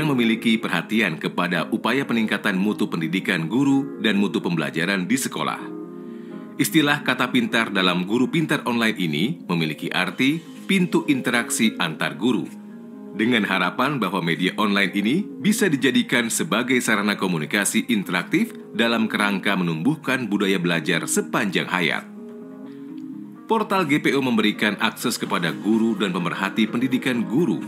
yang memiliki perhatian kepada upaya peningkatan mutu pendidikan guru dan mutu pembelajaran di sekolah. Istilah kata pintar dalam guru pintar online ini memiliki arti pintu interaksi antar guru, dengan harapan bahwa media online ini bisa dijadikan sebagai sarana komunikasi interaktif dalam kerangka menumbuhkan budaya belajar sepanjang hayat. Portal GPO memberikan akses kepada guru dan pemerhati pendidikan guru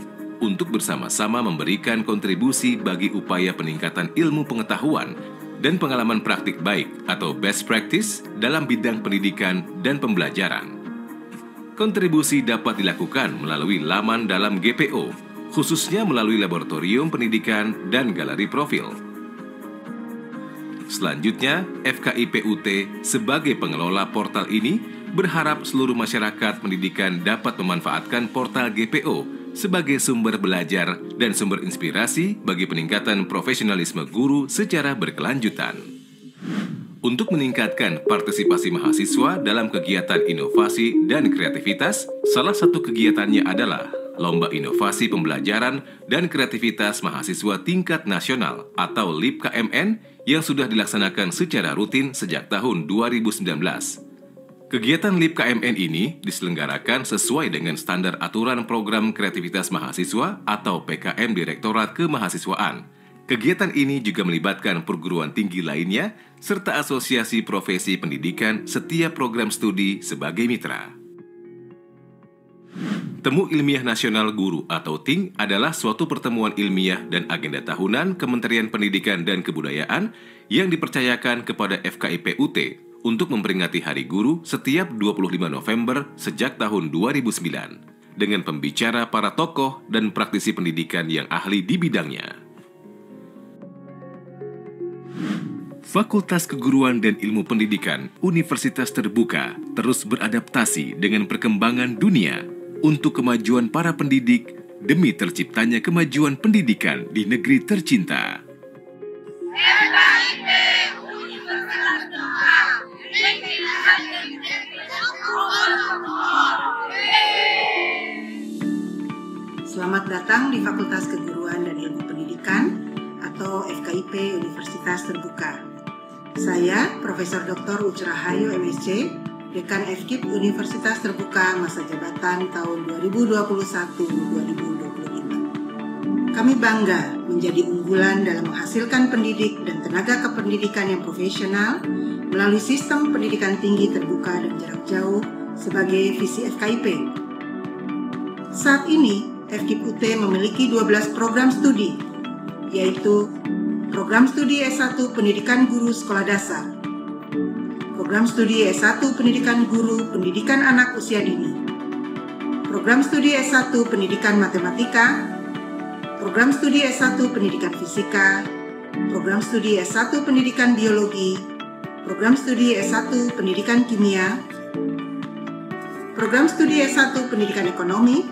untuk bersama-sama memberikan kontribusi bagi upaya peningkatan ilmu pengetahuan dan pengalaman praktik baik atau best practice dalam bidang pendidikan dan pembelajaran. Kontribusi dapat dilakukan melalui laman dalam GPO, khususnya melalui laboratorium pendidikan dan galeri profil. Selanjutnya, FKIPUT sebagai pengelola portal ini berharap seluruh masyarakat pendidikan dapat memanfaatkan portal GPO sebagai sumber belajar dan sumber inspirasi bagi peningkatan profesionalisme guru secara berkelanjutan. Untuk meningkatkan partisipasi mahasiswa dalam kegiatan inovasi dan kreativitas, salah satu kegiatannya adalah Lomba Inovasi Pembelajaran dan Kreativitas Mahasiswa Tingkat Nasional atau LIPKMN yang sudah dilaksanakan secara rutin sejak tahun 2019. Kegiatan LIP KMN ini diselenggarakan sesuai dengan standar aturan program kreativitas mahasiswa atau PKM Direktorat Kemahasiswaan. Kegiatan ini juga melibatkan perguruan tinggi lainnya serta asosiasi profesi pendidikan setiap program studi sebagai mitra. Temu Ilmiah Nasional Guru atau TING adalah suatu pertemuan ilmiah dan agenda tahunan Kementerian Pendidikan dan Kebudayaan yang dipercayakan kepada FKIP UT untuk memperingati Hari Guru setiap 25 November sejak tahun 2009 dengan pembicara para tokoh dan praktisi pendidikan yang ahli di bidangnya. Fakultas Keguruan dan Ilmu Pendidikan Universitas Terbuka terus beradaptasi dengan perkembangan dunia untuk kemajuan para pendidik demi terciptanya kemajuan pendidikan di negeri tercinta. MIT. Selamat datang di Fakultas Keguruan dan Ilmu Pendidikan atau FKIP Universitas Terbuka. Saya Profesor Dr. Ucrahayu MSC, Dekan FKIP Universitas Terbuka masa jabatan tahun 2021-2022. Kami bangga menjadi unggulan dalam menghasilkan pendidik dan tenaga kependidikan yang profesional melalui sistem pendidikan tinggi terbuka dan jarak jauh sebagai visi FKIP. Saat ini, FKIP UT memiliki 12 program studi, yaitu Program Studi S1 Pendidikan Guru Sekolah Dasar, Program Studi S1 Pendidikan Guru Pendidikan Anak Usia Dini, Program Studi S1 Pendidikan Matematika, program studi S1 Pendidikan Fisika, program studi S1 Pendidikan Biologi, program studi S1 Pendidikan Kimia, program studi S1 Pendidikan Ekonomi,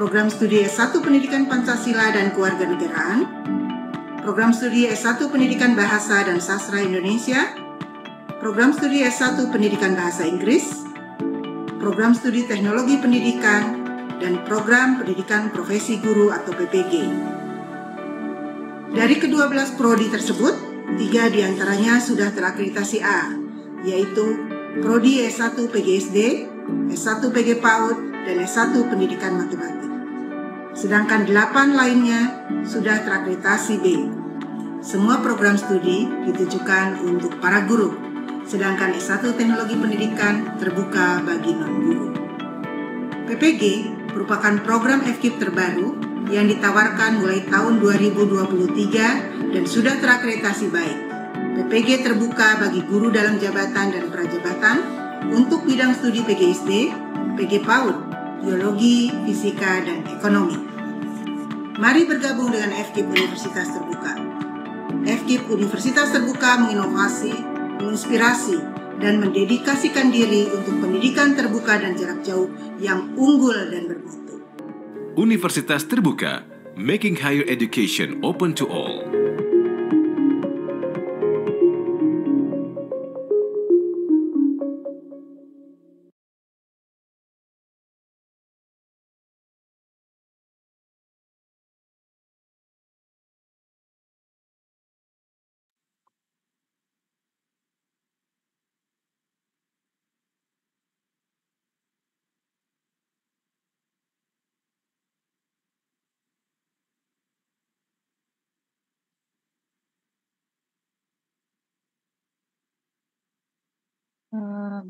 program studi S1 Pendidikan Pancasila dan Kewarganegaraan, program studi S1 Pendidikan Bahasa dan Sastra Indonesia, program studi S1 Pendidikan Bahasa Inggris, program studi Teknologi Pendidikan, dan Program Pendidikan Profesi Guru atau PPG. Dari kedua belas prodi tersebut, tiga diantaranya sudah terakreditasi A, yaitu Prodi e S1 PGSD, e S1 PG PAUD, dan e S1 Pendidikan Matematik. Sedangkan delapan lainnya sudah terakreditasi B. Semua program studi ditujukan untuk para guru, sedangkan S1 Teknologi Pendidikan terbuka bagi non-guru. PPG merupakan program FKIP terbaru yang ditawarkan mulai tahun 2023 dan sudah terakreditasi baik. PPG terbuka bagi guru dalam jabatan dan prajabatan untuk bidang studi PGSD, PG PAUD, Biologi, Fisika, dan Ekonomi. Mari bergabung dengan FKIP Universitas Terbuka. FKIP Universitas Terbuka menginovasi, menginspirasi, dan mendedikasikan diri untuk pendidikan terbuka dan jarak jauh yang unggul dan bermutu. Universitas Terbuka, making higher education open to all.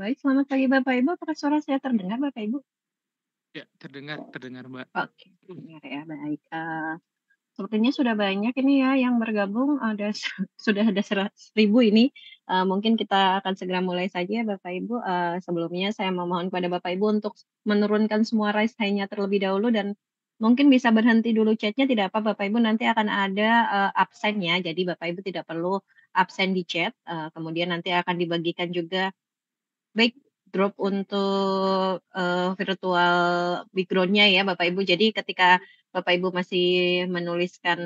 Baik, selamat pagi Bapak Ibu. Apakah suara saya terdengar Bapak Ibu? Ya, terdengar, terdengar Mbak. Oke, terdengar ya, baik. Uh, sepertinya sudah banyak ini ya yang bergabung. Ada sudah ada seribu ini. Uh, mungkin kita akan segera mulai saja ya, Bapak Ibu. Uh, sebelumnya saya memohon kepada Bapak Ibu untuk menurunkan semua raise hand-nya terlebih dahulu dan mungkin bisa berhenti dulu chatnya tidak apa Bapak Ibu nanti akan ada uh, absennya jadi Bapak Ibu tidak perlu absen di chat uh, kemudian nanti akan dibagikan juga Baik, drop untuk, uh, virtual background-nya ya, Bapak Ibu. Jadi ketika Bapak Ibu masih menuliskan,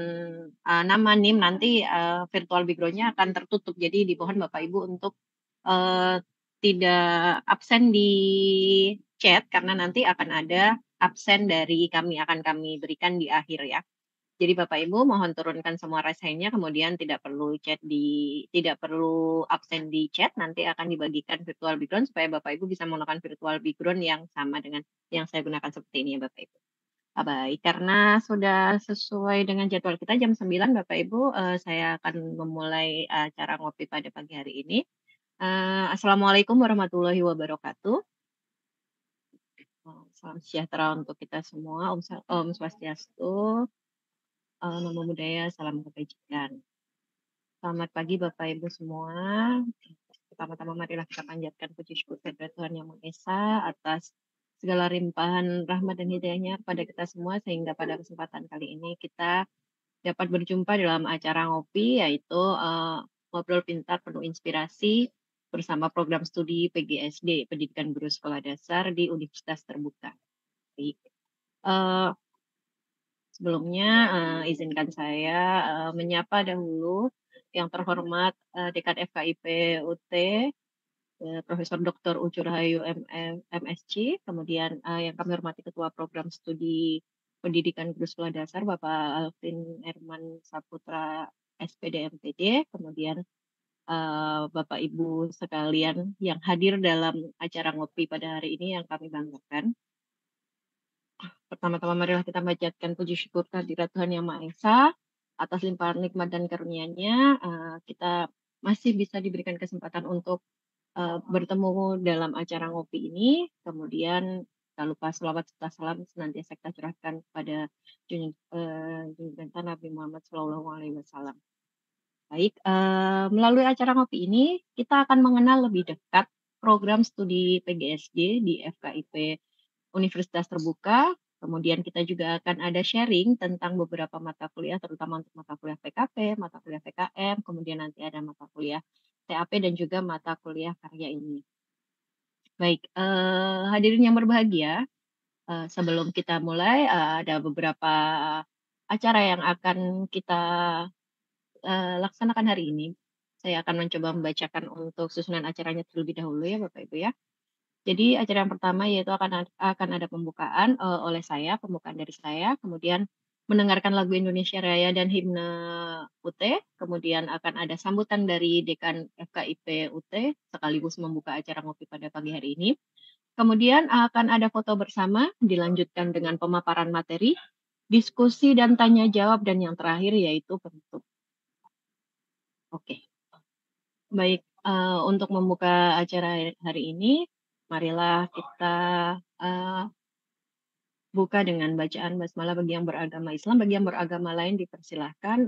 uh, nama NIM nanti, uh, virtual background-nya akan tertutup. Jadi dimohon Bapak Ibu untuk, uh, tidak absen di chat karena nanti akan ada absen dari kami, akan kami berikan di akhir ya. Jadi Bapak Ibu mohon turunkan semua resenya kemudian tidak perlu chat di tidak perlu absen di chat nanti akan dibagikan virtual background supaya Bapak Ibu bisa menggunakan virtual background yang sama dengan yang saya gunakan seperti ini ya Bapak Ibu. Ah, baik, karena sudah sesuai dengan jadwal kita jam 9 Bapak Ibu, eh, saya akan memulai acara ngopi pada pagi hari ini. Eh, Assalamualaikum warahmatullahi wabarakatuh. Salam sejahtera untuk kita semua. Om, Om Swastiastu uh, Nama Budaya Salam Kebajikan. Selamat pagi Bapak Ibu semua. Pertama-tama marilah kita panjatkan puji syukur kepada Tuhan Yang Maha Esa atas segala rimpahan rahmat dan hidayahnya pada kita semua sehingga pada kesempatan kali ini kita dapat berjumpa dalam acara ngopi yaitu uh, ngobrol pintar penuh inspirasi bersama program studi PGSD Pendidikan Guru Sekolah Dasar di Universitas Terbuka. Uh, Sebelumnya uh, izinkan saya uh, menyapa dahulu yang terhormat uh, Dekan FKIP UT uh, Profesor Dr. Ucu MSc, kemudian uh, yang kami hormati Ketua Program Studi Pendidikan Guru Sekolah Dasar Bapak Alvin Herman Saputra SPD MPD, kemudian uh, Bapak Ibu sekalian yang hadir dalam acara ngopi pada hari ini yang kami banggakan. Pertama-tama marilah kita majatkan puji syukur kehadirat Tuhan Yang Maha Esa atas limpahan nikmat dan karunia-Nya. Eh, kita masih bisa diberikan kesempatan untuk eh, bertemu dalam acara ngopi ini. Kemudian jangan lupa selawat serta salam senantiasa kita curahkan kepada junjungan eh, uh, Nabi Muhammad Shallallahu Alaihi Wasallam. Baik, melalui acara ngopi ini kita akan mengenal lebih dekat program studi PGSD di FKIP universitas terbuka. Kemudian kita juga akan ada sharing tentang beberapa mata kuliah, terutama untuk mata kuliah PKP, mata kuliah PKM, kemudian nanti ada mata kuliah TAP dan juga mata kuliah karya ini. Baik, eh, hadirin yang berbahagia, eh, sebelum kita mulai eh, ada beberapa acara yang akan kita eh, laksanakan hari ini. Saya akan mencoba membacakan untuk susunan acaranya terlebih dahulu ya Bapak Ibu ya. Jadi acara yang pertama yaitu akan akan ada pembukaan uh, oleh saya, pembukaan dari saya, kemudian mendengarkan lagu Indonesia Raya dan himne UT, kemudian akan ada sambutan dari dekan FKIP UT sekaligus membuka acara ngopi pada pagi hari ini. Kemudian akan ada foto bersama, dilanjutkan dengan pemaparan materi, diskusi dan tanya jawab dan yang terakhir yaitu penutup. Oke. Baik, uh, untuk membuka acara hari ini marilah kita uh, buka dengan bacaan basmalah bagi yang beragama Islam, bagi yang beragama lain dipersilahkan.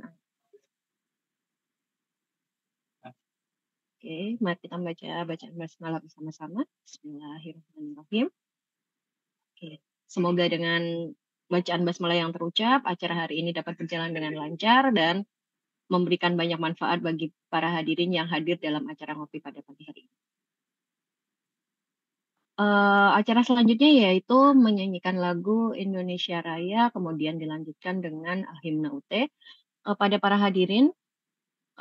Oke, mari kita baca bacaan basmalah bersama-sama. Bismillahirrahmanirrahim. Oke, semoga dengan bacaan basmalah yang terucap, acara hari ini dapat berjalan dengan lancar dan memberikan banyak manfaat bagi para hadirin yang hadir dalam acara ngopi pada pagi hari ini. Uh, acara selanjutnya yaitu menyanyikan lagu Indonesia Raya, kemudian dilanjutkan dengan, Himna himne UT. Eh, pada para hadirin,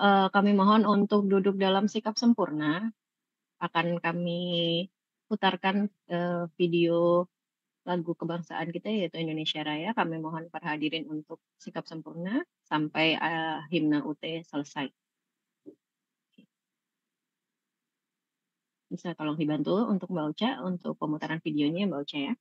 uh, kami mohon untuk duduk dalam sikap sempurna. Akan kami putarkan, uh, video lagu kebangsaan kita yaitu Indonesia Raya. Kami mohon para hadirin untuk sikap sempurna sampai, uh, himne UT selesai. bisa tolong dibantu untuk Mbak Uca untuk pemutaran videonya ya, Mbak Uca ya.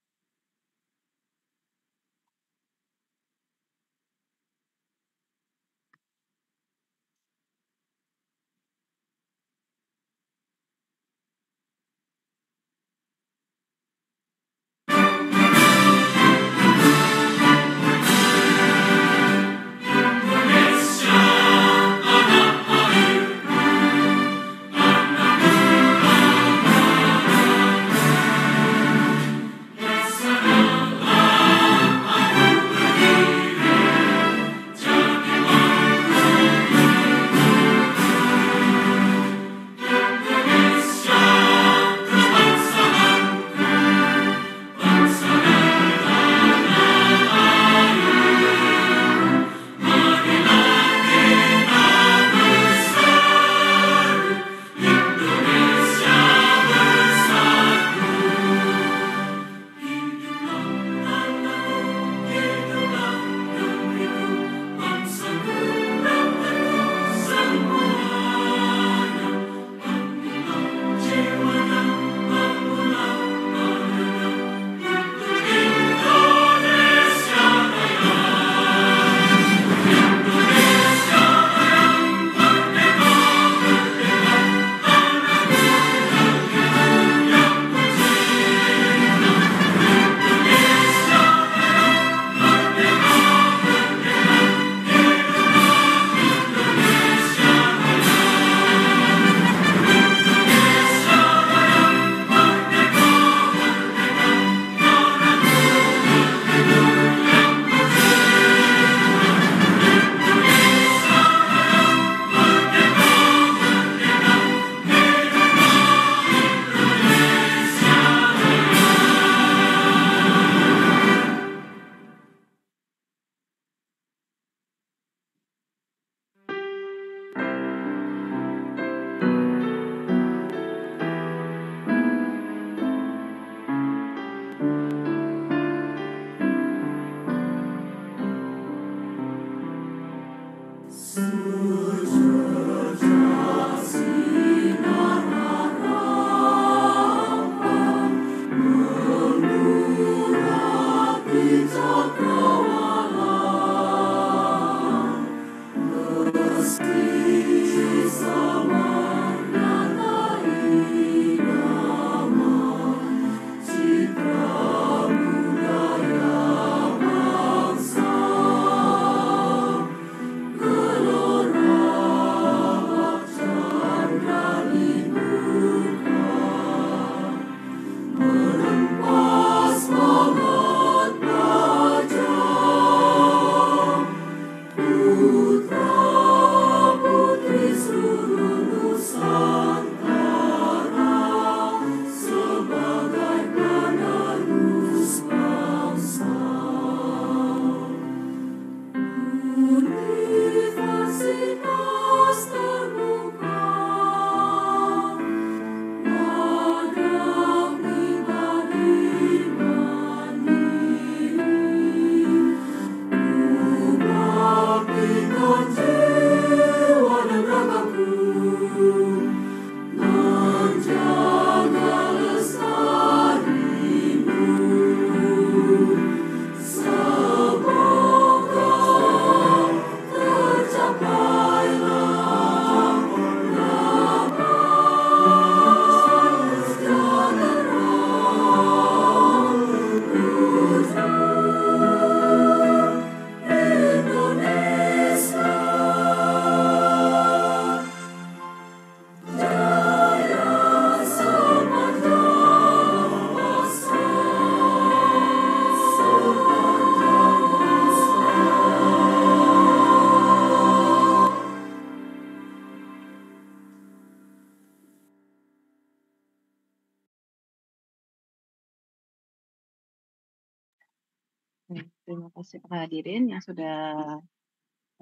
hadirin yang sudah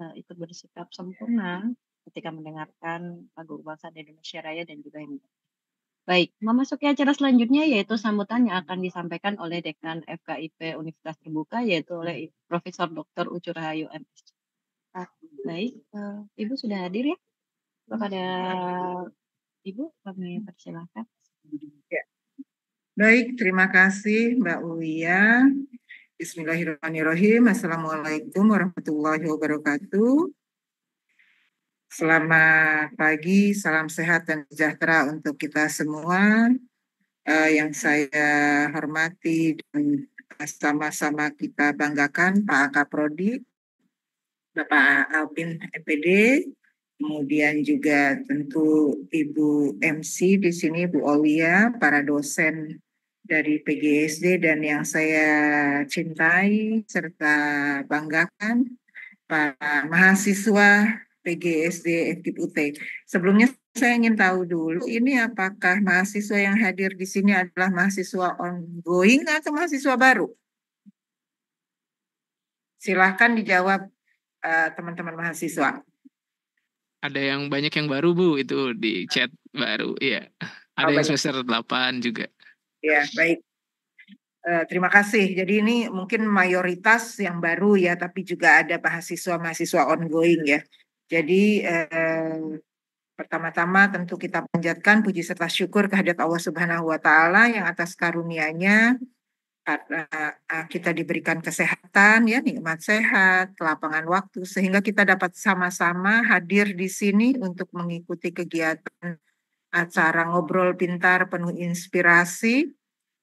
eh, ikut bersikap sempurna ketika mendengarkan lagu bangsa Indonesia Raya dan juga ini. Baik, memasuki acara selanjutnya yaitu sambutan yang akan disampaikan oleh Dekan FKIP Universitas Terbuka yaitu oleh Profesor Dr. Ucu Rahayu MSc. baik, eh, Ibu sudah hadir ya? Kepada Ibu kami persilahkan. Ya. Baik, terima kasih Mbak Uya. Bismillahirrahmanirrahim. Assalamualaikum warahmatullahi wabarakatuh. Selamat pagi, salam sehat dan sejahtera untuk kita semua uh, yang saya hormati dan sama-sama kita banggakan Pak Prodi, Bapak Alpin EPD, kemudian juga tentu Ibu MC di sini, Bu Olia, para dosen dari PGSD dan yang saya cintai serta banggakan para mahasiswa PGSD FKIP UT. Sebelumnya saya ingin tahu dulu ini apakah mahasiswa yang hadir di sini adalah mahasiswa ongoing atau mahasiswa baru? Silahkan dijawab eh, teman-teman uh, mahasiswa. Ada yang banyak yang baru Bu itu di chat baru, iya. Oh, Ada oh, yang semester 8 juga. Ya, baik. Uh, terima kasih. Jadi ini mungkin mayoritas yang baru ya, tapi juga ada mahasiswa-mahasiswa ongoing ya. Jadi uh, pertama-tama tentu kita panjatkan puji serta syukur kehadirat Allah Subhanahu wa taala yang atas karunia-Nya karena eh, kita diberikan kesehatan ya nikmat sehat, lapangan waktu sehingga kita dapat sama-sama hadir di sini untuk mengikuti kegiatan acara ngobrol pintar penuh inspirasi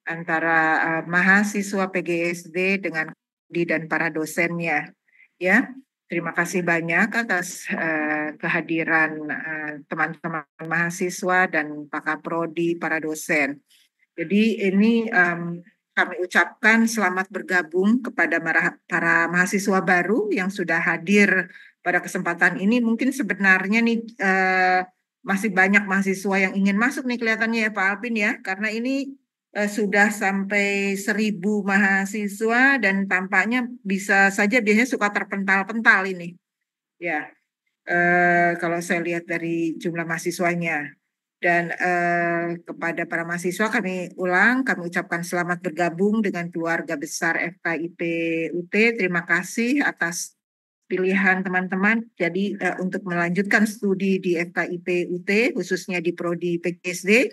antara uh, mahasiswa PGSD dengan di dan para dosennya. Ya, terima kasih banyak atas uh, kehadiran eh, teman-teman uh, mahasiswa dan Pak Kaprodi, para dosen. Jadi ini um, kami ucapkan selamat bergabung kepada para mahasiswa baru yang sudah hadir pada kesempatan ini. Mungkin sebenarnya nih Uh, masih banyak mahasiswa yang ingin masuk nih kelihatannya ya Pak Alpin ya, karena ini eh, sudah sampai seribu mahasiswa dan tampaknya bisa saja biasanya suka terpental-pental ini. Ya, eh, kalau saya lihat dari jumlah mahasiswanya. Dan eh, kepada para mahasiswa kami ulang, kami ucapkan selamat bergabung dengan keluarga besar FKIP UT. Terima kasih atas pilihan teman-teman jadi uh, untuk melanjutkan studi di FKIP UT khususnya di prodi PGSD.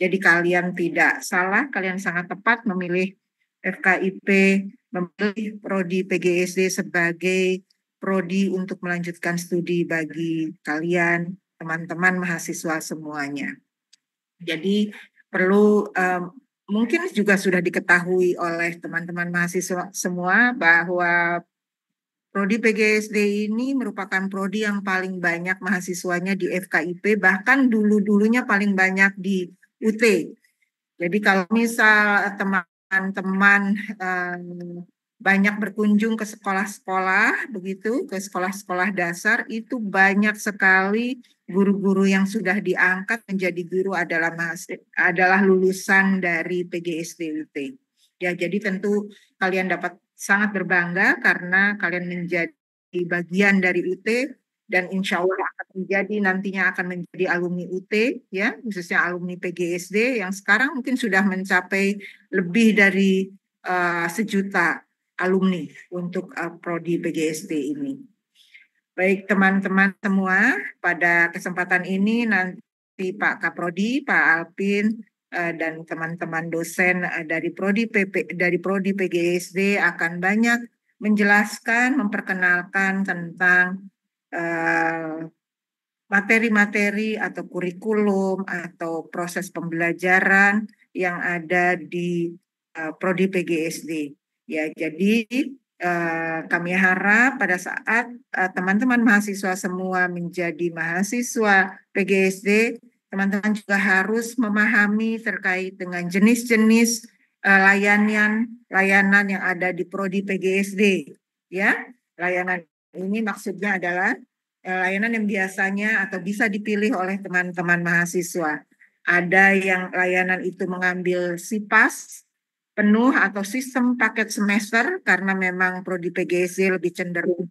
Jadi kalian tidak salah, kalian sangat tepat memilih FKIP memilih prodi PGSD sebagai prodi untuk melanjutkan studi bagi kalian teman-teman mahasiswa semuanya. Jadi perlu um, mungkin juga sudah diketahui oleh teman-teman mahasiswa semua bahwa Prodi PGSD ini merupakan prodi yang paling banyak mahasiswanya di FKIP, bahkan dulu-dulunya paling banyak di UT. Jadi kalau misal teman-teman eh, banyak berkunjung ke sekolah-sekolah, begitu ke sekolah-sekolah dasar, itu banyak sekali guru-guru yang sudah diangkat menjadi guru adalah adalah lulusan dari PGSD UT. Ya, jadi tentu kalian dapat sangat berbangga karena kalian menjadi bagian dari UT dan insya Allah akan menjadi nantinya akan menjadi alumni UT ya khususnya alumni PGSD yang sekarang mungkin sudah mencapai lebih dari uh, sejuta alumni untuk uh, prodi PGSD ini. Baik teman-teman semua pada kesempatan ini nanti Pak Kaprodi, Pak Alpin, Eh, dan teman-teman dosen eh, dari prodi PP, dari prodi PGSD akan banyak menjelaskan, memperkenalkan tentang eh, materi-materi uh, atau kurikulum atau proses pembelajaran yang ada di uh, prodi PGSD. Ya, jadi Uh, kami harap pada saat teman-teman uh, mahasiswa semua menjadi mahasiswa PGSD teman-teman juga harus memahami terkait dengan jenis-jenis eh, layanan layanan yang ada di prodi PGSD ya layanan ini maksudnya adalah eh, layanan yang biasanya atau bisa dipilih oleh teman-teman mahasiswa ada yang layanan itu mengambil sipas penuh atau sistem paket semester karena memang prodi PGSD lebih cenderung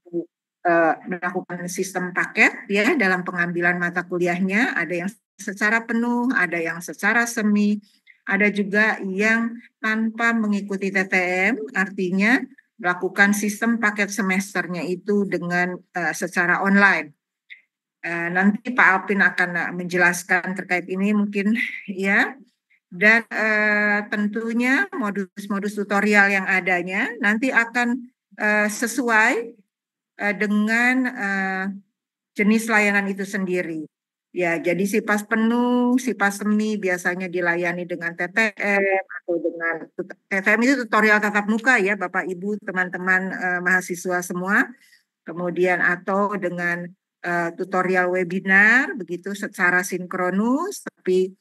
Eh, melakukan sistem paket ya dalam pengambilan mata kuliahnya ada yang secara penuh, ada yang secara semi, ada juga yang tanpa mengikuti TTM, artinya melakukan sistem paket semesternya itu dengan uh, secara online. Uh, nanti Pak Alpin akan menjelaskan terkait ini mungkin ya. Dan uh, tentunya modus-modus tutorial yang adanya nanti akan sesuai uh, dengan uh, jenis layanan itu sendiri. Ya, jadi si pas penuh, si pas semi biasanya dilayani dengan TTM atau dengan TTM itu tutorial tatap muka ya, Bapak Ibu, teman-teman eh, mahasiswa semua. Kemudian atau dengan eh, tutorial webinar begitu secara sinkronus, tapi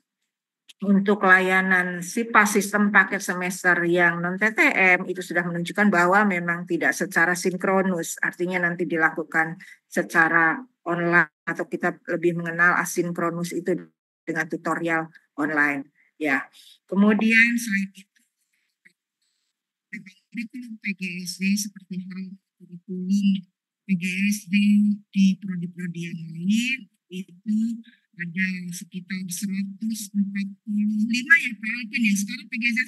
untuk layanan SIPA sistem paket semester yang non TTM itu sudah menunjukkan bahwa memang tidak secara sinkronus, artinya nanti dilakukan secara online atau kita lebih mengenal asinkronus itu dengan tutorial online. Ya, kemudian selain itu kurikulum PGSD seperti kurikulum PGSD di prodi-prodi yang lain itu ada sekitar 145 ya Pak Alvin ya sekarang PGZ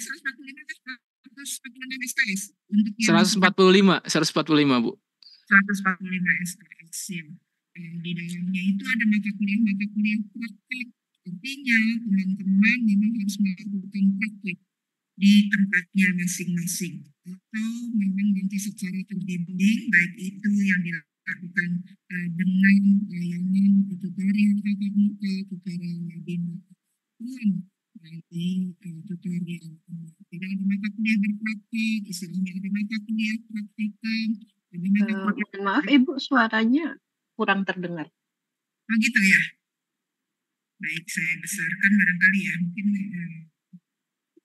145 146 SKS untuk yang 145 145 Bu 145 SKS ya eh, di dalamnya itu ada mata kuliah mata kuliah praktik. artinya teman-teman memang harus melakukan praktik di tempatnya masing-masing atau memang nanti secara terbimbing baik itu yang dilakukan lakukan uh, eh, dengan layanan tutor yang tatap muka, eh, tutorial webinar pun nanti uh, tutorial. tidak ada mata kuliah berpraktik, istilahnya ada mata kuliah praktikan. ada mata eh, kuliah. Uh, kuliah maaf ibu suaranya kurang terdengar. Oh gitu ya. Baik saya besarkan barangkali ya mungkin. Uh,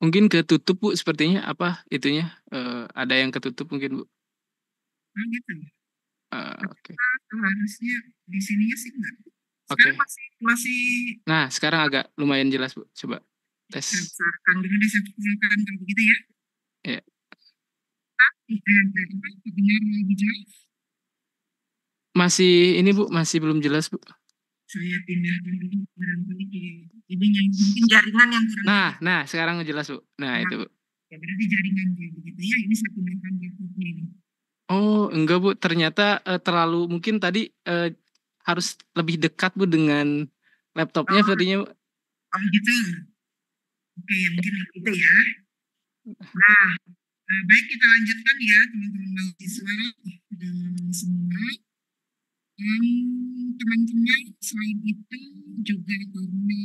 mungkin ketutup bu sepertinya apa itunya E, ada yang ketutup mungkin bu. Oh gitu. Ah, oke. Okay. Harusnya di sininya sih enggak. Oke. Okay. Masih, masih. Nah sekarang agak lumayan jelas bu. Coba tes. Ya, besarkan dulu di satu besarkan begitu ya. Iya. Yeah. Benar lebih jelas. Masih ini bu masih belum jelas bu. Saya pindahkan dulu barangkali ke ini yang mungkin jaringan yang kurang. Nah nah sekarang jelas bu. Nah, nah itu bu. Ya berarti jaringan begitu ya ini saya pindahkan di ini. Oh, enggak Bu, ternyata uh, terlalu mungkin tadi uh, harus lebih dekat Bu dengan laptopnya oh. Ah. sepertinya Bu. Oh gitu. Oke, mungkin begitu ya. Nah, eh, baik kita lanjutkan ya teman-teman mahasiswa dan semua. Dan teman-teman selain itu juga karena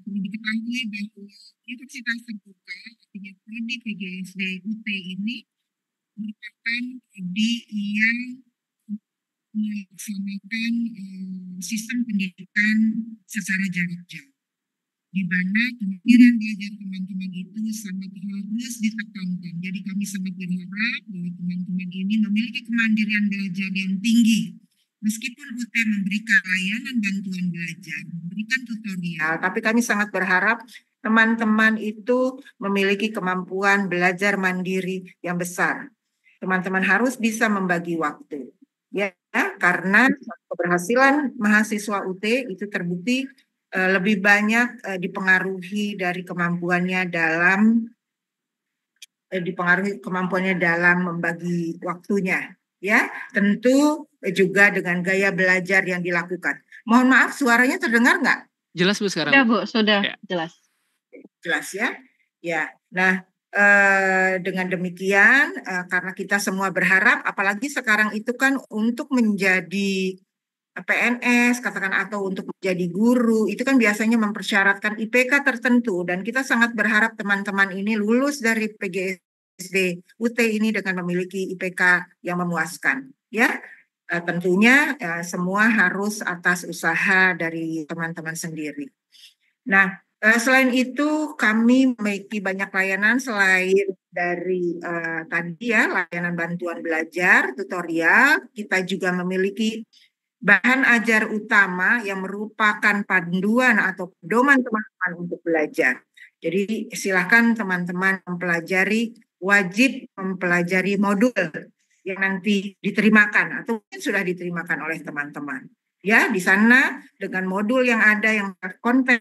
perlu diketahui bahwa Universitas Terbuka, artinya Prodi PGSD UT ini merupakan di yang melaksanakan eh, sistem pendidikan secara jarak jauh di mana kemampuan belajar teman-teman itu sangat harus ditekankan. Jadi kami sangat berharap bahwa teman-teman ini memiliki kemandirian belajar yang tinggi. Meskipun UT memberikan layanan bantuan belajar, memberikan tutorial. tapi kami sangat berharap teman-teman itu memiliki kemampuan belajar mandiri yang besar teman-teman harus bisa membagi waktu ya karena keberhasilan mahasiswa UT itu terbukti uh, lebih banyak uh, dipengaruhi dari kemampuannya dalam uh, dipengaruhi kemampuannya dalam membagi waktunya ya tentu juga dengan gaya belajar yang dilakukan mohon maaf suaranya terdengar nggak jelas bu sekarang sudah bu sudah ya. jelas jelas ya ya nah Eh, dengan demikian, eh, karena kita semua berharap, apalagi sekarang itu kan untuk menjadi PNS, katakan atau untuk menjadi guru, itu kan biasanya mempersyaratkan IPK tertentu. Dan kita sangat berharap teman-teman ini lulus dari PGSD UT ini dengan memiliki IPK yang memuaskan. Ya, eh, tentunya semua harus atas usaha dari teman-teman sendiri. Nah, Eh, selain itu kami memiliki banyak layanan selain dari uh, tadi ya layanan bantuan belajar, tutorial, kita juga memiliki bahan ajar utama yang merupakan panduan atau pedoman teman-teman untuk belajar. Jadi silakan teman-teman mempelajari wajib mempelajari modul yang nanti diterimakan atau mungkin sudah diterimakan oleh teman-teman. Ya, di sana dengan modul yang ada yang konten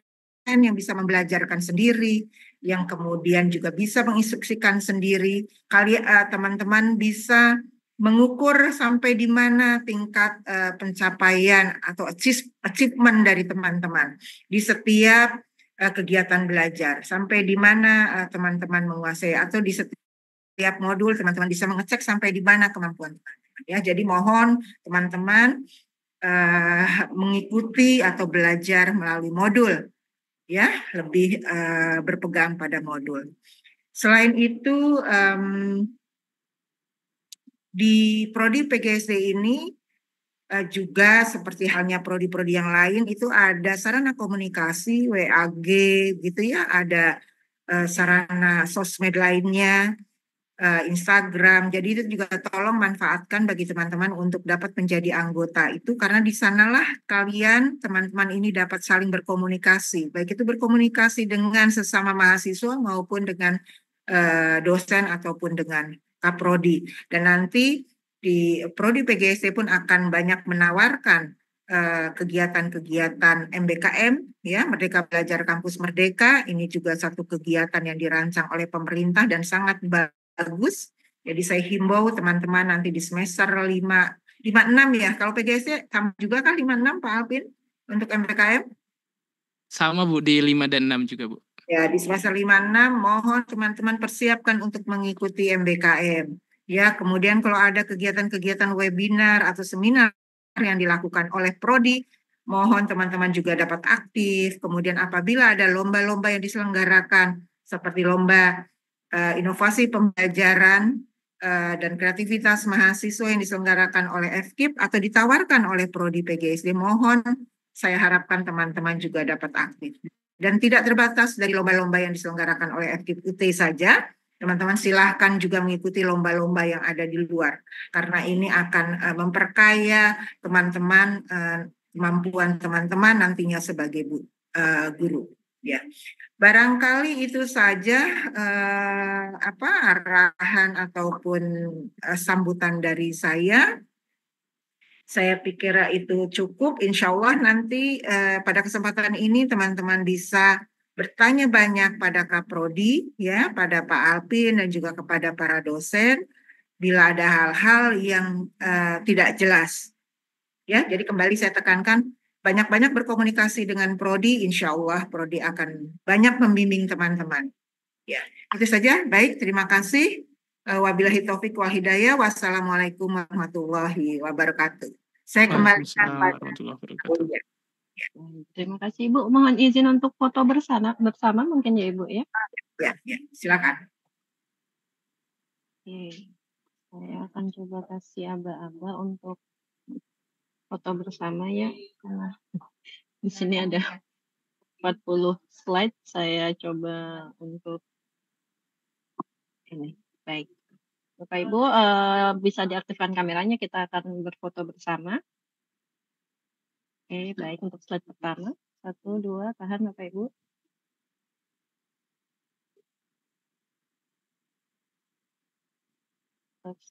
yang bisa membelajarkan sendiri, yang kemudian juga bisa menginstruksikan sendiri. Kali eh, teman-teman uh, bisa mengukur sampai di mana tingkat uh, pencapaian atau achievement dari teman-teman di setiap uh, kegiatan belajar, sampai di mana teman-teman menguasai atau di setiap modul teman-teman bisa mengecek sampai di mana kemampuan teman. Ya, jadi mohon teman-teman uh, mengikuti atau belajar melalui modul ya lebih uh, berpegang pada modul. Selain itu um, di prodi PGSD ini uh, juga seperti halnya prodi-prodi yang lain itu ada sarana komunikasi WAG gitu ya, ada uh, sarana sosmed lainnya uh, Instagram. Jadi itu juga tolong manfaatkan bagi teman-teman untuk dapat menjadi anggota itu karena di sanalah kalian teman-teman ini dapat saling berkomunikasi, baik itu berkomunikasi dengan sesama mahasiswa maupun dengan uh, dosen ataupun dengan kaprodi. Dan nanti di prodi PGSD pun akan banyak menawarkan eh, kegiatan-kegiatan MBKM ya Merdeka Belajar Kampus Merdeka ini juga satu kegiatan yang dirancang oleh pemerintah dan sangat bagus. Jadi saya himbau teman-teman nanti di semester 5, 5, 6 ya. Kalau PGSD sama juga kan 5, 6 Pak Alvin untuk MPKM? Sama Bu, di 5 dan 6 juga Bu. Ya, di semester 5, 6 mohon teman-teman persiapkan untuk mengikuti MBKM. Ya, kemudian kalau ada kegiatan-kegiatan webinar atau seminar yang dilakukan oleh Prodi, mohon teman-teman juga dapat aktif. Kemudian apabila ada lomba-lomba yang diselenggarakan, seperti lomba Eh, inovasi pembelajaran eh, dan kreativitas mahasiswa yang diselenggarakan oleh FKIP atau ditawarkan oleh Prodi PGSD. Mohon saya harapkan teman-teman juga dapat aktif. Dan tidak terbatas dari lomba-lomba yang diselenggarakan oleh FKIP UT saja, teman-teman silahkan juga mengikuti lomba-lomba yang ada di luar. Karena ini akan eh, memperkaya teman-teman, kemampuan teman-teman nantinya sebagai guru. Ya, Barangkali itu saja uh, apa arahan ataupun uh, sambutan dari saya. Saya pikir itu cukup. Insya Allah nanti uh, pada kesempatan ini teman-teman bisa bertanya banyak pada Kaprodi, ya, pada Pak Alpin dan juga kepada para dosen bila ada hal-hal yang uh, tidak jelas. Ya, jadi kembali saya tekankan banyak-banyak berkomunikasi dengan prodi, insya Allah prodi akan banyak membimbing teman-teman. Ya, itu saja. Baik, terima kasih. Eh, wabillahi taufiq wal hidayah. Wassalamualaikum warahmatullahi wabarakatuh. Saya kembalikan oh, iya. ya, Terima kasih Ibu. Mohon izin untuk foto bersama, bersama mungkin ya Ibu ya. Ya, ya. silakan. Oke, saya akan coba kasih aba-aba untuk foto bersama ya. Nah, di nah, sini ada 40 slide saya coba untuk ini. Baik. Bapak Ibu uh, bisa diaktifkan kameranya kita akan berfoto bersama. Oke, baik untuk slide pertama. Satu, dua, tahan Bapak Ibu.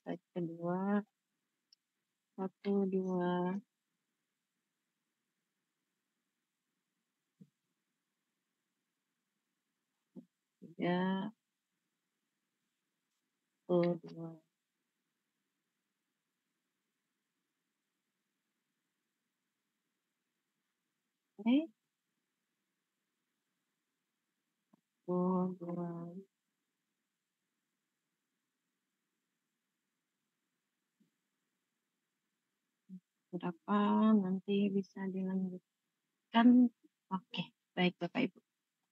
Slide kedua. Satu, dua, tiga satu dua oke satu dua berapa nanti bisa dilanjutkan oke baik bapak ibu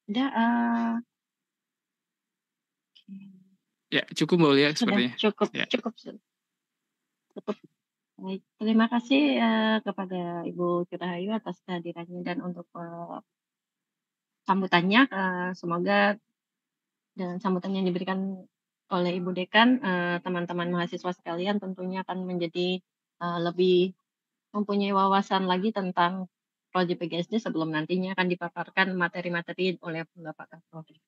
ada uh, eh, Ya, cukup Mbak Ulia sepertinya. Sudah, cukup, ya. cukup. Cukup. Baik, terima kasih uh, kepada Ibu Curahayu atas kehadirannya dan untuk uh, sambutannya. Uh, semoga dengan sambutan yang diberikan oleh Ibu Dekan, teman-teman uh, mahasiswa sekalian tentunya akan menjadi uh, lebih mempunyai wawasan lagi tentang proyek PGSD sebelum nantinya akan dipaparkan materi-materi oleh Bapak Kapolri.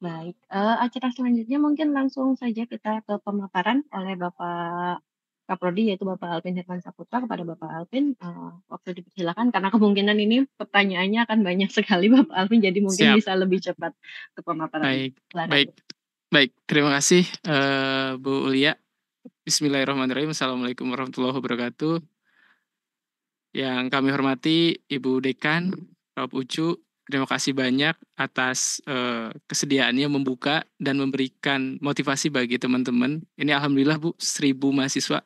Baik, uh, acara selanjutnya mungkin langsung saja kita ke pemaparan oleh Bapak Kaprodi, yaitu Bapak Alvin Herman Saputra. Kepada Bapak Alvin, uh, waktu dipersilakan karena kemungkinan ini pertanyaannya akan banyak sekali Bapak Alvin, jadi mungkin Siap. bisa lebih cepat ke pemaparan. Baik baik baik. Terima kasih, uh, Bu Ulia. Bismillahirrahmanirrahim. Assalamualaikum warahmatullahi wabarakatuh. Yang kami hormati Ibu Dekan, Prof. Ucu, Terima kasih banyak atas uh, kesediaannya membuka dan memberikan motivasi bagi teman-teman. Ini alhamdulillah Bu, seribu mahasiswa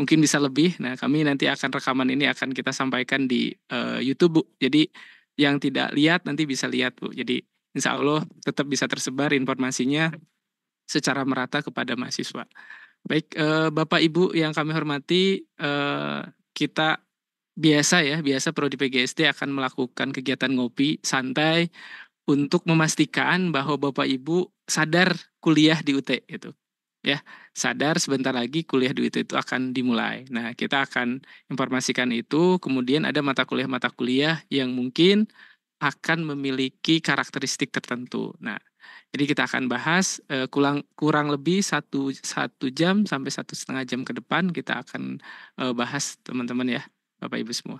mungkin bisa lebih. Nah, kami nanti akan rekaman ini akan kita sampaikan di uh, YouTube Bu. Jadi yang tidak lihat nanti bisa lihat Bu. Jadi insya Allah tetap bisa tersebar informasinya secara merata kepada mahasiswa. Baik, uh, Bapak Ibu yang kami hormati, uh, kita biasa ya, biasa prodi PGSD akan melakukan kegiatan ngopi santai untuk memastikan bahwa Bapak Ibu sadar kuliah di UT gitu. Ya, sadar sebentar lagi kuliah di UT itu akan dimulai. Nah, kita akan informasikan itu, kemudian ada mata kuliah-mata kuliah yang mungkin akan memiliki karakteristik tertentu. Nah, jadi kita akan bahas uh, eh, kurang kurang lebih satu satu jam sampai satu setengah jam ke depan kita akan uh, bahas teman-teman ya. Bapak Ibu semua.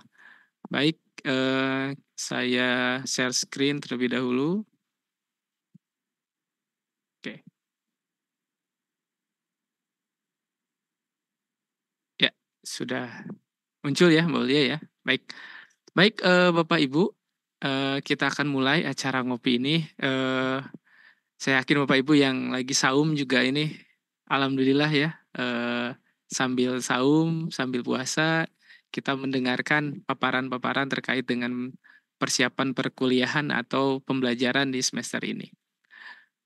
Baik, eh, saya share screen terlebih dahulu. Oke. Ya, sudah muncul ya Mbak Ulia ya. Baik. Baik eh, Bapak Ibu, eh, kita akan mulai acara ngopi ini. Eh, saya yakin Bapak Ibu yang lagi saum juga ini alhamdulillah ya. Eh, sambil saum, sambil puasa kita mendengarkan paparan-paparan terkait dengan persiapan perkuliahan atau pembelajaran di semester ini.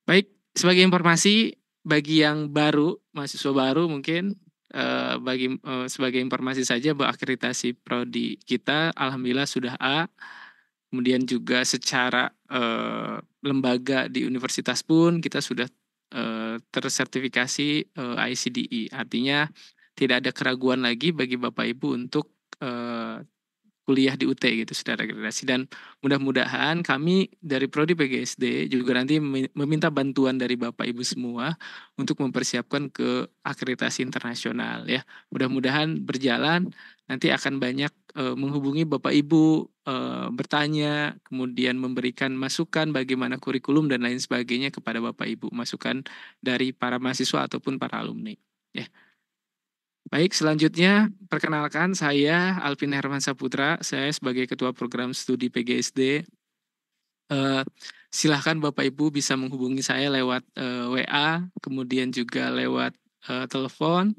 Baik, sebagai informasi bagi yang baru, mahasiswa baru mungkin eh, bagi eh, sebagai informasi saja bahwa akreditasi prodi kita alhamdulillah sudah A. Kemudian juga secara eh, lembaga di universitas pun kita sudah tersertifikasi ICDE. Artinya tidak ada keraguan lagi bagi Bapak Ibu untuk Eh, kuliah di UT gitu saudara generasi dan mudah-mudahan kami dari prodi PGSD juga nanti meminta bantuan dari Bapak Ibu semua untuk mempersiapkan ke akreditasi internasional ya mudah-mudahan berjalan nanti akan banyak e, menghubungi Bapak Ibu e, bertanya kemudian memberikan masukan bagaimana kurikulum dan lain sebagainya kepada Bapak Ibu masukan dari para mahasiswa ataupun para alumni ya Baik, selanjutnya perkenalkan saya Alvin Herman Saputra. Saya sebagai Ketua Program Studi PGSD. Uh, eh, silahkan Bapak Ibu bisa menghubungi saya lewat uh, eh, WA, kemudian juga lewat uh, telepon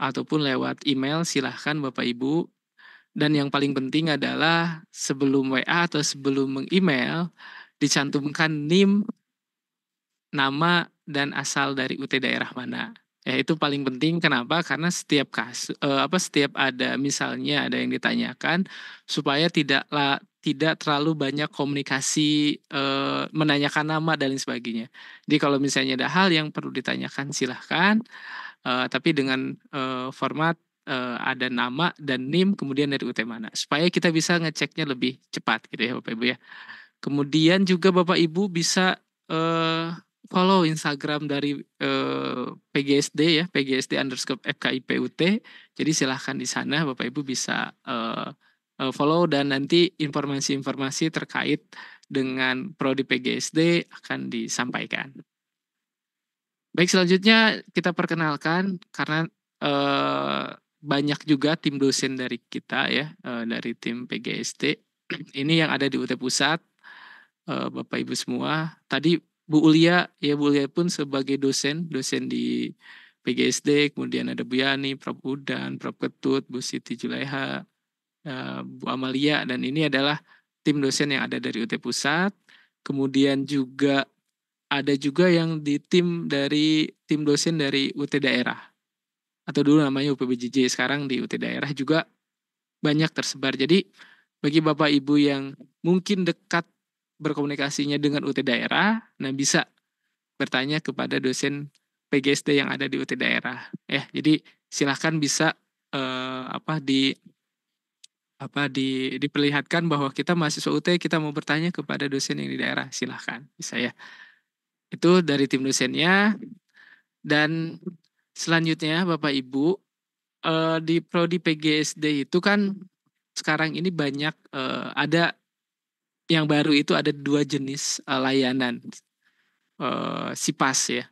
ataupun lewat email. Silahkan Bapak Ibu. Dan yang paling penting adalah sebelum WA atau sebelum meng-email dicantumkan NIM, nama dan asal dari UT daerah mana ya itu paling penting kenapa karena setiap kas, eh, apa setiap ada misalnya ada yang ditanyakan supaya tidaklah tidak terlalu banyak komunikasi e, menanyakan nama dan lain sebagainya. Jadi kalau misalnya ada hal yang perlu ditanyakan silahkan, e, tapi dengan e, format ada nama dan nim kemudian dari UT mana supaya kita bisa ngeceknya lebih cepat gitu ya Bapak Ibu ya. Kemudian juga Bapak Ibu bisa follow Instagram dari eh, PGSD ya, PGSD underscore FKIPUT. Jadi silahkan di sana Bapak Ibu bisa eh, eh follow dan nanti informasi-informasi terkait dengan prodi PGSD akan disampaikan. Baik, selanjutnya kita perkenalkan karena eh, banyak juga tim dosen dari kita ya, eh, dari tim PGSD. Ini yang ada di UT Pusat, Bapak Ibu semua. Tadi Bu Ulia, ya Bu Ulia pun sebagai dosen, dosen di PGSD, kemudian ada Bu Yani, Prof. Udan, Prof. Ketut, Bu Siti Julaiha, eh, Bu Amalia, dan ini adalah tim dosen yang ada dari UT Pusat. Kemudian juga ada juga yang di tim dari tim dosen dari UT daerah atau dulu namanya UPBJJ sekarang di UT daerah juga banyak tersebar. Jadi bagi Bapak Ibu yang mungkin dekat berkomunikasinya dengan UT daerah, nah bisa bertanya kepada dosen PGSD yang ada di UT daerah. Ya, jadi silahkan bisa eh, apa di apa di diperlihatkan bahwa kita mahasiswa UT kita mau bertanya kepada dosen yang di daerah silahkan bisa ya itu dari tim dosennya dan selanjutnya bapak ibu eh, di prodi PGSD itu kan sekarang ini banyak eh, ada yang baru itu ada dua jenis uh, layanan uh, eh, sipas ya.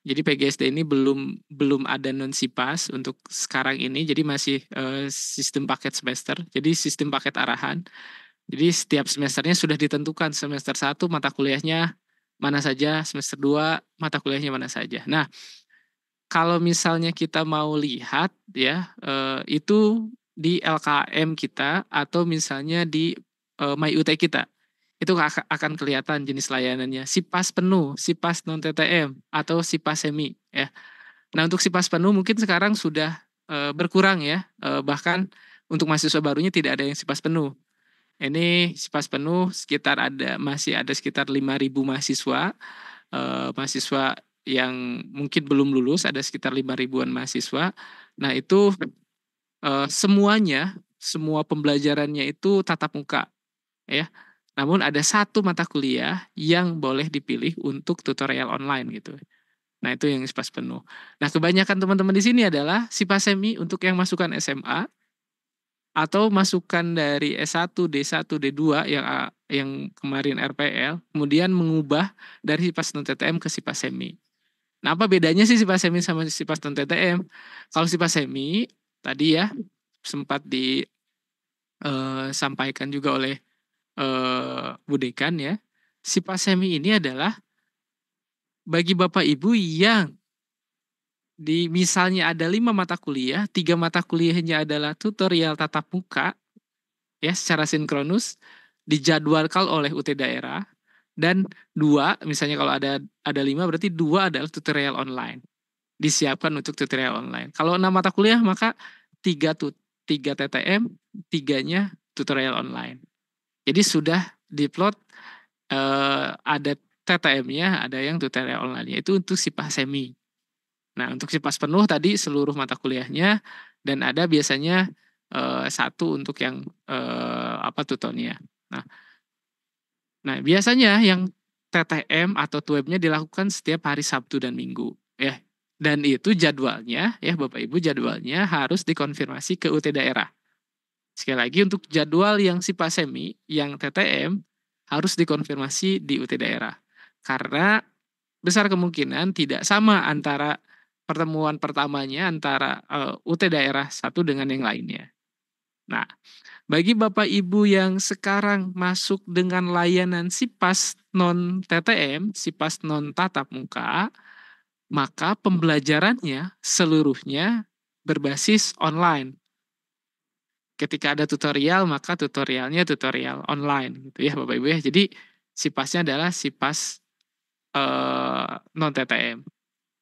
Jadi PGSD ini belum belum ada non sipas untuk sekarang ini, jadi masih uh, sistem paket semester. Jadi sistem paket arahan. Jadi setiap semesternya sudah ditentukan semester satu mata kuliahnya mana saja, semester dua mata kuliahnya mana saja. Nah, kalau misalnya kita mau lihat ya, uh, itu di LKM kita atau misalnya di uh, eh, UT kita. Itu akan kelihatan jenis layanannya. SIPAS penuh, SIPAS non TTM atau SIPAS semi ya. Nah, untuk SIPAS penuh mungkin sekarang sudah e, berkurang ya. e, bahkan untuk mahasiswa barunya tidak ada yang SIPAS penuh. Ini SIPAS penuh sekitar ada masih ada sekitar 5.000 mahasiswa e, mahasiswa yang mungkin belum lulus ada sekitar 5 ribuan mahasiswa. Nah, itu e, semuanya semua pembelajarannya itu tatap muka ya. Namun ada satu mata kuliah yang boleh dipilih untuk tutorial online gitu. Nah itu yang SIPAS penuh. Nah kebanyakan teman-teman di sini adalah SIPAS semi untuk yang masukan SMA atau masukan dari S1, D1, D2 yang ah, yang kemarin RPL, kemudian mengubah dari SIPAS non TTM ke SIPAS semi. Nah apa bedanya sih SIPAS semi sama SIPAS non TTM? Kalau SIPAS semi tadi ya sempat disampaikan eh, juga oleh eh, Bu Dekan ya, si pasemi ini adalah bagi Bapak Ibu yang di misalnya ada lima mata kuliah, tiga mata kuliahnya adalah tutorial tatap muka ya secara sinkronus dijadwalkan oleh UT daerah dan dua misalnya kalau ada ada lima berarti dua adalah tutorial online disiapkan untuk tutorial online. Kalau enam mata kuliah maka tiga tuh tiga TTM tiganya tutorial online. Jadi sudah diplot uh, ada TTM-nya, ada yang tutorial online-nya. Itu untuk sipas semi. Nah, untuk sipas penuh tadi seluruh mata kuliahnya dan ada biasanya uh, satu untuk yang uh, apa tutornya. Nah, nah biasanya yang TTM atau tweb dilakukan setiap hari Sabtu dan Minggu, ya. Dan itu jadwalnya, ya Bapak Ibu jadwalnya harus dikonfirmasi ke UT daerah. Sekali lagi untuk jadwal yang si Pasemi, yang TTM, harus dikonfirmasi di UT daerah. Karena besar kemungkinan tidak sama antara pertemuan pertamanya antara uh, eh, UT daerah satu dengan yang lainnya. Nah, bagi Bapak Ibu yang sekarang masuk dengan layanan SIPAS non TTM, SIPAS non tatap muka, maka pembelajarannya seluruhnya berbasis online ketika ada tutorial maka tutorialnya tutorial online gitu ya Bapak Ibu ya. Jadi sipasnya adalah sipas uh, non TTM.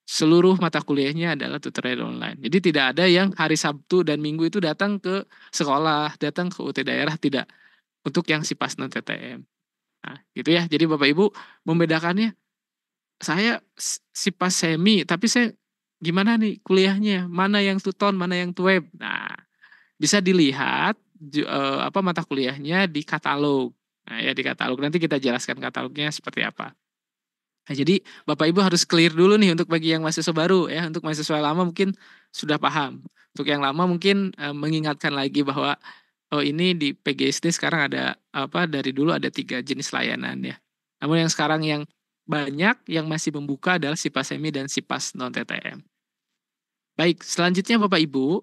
Seluruh mata kuliahnya adalah tutorial online. Jadi tidak ada yang hari Sabtu dan Minggu itu datang ke sekolah, datang ke UT daerah tidak untuk yang sipas non TTM. Nah, gitu ya. Jadi Bapak Ibu membedakannya saya sipas semi tapi saya gimana nih kuliahnya? Mana yang tuton, mana yang tweb Nah, bisa dilihat uh, apa mata kuliahnya di katalog. Nah, ya di katalog nanti kita jelaskan katalognya seperti apa. Nah, jadi Bapak Ibu harus clear dulu nih untuk bagi yang mahasiswa baru ya, untuk mahasiswa lama mungkin sudah paham. Untuk yang lama mungkin uh, mengingatkan lagi bahwa oh ini di PGSD sekarang ada apa dari dulu ada tiga jenis layanan ya. Namun yang sekarang yang banyak yang masih membuka adalah SIPAS semi dan SIPAS non TTM. Baik, selanjutnya Bapak Ibu,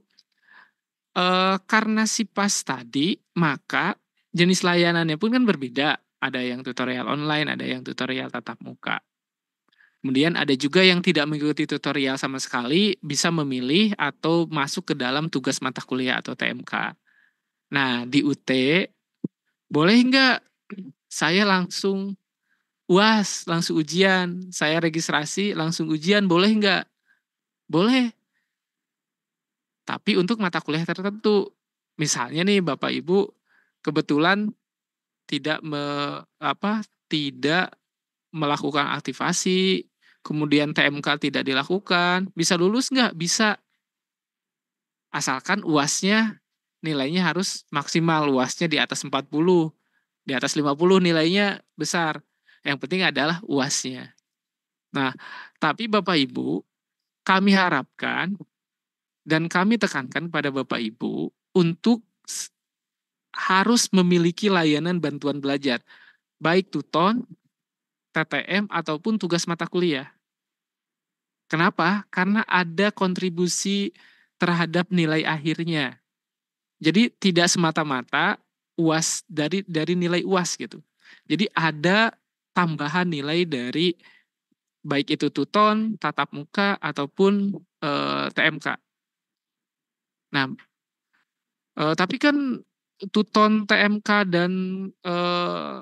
uh, karena si pas tadi maka jenis layanannya pun kan berbeda. Ada yang tutorial online, ada yang tutorial tatap muka. Kemudian ada juga yang tidak mengikuti tutorial sama sekali bisa memilih atau masuk ke dalam tugas mata kuliah atau TMK. Nah, di UT boleh nggak saya langsung UAS, langsung ujian, saya registrasi, langsung ujian, boleh nggak? Boleh. Tapi untuk mata kuliah tertentu, misalnya nih Bapak Ibu kebetulan tidak me, apa tidak melakukan aktivasi, kemudian TMK tidak dilakukan, bisa lulus nggak? Bisa. Asalkan UASnya nilainya harus maksimal, UASnya di atas 40, di atas 50 nilainya besar. Yang penting adalah UASnya. Nah, tapi Bapak Ibu, kami harapkan dan kami tekankan pada Bapak Ibu untuk harus memiliki layanan bantuan belajar, baik Tuton, TTM, ataupun tugas mata kuliah. Kenapa? Karena ada kontribusi terhadap nilai akhirnya. Jadi tidak semata-mata uas dari dari nilai uas gitu. Jadi ada tambahan nilai dari baik itu tuton, tatap muka ataupun e, eh, TMK Nah, eh, tapi kan Tuton TMK dan eh,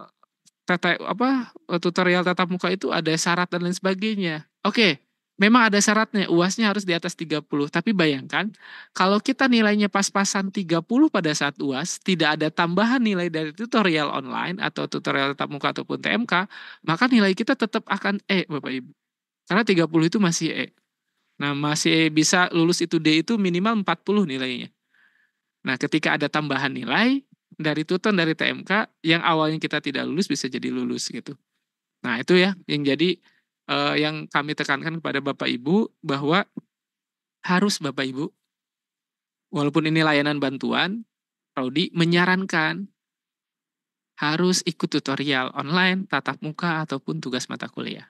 tata, apa eh, tutorial tatap muka itu ada syarat dan lain sebagainya. Oke, memang ada syaratnya, UASnya harus di atas 30. Tapi bayangkan, kalau kita nilainya pas-pasan 30 pada saat UAS, tidak ada tambahan nilai dari tutorial online atau tutorial tatap muka ataupun TMK, maka nilai kita tetap akan E, Bapak Ibu. Karena 30 itu masih E. Nah, masih bisa lulus itu D itu minimal 40 nilainya. Nah, ketika ada tambahan nilai dari Tuton dari TMK yang awalnya kita tidak lulus bisa jadi lulus gitu. Nah, itu ya yang jadi eh, yang kami tekankan kepada Bapak Ibu bahwa harus Bapak Ibu walaupun ini layanan bantuan, Rodi menyarankan harus ikut tutorial online, tatap muka ataupun tugas mata kuliah.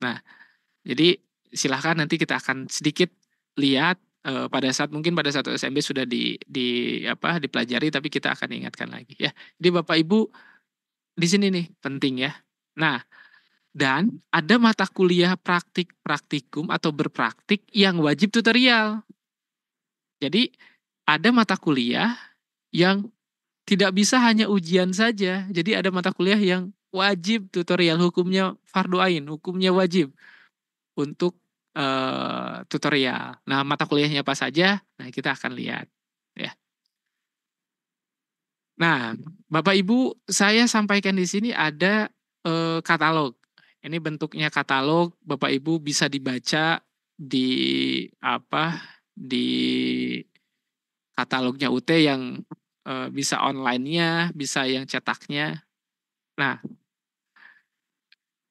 Nah, jadi silahkan nanti kita akan sedikit lihat e, pada saat mungkin pada saat SMB sudah di di apa dipelajari tapi kita akan ingatkan lagi ya. Jadi Bapak Ibu di sini nih penting ya. Nah, dan ada mata kuliah praktik praktikum atau berpraktik yang wajib tutorial. Jadi ada mata kuliah yang tidak bisa hanya ujian saja. Jadi ada mata kuliah yang wajib tutorial hukumnya fardu ain, hukumnya wajib untuk Eh, tutorial. Nah, mata kuliahnya apa saja? Nah, kita akan lihat ya. Nah, Bapak Ibu, saya sampaikan di sini ada uh, katalog. Ini bentuknya katalog, Bapak Ibu bisa dibaca di apa? di katalognya UT yang uh, bisa online bisa yang cetaknya. Nah,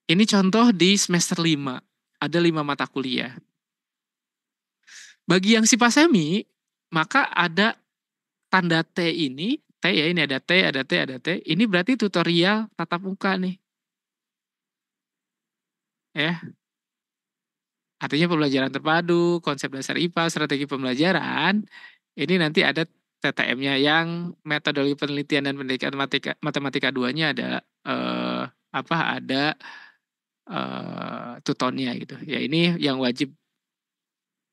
ini contoh di semester 5 ada lima mata kuliah. Bagi yang sifat semi, maka ada tanda T ini, T ya ini ada T, ada T, ada T. Ini berarti tutorial tatap muka nih. Ya. Artinya pembelajaran terpadu, konsep dasar IPA, strategi pembelajaran, ini nanti ada TTM-nya yang metodologi penelitian dan pendidikan matematika matematika duanya ada eh, apa ada Eh, tutornya gitu. Ya ini yang wajib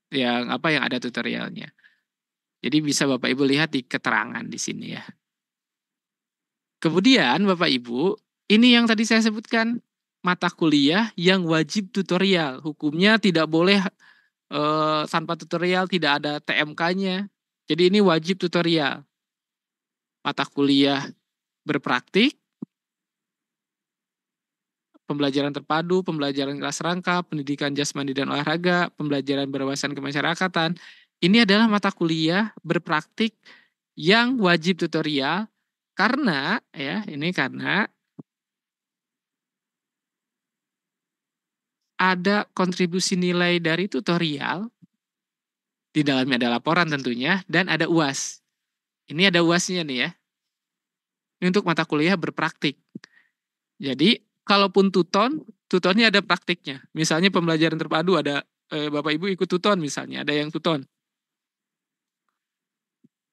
yang apa yang ada tutorialnya. Jadi bisa Bapak Ibu lihat di keterangan di sini ya. Kemudian Bapak Ibu, ini yang tadi saya sebutkan mata kuliah yang wajib tutorial. Hukumnya tidak boleh e, tanpa tutorial, tidak ada TMK-nya. Jadi ini wajib tutorial. Mata kuliah berpraktik pembelajaran terpadu, pembelajaran kelas rangka, pendidikan jasmani dan olahraga, pembelajaran berwawasan kemasyarakatan. Ini adalah mata kuliah berpraktik yang wajib tutorial karena ya ini karena ada kontribusi nilai dari tutorial di dalamnya ada laporan tentunya dan ada UAS. Ini ada UASnya nih ya. Ini untuk mata kuliah berpraktik. Jadi kalaupun tuton, tutonnya ada praktiknya. Misalnya pembelajaran terpadu ada eh, Bapak Ibu ikut tuton misalnya, ada yang tuton.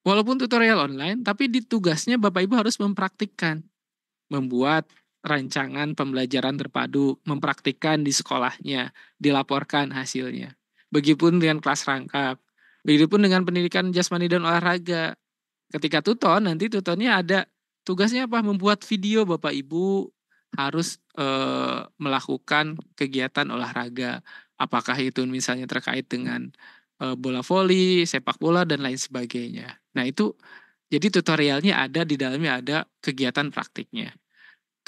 Walaupun tutorial online, tapi di tugasnya Bapak Ibu harus mempraktikkan. Membuat rancangan pembelajaran terpadu, mempraktikkan di sekolahnya, dilaporkan hasilnya. Begitupun dengan kelas rangkap, begitupun dengan pendidikan jasmani dan olahraga. Ketika tuton, nanti tutonnya ada tugasnya apa? Membuat video Bapak Ibu harus e, melakukan kegiatan olahraga. Apakah itu misalnya terkait dengan e, bola voli, sepak bola dan lain sebagainya. Nah, itu jadi tutorialnya ada di dalamnya ada kegiatan praktiknya.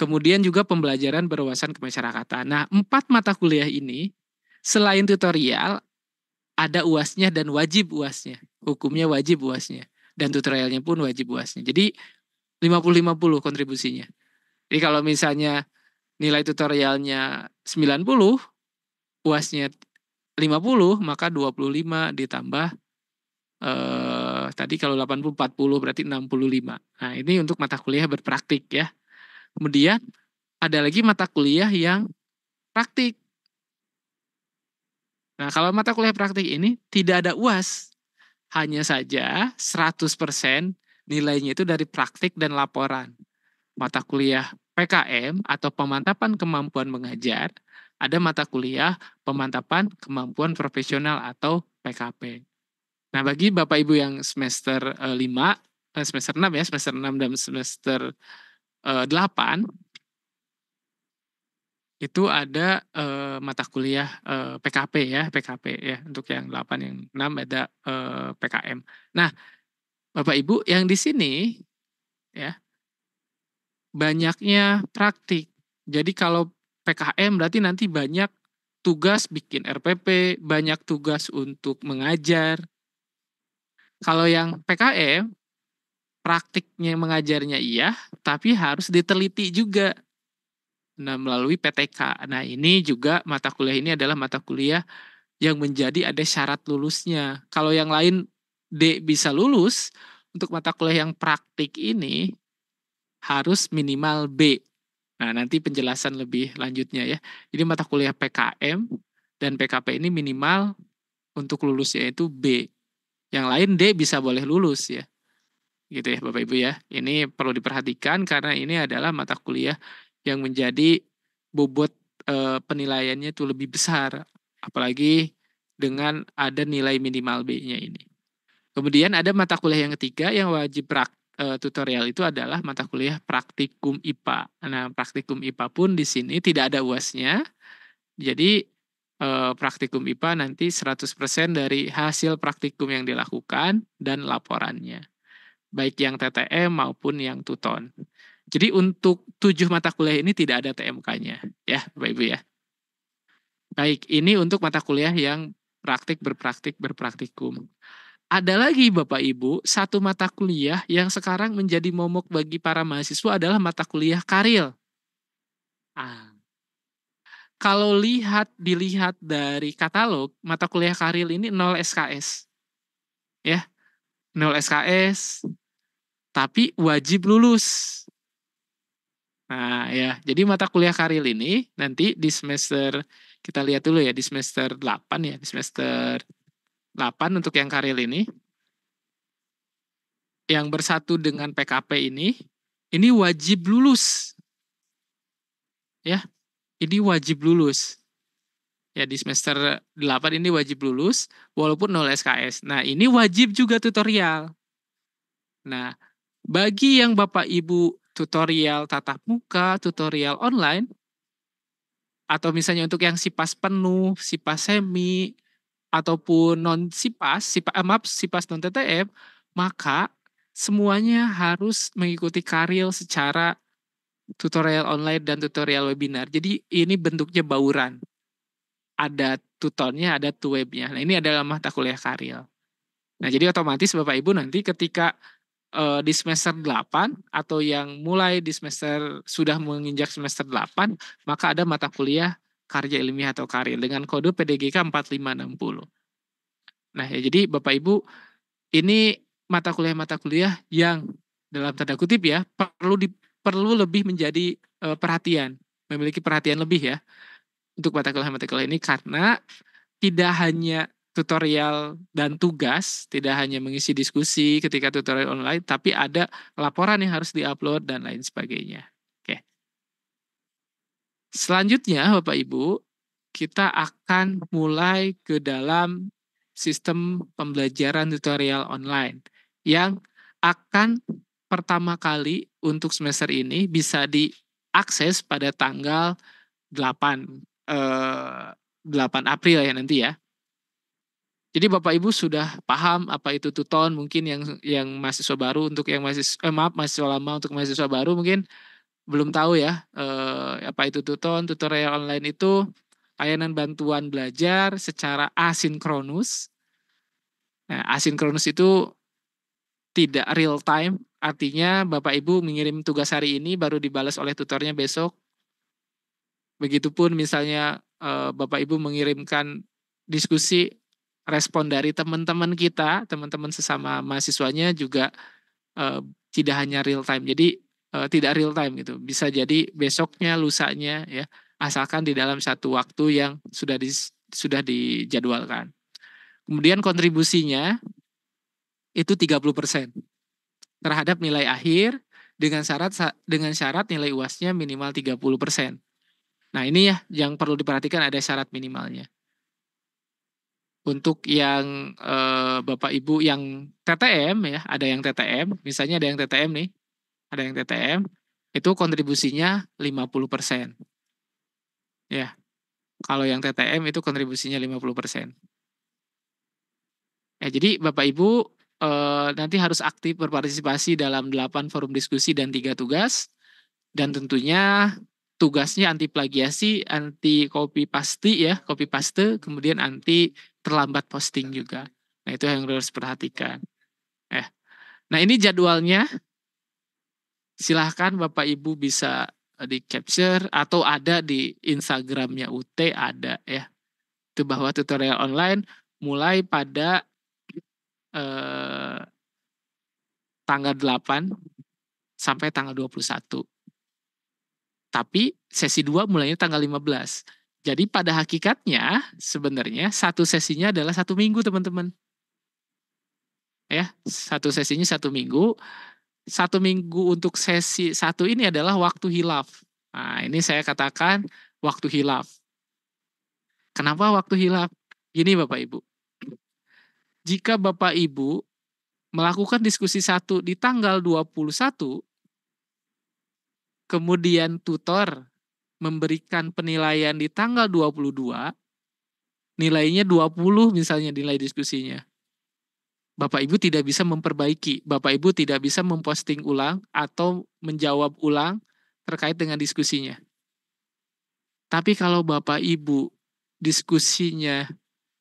Kemudian juga pembelajaran berwawasan kemasyarakatan. Nah, empat mata kuliah ini selain tutorial ada uasnya dan wajib uasnya. Hukumnya wajib uasnya dan tutorialnya pun wajib uasnya. Jadi 50-50 kontribusinya. Jadi kalau misalnya nilai tutorialnya 90, puasnya 50, maka 25 ditambah eh, tadi kalau 80 40 berarti 65. Nah, ini untuk mata kuliah berpraktik ya. Kemudian ada lagi mata kuliah yang praktik. Nah, kalau mata kuliah praktik ini tidak ada UAS. Hanya saja 100% nilainya itu dari praktik dan laporan mata kuliah PKM atau pemantapan kemampuan mengajar, ada mata kuliah pemantapan kemampuan profesional atau PKP. Nah, bagi Bapak Ibu yang semester 5, eh, eh, semester 6 ya, semester 6 dan semester 8 eh, itu ada eh, mata kuliah eh, PKP ya, PKP ya untuk yang 8 yang 6 ada eh, PKM. Nah, Bapak Ibu yang di sini ya banyaknya praktik. Jadi kalau PKM berarti nanti banyak tugas bikin RPP, banyak tugas untuk mengajar. Kalau yang PKM praktiknya mengajarnya iya, tapi harus diteliti juga. Nah, melalui PTK. Nah, ini juga mata kuliah ini adalah mata kuliah yang menjadi ada syarat lulusnya. Kalau yang lain D bisa lulus, untuk mata kuliah yang praktik ini harus minimal B. Nah, nanti penjelasan lebih lanjutnya ya. Jadi mata kuliah PKM dan PKP ini minimal untuk lulus yaitu B. Yang lain D bisa boleh lulus ya. Gitu ya Bapak Ibu ya. Ini perlu diperhatikan karena ini adalah mata kuliah yang menjadi bobot e, penilaiannya itu lebih besar apalagi dengan ada nilai minimal B-nya ini. Kemudian ada mata kuliah yang ketiga yang wajib praktik Eh, tutorial itu adalah mata kuliah praktikum IPA. Nah, praktikum IPA pun di sini tidak ada UASnya. Jadi eh, praktikum IPA nanti 100% dari hasil praktikum yang dilakukan dan laporannya. Baik yang TTM maupun yang tuton. Jadi untuk tujuh mata kuliah ini tidak ada TMK-nya, ya, Bapak Ibu ya. Baik, ini untuk mata kuliah yang praktik berpraktik berpraktikum ada lagi Bapak Ibu, satu mata kuliah yang sekarang menjadi momok bagi para mahasiswa adalah mata kuliah karir. Ah. Kalau lihat dilihat dari katalog, mata kuliah karir ini 0 SKS. Ya. 0 SKS. Tapi wajib lulus. Nah, ya. Jadi mata kuliah karir ini nanti di semester kita lihat dulu ya di semester 8 ya, di semester 8 untuk yang karir ini. Yang bersatu dengan PKP ini, ini wajib lulus. Ya, ini wajib lulus. Ya, di semester 8 ini wajib lulus, walaupun nol SKS. Nah, ini wajib juga tutorial. Nah, bagi yang Bapak Ibu tutorial tatap muka, tutorial online, atau misalnya untuk yang sipas penuh, sipas semi, ataupun non sipas, sipa, eh, maaf sipas non TTF, maka semuanya harus mengikuti karil secara tutorial online dan tutorial webinar. Jadi ini bentuknya bauran. Ada tutornya, ada tuwebnya. Nah ini adalah mata kuliah karil. Nah jadi otomatis Bapak Ibu nanti ketika uh, di semester 8 atau yang mulai di semester sudah menginjak semester 8 maka ada mata kuliah karya ilmiah atau karya dengan kode PDGK 4560. Nah, ya jadi Bapak Ibu, ini mata kuliah-mata kuliah yang dalam tanda kutip ya, perlu di, perlu lebih menjadi e, perhatian, memiliki perhatian lebih ya untuk mata kuliah-mata kuliah ini karena tidak hanya tutorial dan tugas, tidak hanya mengisi diskusi ketika tutorial online, tapi ada laporan yang harus diupload dan lain sebagainya. Selanjutnya Bapak Ibu, kita akan mulai ke dalam sistem pembelajaran tutorial online yang akan pertama kali untuk semester ini bisa diakses pada tanggal 8 eh, 8 April ya nanti ya. Jadi Bapak Ibu sudah paham apa itu tuton mungkin yang yang mahasiswa baru untuk yang mahasiswa eh, maaf mahasiswa lama untuk mahasiswa baru mungkin belum tahu ya eh, apa itu Tuton, tutorial online itu layanan bantuan belajar secara asinkronus. Nah, asinkronus itu tidak real time, artinya Bapak Ibu mengirim tugas hari ini baru dibalas oleh tutornya besok. Begitupun misalnya eh, Bapak Ibu mengirimkan diskusi respon dari teman-teman kita, teman-teman sesama mahasiswanya juga eh, tidak hanya real time. Jadi uh, tidak real time gitu. Bisa jadi besoknya, lusanya ya, asalkan di dalam satu waktu yang sudah di, sudah dijadwalkan. Kemudian kontribusinya itu 30% terhadap nilai akhir dengan syarat dengan syarat nilai UASnya minimal 30%. Nah, ini ya yang perlu diperhatikan ada syarat minimalnya. Untuk yang e, Bapak Ibu yang TTM ya, ada yang TTM, misalnya ada yang TTM nih ada yang TTM, itu kontribusinya 50%. Ya. Kalau yang TTM itu kontribusinya 50%. Ya, jadi Bapak Ibu e, nanti harus aktif berpartisipasi dalam 8 forum diskusi dan 3 tugas dan tentunya tugasnya anti plagiasi, anti copy paste ya, copy paste, kemudian anti terlambat posting juga. Nah, itu yang harus perhatikan. Eh. Ya. Nah, ini jadwalnya silahkan Bapak Ibu bisa eh, di capture atau ada di Instagramnya UT ada ya itu bahwa tutorial online mulai pada eh, tanggal 8 sampai tanggal 21. Tapi sesi 2 mulainya tanggal 15. Jadi pada hakikatnya sebenarnya satu sesinya adalah satu minggu teman-teman. Ya, satu sesinya satu minggu satu minggu untuk sesi satu ini adalah waktu hilaf. Nah, ini saya katakan waktu hilaf. Kenapa waktu hilaf? Gini Bapak Ibu. Jika Bapak Ibu melakukan diskusi satu di tanggal 21, kemudian tutor memberikan penilaian di tanggal 22, nilainya 20 misalnya nilai diskusinya. Bapak Ibu tidak bisa memperbaiki, Bapak Ibu tidak bisa memposting ulang atau menjawab ulang terkait dengan diskusinya. Tapi kalau Bapak Ibu diskusinya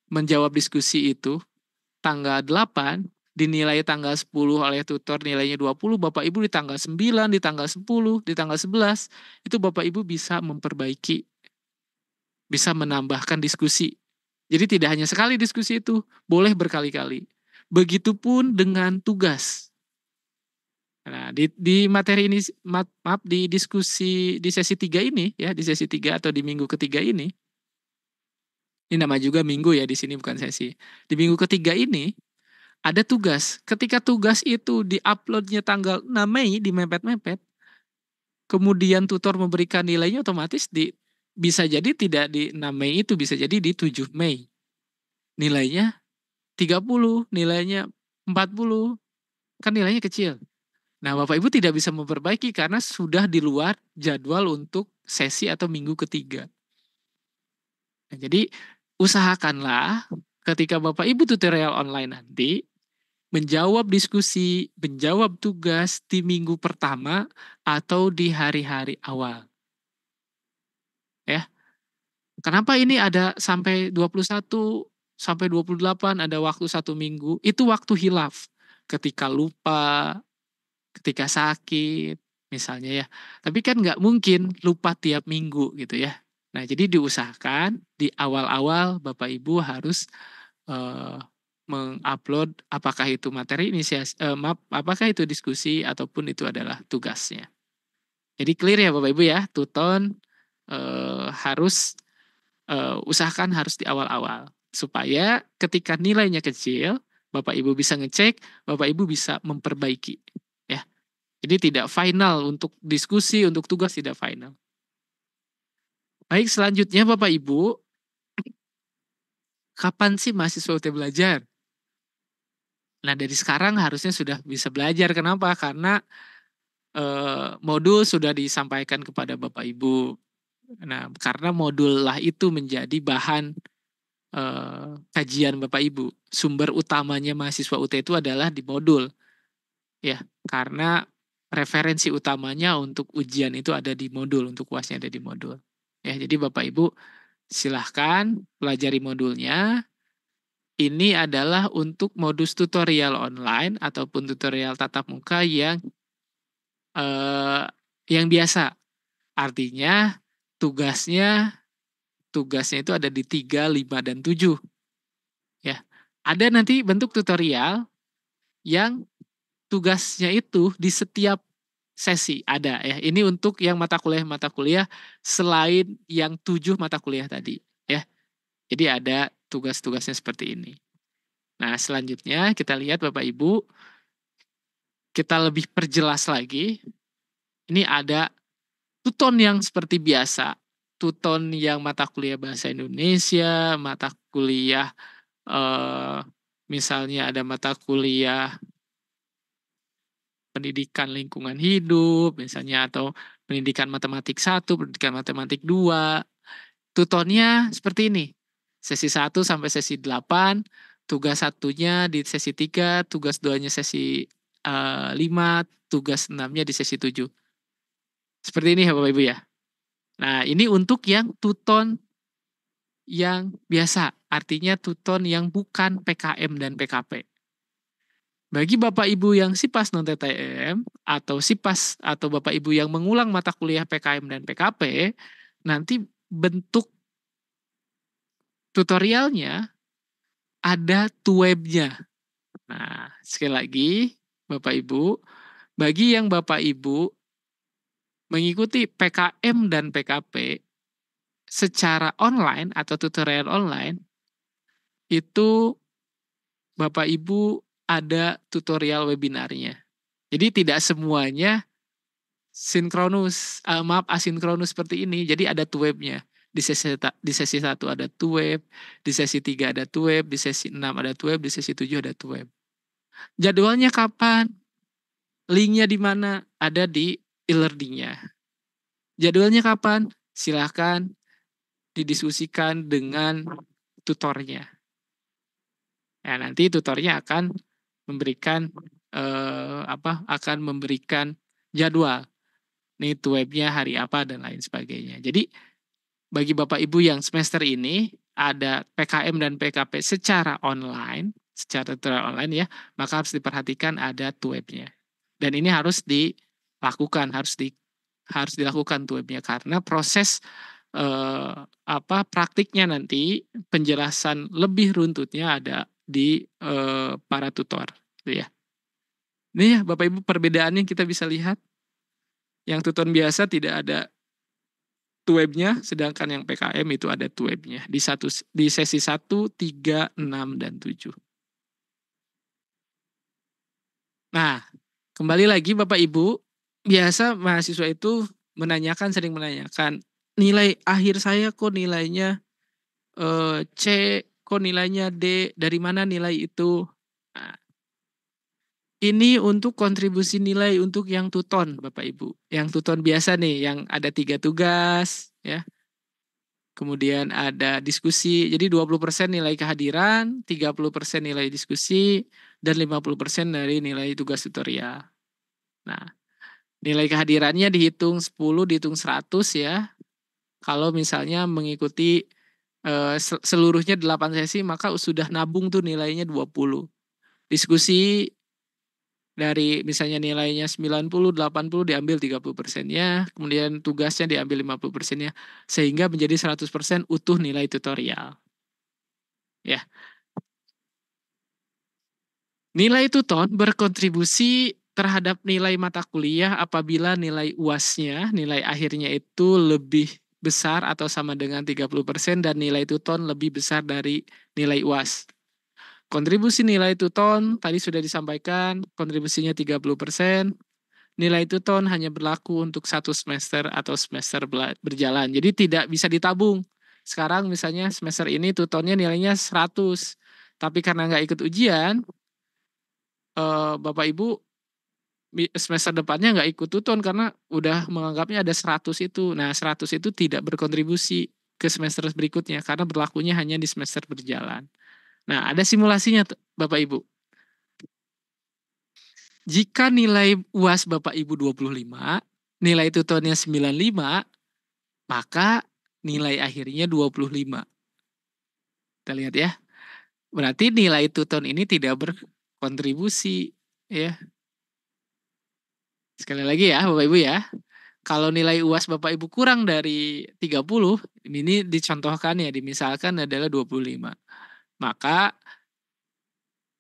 menjawab diskusi itu tanggal 8 dinilai tanggal 10 oleh tutor nilainya 20, Bapak Ibu di tanggal 9, di tanggal 10, di tanggal 11 itu Bapak Ibu bisa memperbaiki bisa menambahkan diskusi. Jadi tidak hanya sekali diskusi itu, boleh berkali-kali. Begitupun dengan tugas. Nah, di, di materi ini maaf di diskusi di sesi tiga ini ya, di sesi tiga atau di minggu ketiga ini ini nama juga minggu ya di sini bukan sesi. Di minggu ketiga ini ada tugas. Ketika tugas itu di uploadnya tanggal 6 Mei di mepet-mepet, kemudian tutor memberikan nilainya otomatis di bisa jadi tidak di 6 Mei itu bisa jadi di 7 Mei. Nilainya 30 nilainya 40 kan nilainya kecil. Nah, Bapak Ibu tidak bisa memperbaiki karena sudah di luar jadwal untuk sesi atau minggu ketiga. Nah, jadi usahakanlah ketika Bapak Ibu tutorial online nanti menjawab diskusi, menjawab tugas di minggu pertama atau di hari-hari awal. Ya. Kenapa ini ada sampai 21 sampai 28 ada waktu satu minggu itu waktu hilaf ketika lupa ketika sakit misalnya ya tapi kan nggak mungkin lupa tiap minggu gitu ya nah jadi diusahakan di awal-awal bapak ibu harus uh, mengupload apakah itu materi inisiasi uh, maaf apakah itu diskusi ataupun itu adalah tugasnya. Jadi clear ya Bapak Ibu ya, tuton eh, harus eh, usahakan harus di awal-awal supaya ketika nilainya kecil, Bapak Ibu bisa ngecek, Bapak Ibu bisa memperbaiki. Ya. Jadi tidak final untuk diskusi, untuk tugas tidak final. Baik, selanjutnya Bapak Ibu, kapan sih mahasiswa UT belajar? Nah, dari sekarang harusnya sudah bisa belajar. Kenapa? Karena e, modul sudah disampaikan kepada Bapak Ibu. Nah, karena modul lah itu menjadi bahan uh, kajian Bapak Ibu, sumber utamanya mahasiswa UT itu adalah di modul. Ya, karena referensi utamanya untuk ujian itu ada di modul, untuk kuasnya ada di modul. Ya, jadi Bapak Ibu silahkan pelajari modulnya. Ini adalah untuk modus tutorial online ataupun tutorial tatap muka yang eh, yang biasa. Artinya tugasnya tugasnya itu ada di 3, 5, dan 7. Ya, ada nanti bentuk tutorial yang tugasnya itu di setiap sesi ada ya. Ini untuk yang mata kuliah mata kuliah selain yang tujuh mata kuliah tadi ya. Jadi ada tugas-tugasnya seperti ini. Nah, selanjutnya kita lihat Bapak Ibu kita lebih perjelas lagi. Ini ada tuton yang seperti biasa tuton yang mata kuliah bahasa Indonesia, mata kuliah eh, misalnya ada mata kuliah pendidikan lingkungan hidup misalnya atau pendidikan matematik 1, pendidikan matematik 2. Tutonnya seperti ini. Sesi 1 sampai sesi 8, tugas satunya di sesi 3, tugas duanya sesi uh, eh, 5, tugas enamnya di sesi 7. Seperti ini ya Bapak Ibu ya. Nah, ini untuk yang tuton yang biasa, artinya tuton yang bukan PKM dan PKP. Bagi Bapak Ibu yang sipas non TTM atau sipas atau Bapak Ibu yang mengulang mata kuliah PKM dan PKP, nanti bentuk tutorialnya ada webnya. Nah, sekali lagi Bapak Ibu, bagi yang Bapak Ibu mengikuti PKM dan PKP secara online atau tutorial online itu Bapak Ibu ada tutorial webinarnya. Jadi tidak semuanya sinkronus, uh, maaf asinkronus seperti ini. Jadi ada two webnya. Di sesi di sesi 1 ada two web, di sesi tiga ada two web, di sesi enam ada two web, di sesi tujuh ada two web. Jadwalnya kapan? Linknya di mana? Ada di e-learningnya. Jadwalnya kapan? Silahkan didiskusikan dengan tutornya. Nah, nanti tutornya akan memberikan eh, apa? Akan memberikan jadwal. Nih webnya hari apa dan lain sebagainya. Jadi bagi Bapak Ibu yang semester ini ada PKM dan PKP secara online, secara tutorial online ya, maka harus diperhatikan ada webnya. Dan ini harus di lakukan harus di harus dilakukan tuh webnya karena proses eh, apa praktiknya nanti penjelasan lebih runtutnya ada di eh, para tutor gitu ya. Ini ya Bapak Ibu perbedaannya kita bisa lihat. Yang tutor biasa tidak ada to webnya sedangkan yang PKM itu ada to webnya di satu di sesi satu tiga enam dan tujuh Nah, kembali lagi Bapak Ibu biasa mahasiswa itu menanyakan sering menanyakan nilai akhir saya kok nilainya eh, C kok nilainya D dari mana nilai itu nah, ini untuk kontribusi nilai untuk yang tuton Bapak Ibu yang tuton biasa nih yang ada tiga tugas ya kemudian ada diskusi jadi 20% nilai kehadiran 30% nilai diskusi dan 50% dari nilai tugas tutorial nah Nilai kehadirannya dihitung 10 dihitung 100 ya. Kalau misalnya mengikuti e, seluruhnya 8 sesi maka sudah nabung tuh nilainya 20. Diskusi dari misalnya nilainya 90, 80 diambil 30 persennya, kemudian tugasnya diambil 50 persennya, sehingga menjadi 100 persen utuh nilai tutorial. Ya. Nilai tuton berkontribusi terhadap nilai mata kuliah apabila nilai UASnya, nilai akhirnya itu lebih besar atau sama dengan 30% dan nilai tuton lebih besar dari nilai UAS. Kontribusi nilai tuton tadi sudah disampaikan, kontribusinya 30%. Nilai tuton hanya berlaku untuk satu semester atau semester berjalan. Jadi tidak bisa ditabung. Sekarang misalnya semester ini tutonnya nilainya 100. Tapi karena nggak ikut ujian, eh, Bapak Ibu semester depannya nggak ikut tuton karena udah menganggapnya ada 100 itu. Nah, 100 itu tidak berkontribusi ke semester berikutnya karena berlakunya hanya di semester berjalan. Nah, ada simulasinya Bapak Ibu. Jika nilai UAS Bapak Ibu 25, nilai tutornya 95, maka nilai akhirnya 25. Kita lihat ya. Berarti nilai tuton ini tidak berkontribusi ya Sekali lagi ya Bapak Ibu ya. Kalau nilai UAS Bapak Ibu kurang dari 30, ini dicontohkan ya, dimisalkan adalah 25. Maka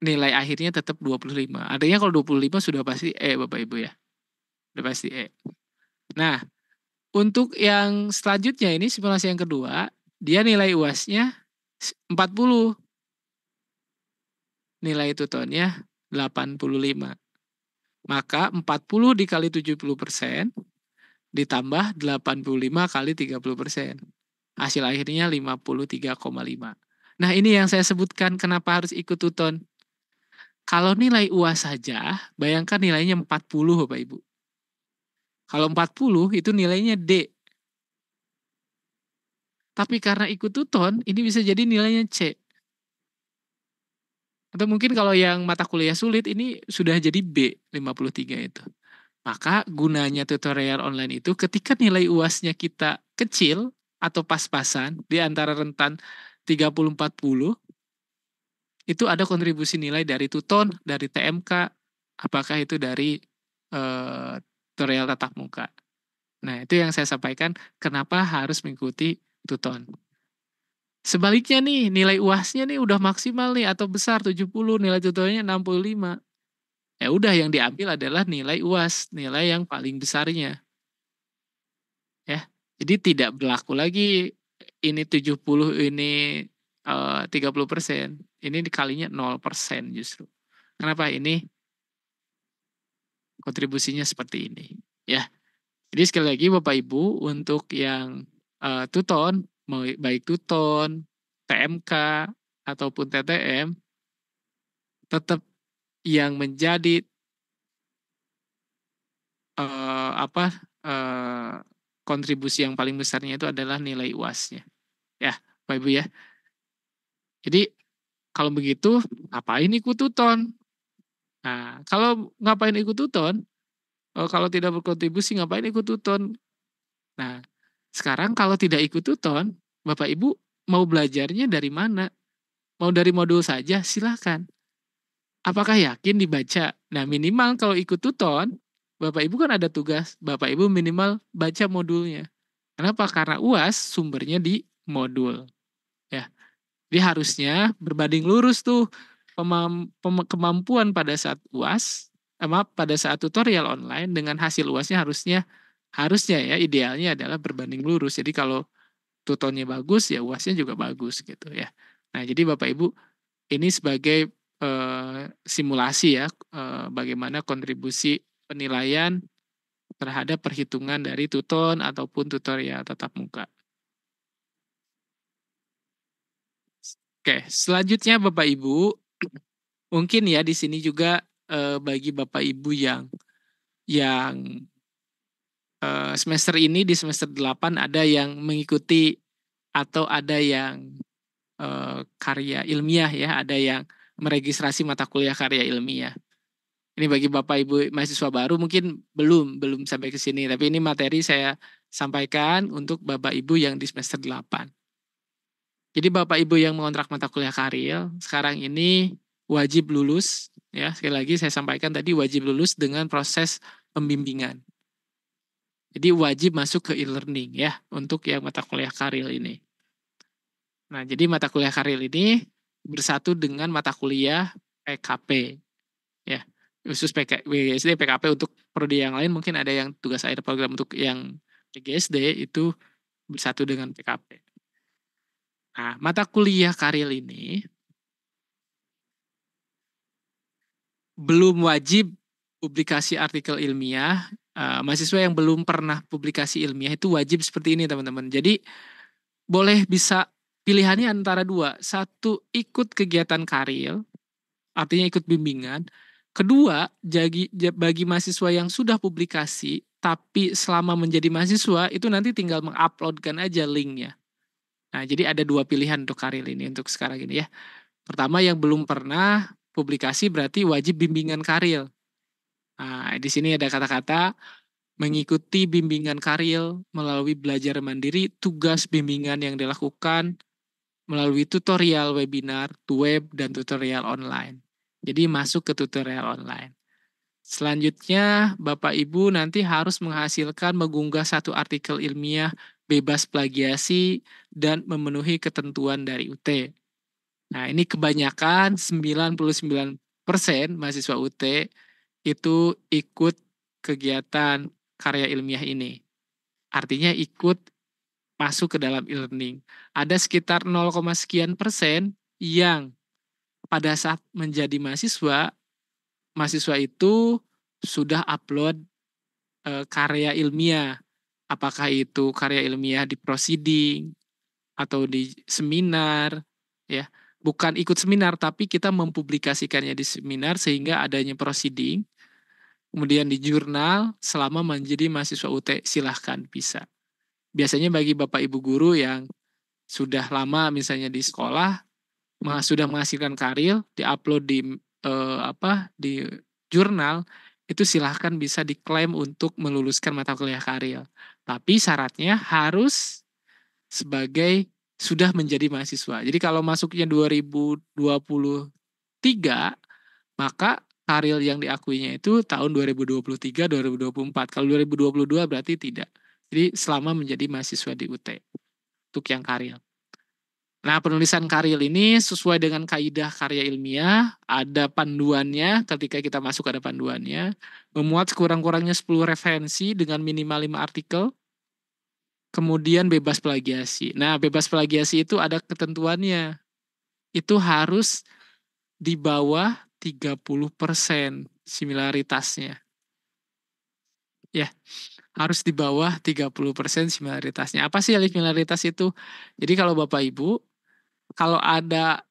nilai akhirnya tetap 25. Artinya kalau 25 sudah pasti E Bapak Ibu ya. Sudah pasti E. Nah, untuk yang selanjutnya ini simulasi yang kedua, dia nilai UASnya 40. Nilai tutonnya 85. Maka 40 dikali 70 persen ditambah 85 kali 30 persen. Hasil akhirnya 53,5. Nah ini yang saya sebutkan kenapa harus ikut tuton. Kalau nilai UAS saja, bayangkan nilainya 40 Bapak Ibu. Kalau 40 itu nilainya D. Tapi karena ikut tuton, ini bisa jadi nilainya C. Atau mungkin kalau yang mata kuliah sulit ini sudah jadi B 53 itu. Maka gunanya tutorial online itu ketika nilai UASnya kita kecil atau pas-pasan di antara rentan 30 40 itu ada kontribusi nilai dari Tuton, dari TMK, apakah itu dari eh, tutorial tatap muka. Nah, itu yang saya sampaikan kenapa harus mengikuti Tuton. Sebaliknya nih, nilai UASnya nih udah maksimal nih atau besar 70, nilai tutorialnya 65. Ya udah yang diambil adalah nilai UAS, nilai yang paling besarnya. Ya. Jadi tidak berlaku lagi ini 70, ini eh, uh, 30%. Ini dikalinya 0% justru. Kenapa ini kontribusinya seperti ini, ya. Jadi sekali lagi Bapak Ibu untuk yang uh, tuton baik Tuton, TMK ataupun TTM tetap yang menjadi uh, apa uh, kontribusi yang paling besarnya itu adalah nilai UASnya. Ya, Pak Ibu ya. Jadi kalau begitu ngapain ikut tuton? Nah, kalau ngapain ikut tuton? Oh, kalau tidak berkontribusi ngapain ikut tuton? Nah, sekarang kalau tidak ikut tuton, Bapak Ibu mau belajarnya dari mana? Mau dari modul saja silahkan. Apakah yakin dibaca? Nah minimal kalau ikut tuton, Bapak Ibu kan ada tugas, Bapak Ibu minimal baca modulnya. Kenapa? Karena UAS sumbernya di modul. Ya. Jadi harusnya berbanding lurus tuh kemampuan pada saat UAS, eh, maaf, pada saat tutorial online dengan hasil UASnya harusnya harusnya ya idealnya adalah berbanding lurus. Jadi kalau tutonnya bagus ya uasnya juga bagus gitu ya. Nah jadi Bapak Ibu ini sebagai e, simulasi ya e, bagaimana kontribusi penilaian terhadap perhitungan dari tuton ataupun tutorial tatap muka. Oke, selanjutnya Bapak Ibu, mungkin ya di sini juga e, bagi Bapak Ibu yang yang Eh, semester ini di semester 8 ada yang mengikuti atau ada yang eh, karya ilmiah ya, ada yang meregistrasi mata kuliah karya ilmiah. Ini bagi Bapak Ibu mahasiswa baru mungkin belum belum sampai ke sini, tapi ini materi saya sampaikan untuk Bapak Ibu yang di semester 8. Jadi Bapak Ibu yang mengontrak mata kuliah karya sekarang ini wajib lulus ya sekali lagi saya sampaikan tadi wajib lulus dengan proses pembimbingan jadi wajib masuk ke e-learning ya untuk yang mata kuliah karir ini. Nah, jadi mata kuliah karir ini bersatu dengan mata kuliah PKP. Ya, khusus PK, PKP untuk prodi yang lain mungkin ada yang tugas akhir program untuk yang PGSD itu bersatu dengan PKP. Nah, mata kuliah karir ini belum wajib publikasi artikel ilmiah Ah, mahasiswa yang belum pernah publikasi ilmiah itu wajib seperti ini teman-teman. Jadi boleh bisa pilihannya antara dua. Satu ikut kegiatan karir, artinya ikut bimbingan. Kedua, bagi, bagi mahasiswa yang sudah publikasi tapi selama menjadi mahasiswa itu nanti tinggal menguploadkan aja linknya. Nah, jadi ada dua pilihan untuk karir ini untuk sekarang ini ya. Pertama yang belum pernah publikasi berarti wajib bimbingan karir. Nah, di sini ada kata-kata mengikuti bimbingan karil melalui belajar mandiri, tugas bimbingan yang dilakukan melalui tutorial webinar, web, dan tutorial online. Jadi masuk ke tutorial online. Selanjutnya, Bapak Ibu nanti harus menghasilkan mengunggah satu artikel ilmiah bebas plagiasi dan memenuhi ketentuan dari UT. Nah, ini kebanyakan 99% mahasiswa UT itu ikut kegiatan karya ilmiah ini. Artinya ikut masuk ke dalam e-learning. Ada sekitar 0, sekian persen yang pada saat menjadi mahasiswa, mahasiswa itu sudah upload e, karya ilmiah. Apakah itu karya ilmiah di proceeding atau di seminar, ya bukan ikut seminar tapi kita mempublikasikannya di seminar sehingga adanya proceeding kemudian di jurnal selama menjadi mahasiswa UT silahkan bisa biasanya bagi bapak ibu guru yang sudah lama misalnya di sekolah sudah menghasilkan karya diupload di eh, apa di jurnal itu silahkan bisa diklaim untuk meluluskan mata kuliah karir tapi syaratnya harus sebagai sudah menjadi mahasiswa. Jadi kalau masuknya 2023 maka karir yang diakuinya itu tahun 2023 2024 kalau 2022 berarti tidak jadi selama menjadi mahasiswa di UT untuk yang karir. nah penulisan karir ini sesuai dengan kaidah karya ilmiah ada panduannya ketika kita masuk ada panduannya memuat sekurang-kurangnya 10 referensi dengan minimal 5 artikel kemudian bebas plagiasi. Nah, bebas plagiasi itu ada ketentuannya. Itu harus di bawah 30% similaritasnya. Ya, harus di bawah 30% similaritasnya. Apa sih similaritas itu? Jadi kalau Bapak Ibu, kalau ada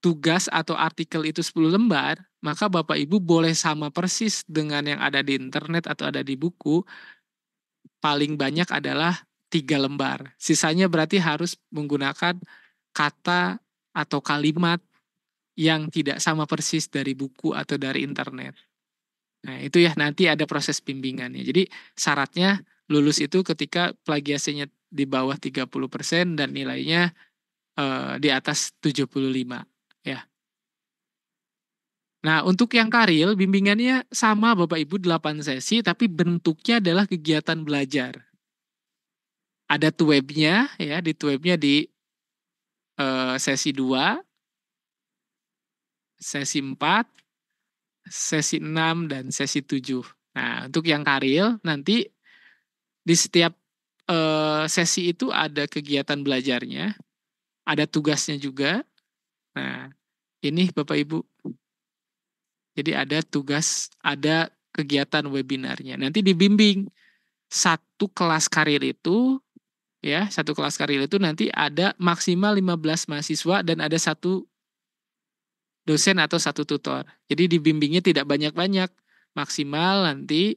tugas atau artikel itu 10 lembar, maka Bapak Ibu boleh sama persis dengan yang ada di internet atau ada di buku, paling banyak adalah tiga lembar. Sisanya berarti harus menggunakan kata atau kalimat yang tidak sama persis dari buku atau dari internet. Nah, itu ya nanti ada proses bimbingannya. Jadi syaratnya lulus itu ketika plagiasinya di bawah 30% dan nilainya eh, di atas 75 ya. Nah, untuk yang Karil, bimbingannya sama Bapak Ibu 8 sesi, tapi bentuknya adalah kegiatan belajar. Ada tuwebnya, ya, di tuwebnya di eh, sesi 2, sesi 4, sesi 6, dan sesi 7. Nah, untuk yang Karil, nanti di setiap eh, sesi itu ada kegiatan belajarnya, ada tugasnya juga. Nah, ini Bapak Ibu jadi ada tugas, ada kegiatan webinarnya. Nanti dibimbing satu kelas karir itu ya, satu kelas karir itu nanti ada maksimal 15 mahasiswa dan ada satu dosen atau satu tutor. Jadi dibimbingnya tidak banyak-banyak. Maksimal nanti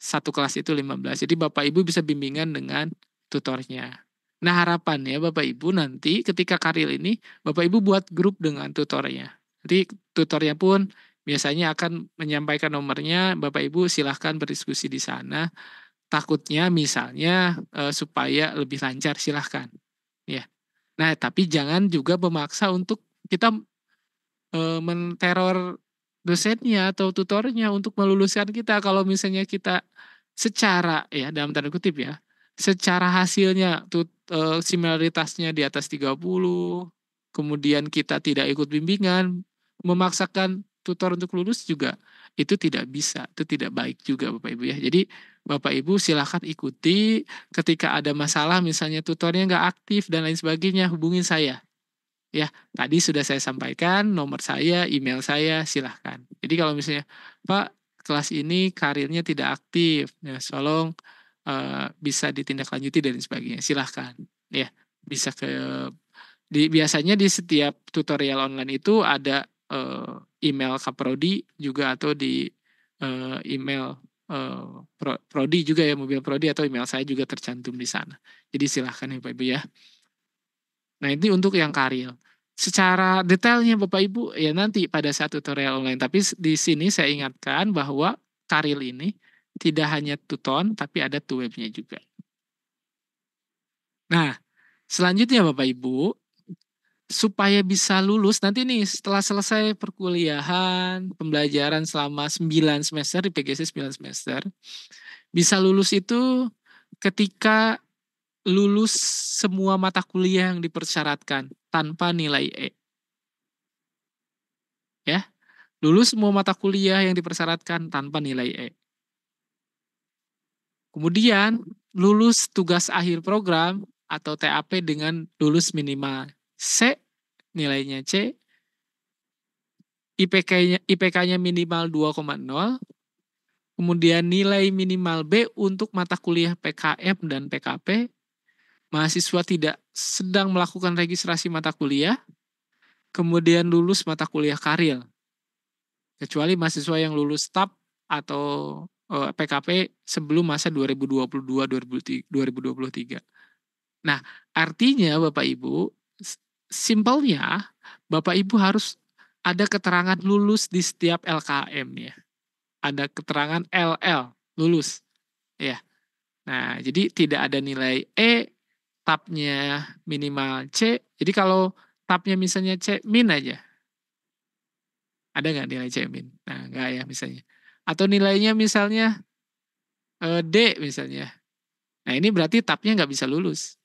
satu kelas itu 15. Jadi Bapak Ibu bisa bimbingan dengan tutornya. Nah harapannya Bapak Ibu nanti ketika karir ini Bapak Ibu buat grup dengan tutornya. Nanti tutornya pun biasanya akan menyampaikan nomornya Bapak Ibu silahkan berdiskusi di sana takutnya misalnya eh, supaya lebih lancar silahkan ya nah tapi jangan juga memaksa untuk kita eh, menteror dosennya atau tutornya untuk meluluskan kita kalau misalnya kita secara ya dalam tanda kutip ya secara hasilnya tut, eh, similaritasnya di atas 30 kemudian kita tidak ikut bimbingan memaksakan tutor untuk lulus juga itu tidak bisa, itu tidak baik juga Bapak Ibu ya. Jadi Bapak Ibu silahkan ikuti ketika ada masalah misalnya tutornya nggak aktif dan lain sebagainya hubungin saya. Ya, tadi sudah saya sampaikan nomor saya, email saya, silahkan. Jadi kalau misalnya Pak kelas ini karirnya tidak aktif, ya tolong uh, bisa ditindaklanjuti dan lain sebagainya, silahkan. Ya, bisa ke di biasanya di setiap tutorial online itu ada uh, email Kaprodi juga atau di uh, email uh, Pro, Prodi juga ya mobil Prodi atau email saya juga tercantum di sana. Jadi silahkan ya Bapak Ibu ya. Nah ini untuk yang karir. Secara detailnya Bapak Ibu ya nanti pada saat tutorial online. Tapi di sini saya ingatkan bahwa karir ini tidak hanya tuton tapi ada tuwebnya juga. Nah selanjutnya Bapak Ibu supaya bisa lulus nanti nih setelah selesai perkuliahan, pembelajaran selama 9 semester di PGC 9 semester, bisa lulus itu ketika lulus semua mata kuliah yang dipersyaratkan tanpa nilai E. Ya. Lulus semua mata kuliah yang dipersyaratkan tanpa nilai E. Kemudian lulus tugas akhir program atau TAP dengan lulus minimal C nilainya C, IPK-nya IPK-nya minimal 2,0, kemudian nilai minimal B untuk mata kuliah PKM dan PKP, mahasiswa tidak sedang melakukan registrasi mata kuliah, kemudian lulus mata kuliah karir. Kecuali mahasiswa yang lulus TAP atau PKP eh, sebelum masa 2022-2023. Nah, artinya Bapak Ibu, simpelnya Bapak Ibu harus ada keterangan lulus di setiap LKM ya. Ada keterangan LL, lulus. Ya. Nah, jadi tidak ada nilai E, tapnya minimal C. Jadi kalau tapnya misalnya C min aja. Ada nggak nilai C min? Nah, nggak ya misalnya. Atau nilainya misalnya eh, D misalnya. Nah, ini berarti tapnya nggak bisa lulus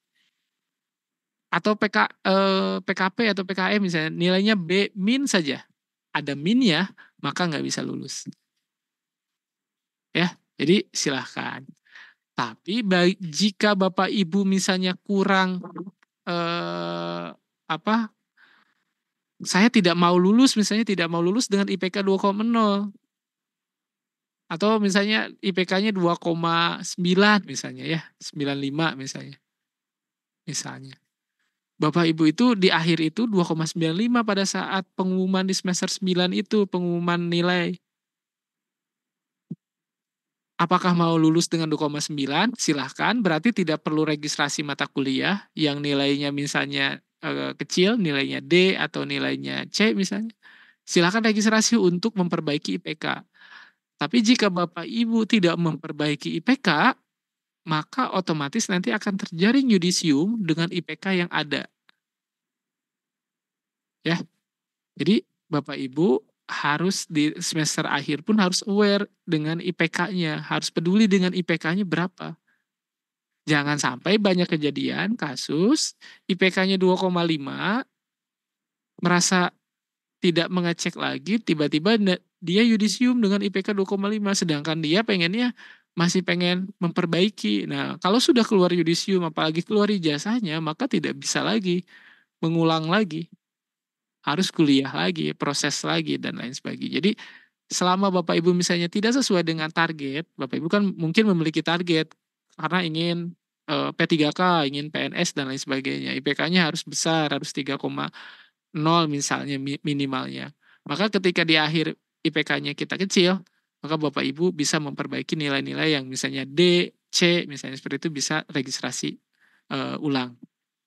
atau PK eh, PKP atau PKM misalnya nilainya B min saja ada min ya maka nggak bisa lulus ya jadi silahkan tapi jika bapak ibu misalnya kurang eh, apa saya tidak mau lulus misalnya tidak mau lulus dengan IPK 2,0 atau misalnya IPK-nya 2,9 misalnya ya 95 misalnya misalnya Bapak Ibu itu di akhir itu 2,95 pada saat pengumuman di semester 9 itu, pengumuman nilai. Apakah mau lulus dengan 2,9? Silahkan, berarti tidak perlu registrasi mata kuliah yang nilainya misalnya eh, kecil, nilainya D atau nilainya C misalnya. Silahkan registrasi untuk memperbaiki IPK. Tapi jika Bapak Ibu tidak memperbaiki IPK, maka otomatis nanti akan terjaring yudisium dengan IPK yang ada. Ya. Jadi Bapak Ibu harus di semester akhir pun harus aware dengan IPK-nya, harus peduli dengan IPK-nya berapa. Jangan sampai banyak kejadian kasus IPK-nya 2,5 merasa tidak mengecek lagi tiba-tiba dia yudisium dengan IPK 2,5 sedangkan dia pengennya masih pengen memperbaiki. Nah, kalau sudah keluar yudisium, apalagi keluar ijazahnya, maka tidak bisa lagi mengulang lagi, harus kuliah lagi, proses lagi dan lain sebagainya. Jadi selama bapak ibu misalnya tidak sesuai dengan target, bapak ibu kan mungkin memiliki target karena ingin e, eh, P3K, ingin PNS dan lain sebagainya. IPK-nya harus besar, harus 3,0 misalnya minimalnya. Maka ketika di akhir IPK-nya kita kecil, maka Bapak Ibu bisa memperbaiki nilai-nilai yang misalnya D, C, misalnya seperti itu bisa registrasi uh, ulang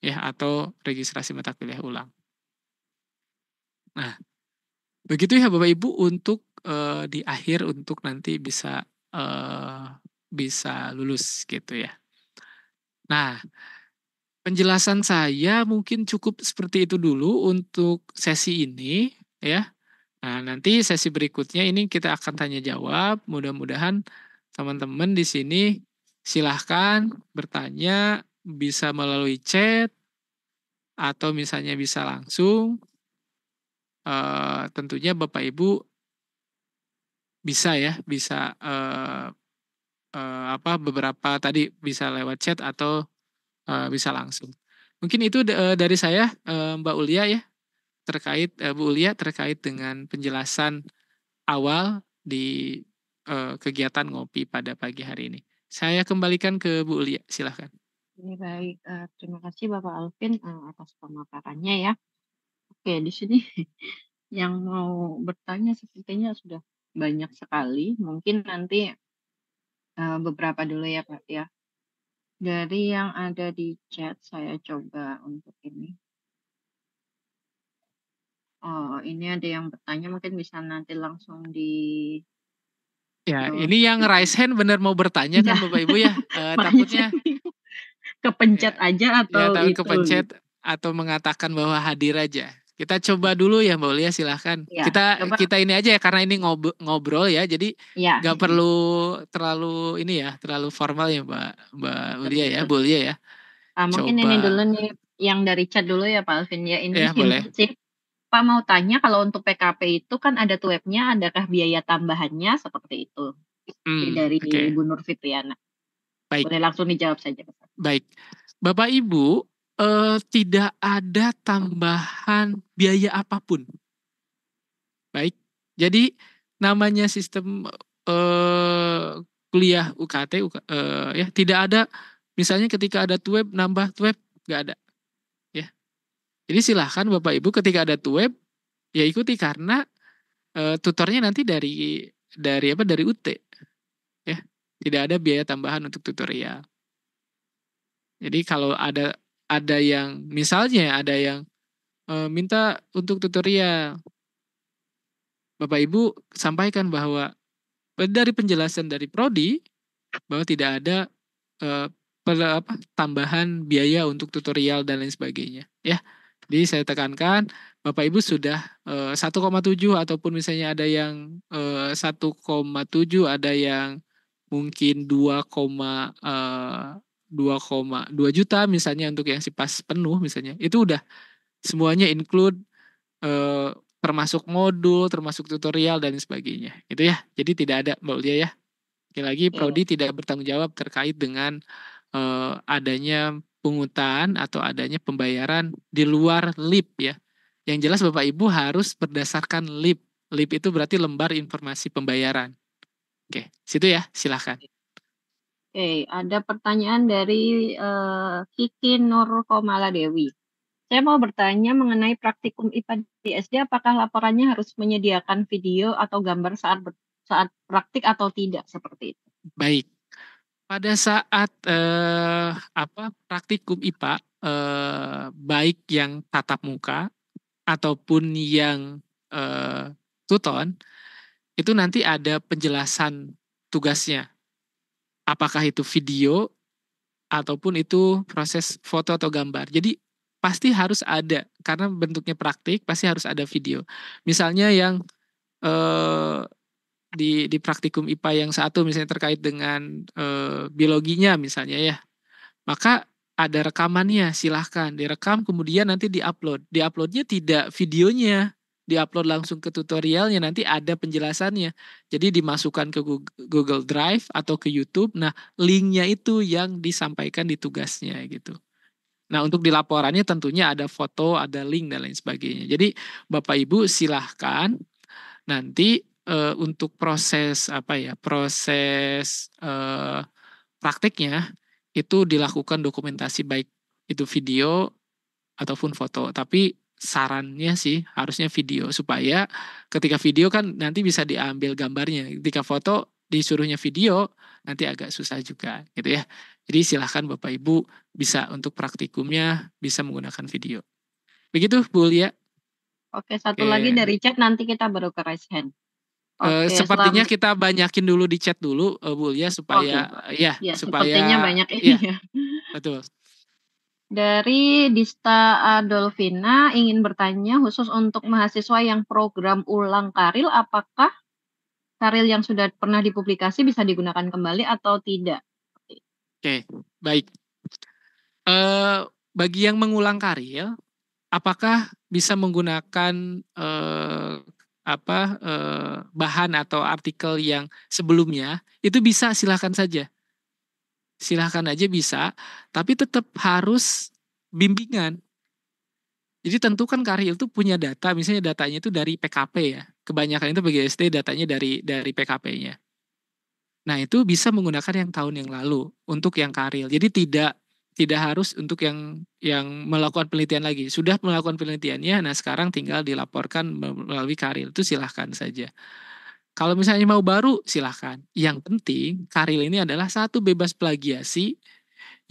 ya atau registrasi mata kuliah ulang. Nah, begitu ya Bapak Ibu untuk uh, di akhir untuk nanti bisa uh, bisa lulus gitu ya. Nah, penjelasan saya mungkin cukup seperti itu dulu untuk sesi ini ya. Nah, nanti sesi berikutnya ini kita akan tanya jawab. Mudah-mudahan teman-teman di sini silahkan bertanya bisa melalui chat atau misalnya bisa langsung. Uh, tentunya Bapak Ibu bisa ya, bisa uh, uh, apa beberapa tadi bisa lewat chat atau uh, bisa langsung. Mungkin itu dari saya, Mbak Ulia ya terkait uh, Bu Ulia terkait dengan penjelasan awal di uh, kegiatan ngopi pada pagi hari ini. Saya kembalikan ke Bu Ulia, silahkan. Ini baik, uh, terima kasih Bapak Alvin uh, atas pemaparannya ya. Oke, di sini yang mau bertanya sepertinya sudah banyak sekali. Mungkin nanti uh, beberapa dulu ya Pak ya. Dari yang ada di chat saya coba untuk ini Oh, ini ada yang bertanya mungkin bisa nanti langsung di Ya, oh. ini yang gitu. raise hand benar mau bertanya iya. kan Bapak Ibu ya? Uh, takutnya kepencet iya. ya, aja atau ya, itu. kepencet atau mengatakan bahwa hadir aja. Kita coba dulu ya Mbak Ulia silahkan. Ya, kita coba. kita ini aja ya karena ini ngobrol ya. Jadi ya. gak perlu terlalu ini ya, terlalu formal ya Mbak Mbak Ulia ya, Bu Ulia ya. Uh, mungkin ini dulu nih yang dari chat dulu ya Pak Alvin ya ini ya, sih Pak mau tanya kalau untuk PKP itu kan ada tuwebnya, adakah biaya tambahannya seperti itu? Hmm, dari okay. Ibu Nur Fitriana. Baik. Boleh langsung dijawab saja. Baik. Bapak Ibu, eh, tidak ada tambahan biaya apapun. Baik. Jadi namanya sistem eh, kuliah UKT UK, eh, ya tidak ada misalnya ketika ada tuweb nambah tuweb nggak ada. Jadi silahkan Bapak Ibu ketika ada tuweb ya ikuti karena e, tutornya nanti dari dari apa dari UT ya tidak ada biaya tambahan untuk tutorial. Jadi kalau ada ada yang misalnya ada yang e, minta untuk tutorial Bapak Ibu sampaikan bahwa eh, dari penjelasan dari prodi bahwa tidak ada e, per, apa, tambahan biaya untuk tutorial dan lain sebagainya ya jadi saya tekankan Bapak Ibu sudah eh, uh, 1,7 ataupun misalnya ada yang eh, uh, 1,7, ada yang mungkin 2, 2, 2,2 juta misalnya untuk yang si pas penuh misalnya itu udah semuanya include eh, termasuk modul termasuk tutorial dan sebagainya itu ya jadi tidak ada mbak Ulia ya sekali lagi iya, Prodi ya. tidak bertanggung jawab terkait dengan uh, adanya pungutan atau adanya pembayaran di luar LIP ya. Yang jelas Bapak Ibu harus berdasarkan LIP. LIP itu berarti lembar informasi pembayaran. Oke, situ ya, silahkan. Oke, ada pertanyaan dari uh, Kiki Nur Komala Dewi. Saya mau bertanya mengenai praktikum IPA di SD, apakah laporannya harus menyediakan video atau gambar saat saat praktik atau tidak seperti itu? Baik, pada saat eh, apa praktikum IPA eh, baik yang tatap muka ataupun yang eh, tuton itu nanti ada penjelasan tugasnya. Apakah itu video ataupun itu proses foto atau gambar. Jadi pasti harus ada karena bentuknya praktik pasti harus ada video. Misalnya yang eh, di di praktikum IPA yang satu misalnya terkait dengan e, biologinya misalnya ya. Maka ada rekamannya, silahkan direkam kemudian nanti diupload. Diuploadnya tidak videonya, diupload langsung ke tutorialnya nanti ada penjelasannya. Jadi dimasukkan ke Google Drive atau ke YouTube. Nah linknya itu yang disampaikan di tugasnya gitu. Nah, untuk dilaporannya tentunya ada foto, ada link dan lain sebagainya. Jadi, Bapak Ibu silahkan nanti uh, untuk proses apa ya proses uh, eh, prakteknya itu dilakukan dokumentasi baik itu video ataupun foto tapi sarannya sih harusnya video supaya ketika video kan nanti bisa diambil gambarnya ketika foto disuruhnya video nanti agak susah juga gitu ya jadi silahkan bapak ibu bisa untuk praktikumnya bisa menggunakan video begitu bu Lia Oke, satu Oke. lagi dari chat nanti kita baru ke raise hand. Eh, okay, sepertinya kita banyakin dulu di chat dulu uh, Bu ya supaya okay. ya, ya supaya sepertinya banyak ini ya. ya. Betul. Dari Dista Adolfina ingin bertanya khusus untuk mahasiswa yang program ulang karil apakah karil yang sudah pernah dipublikasi bisa digunakan kembali atau tidak? Oke, okay, baik. Uh, bagi yang mengulang karil apakah bisa menggunakan uh, apa eh, bahan atau artikel yang sebelumnya itu bisa silahkan saja silahkan aja bisa tapi tetap harus bimbingan jadi tentukan karya itu punya data misalnya datanya itu dari PKP ya kebanyakan itu SD datanya dari dari PKP-nya nah itu bisa menggunakan yang tahun yang lalu untuk yang Karil jadi tidak tidak harus untuk yang yang melakukan penelitian lagi. Sudah melakukan penelitiannya, nah sekarang tinggal dilaporkan melalui Karil. Itu silahkan saja. Kalau misalnya mau baru, silahkan. Yang penting, Karil ini adalah satu bebas plagiasi.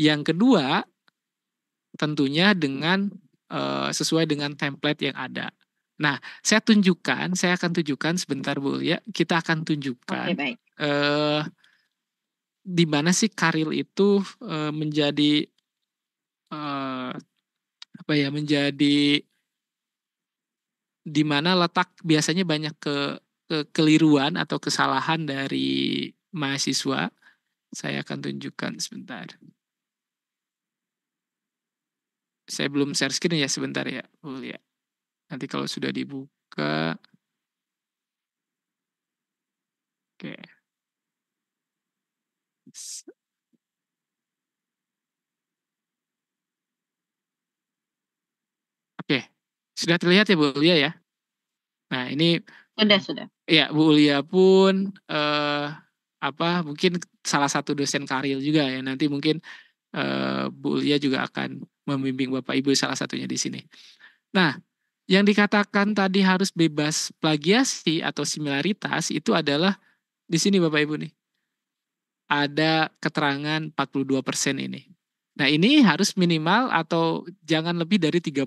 Yang kedua, tentunya dengan e, sesuai dengan template yang ada. Nah, saya tunjukkan, saya akan tunjukkan sebentar Bu ya. Kita akan tunjukkan. Okay, E, eh, di mana sih Karil itu eh, menjadi uh, apa ya menjadi di mana letak biasanya banyak ke, ke keliruan atau kesalahan dari mahasiswa. Saya akan tunjukkan sebentar. Saya belum share screen ya sebentar ya. Oh, ya. Nanti kalau sudah dibuka. Oke. Oke, sudah terlihat ya Bu Ulia ya? Nah ini sudah sudah. Ya Bu Ulia pun eh, apa mungkin salah satu dosen karir juga ya nanti mungkin eh, Bu Ulia juga akan membimbing Bapak Ibu salah satunya di sini. Nah yang dikatakan tadi harus bebas plagiasi atau similaritas itu adalah di sini Bapak Ibu nih ada keterangan 42% ini. Nah, ini harus minimal atau jangan lebih dari 30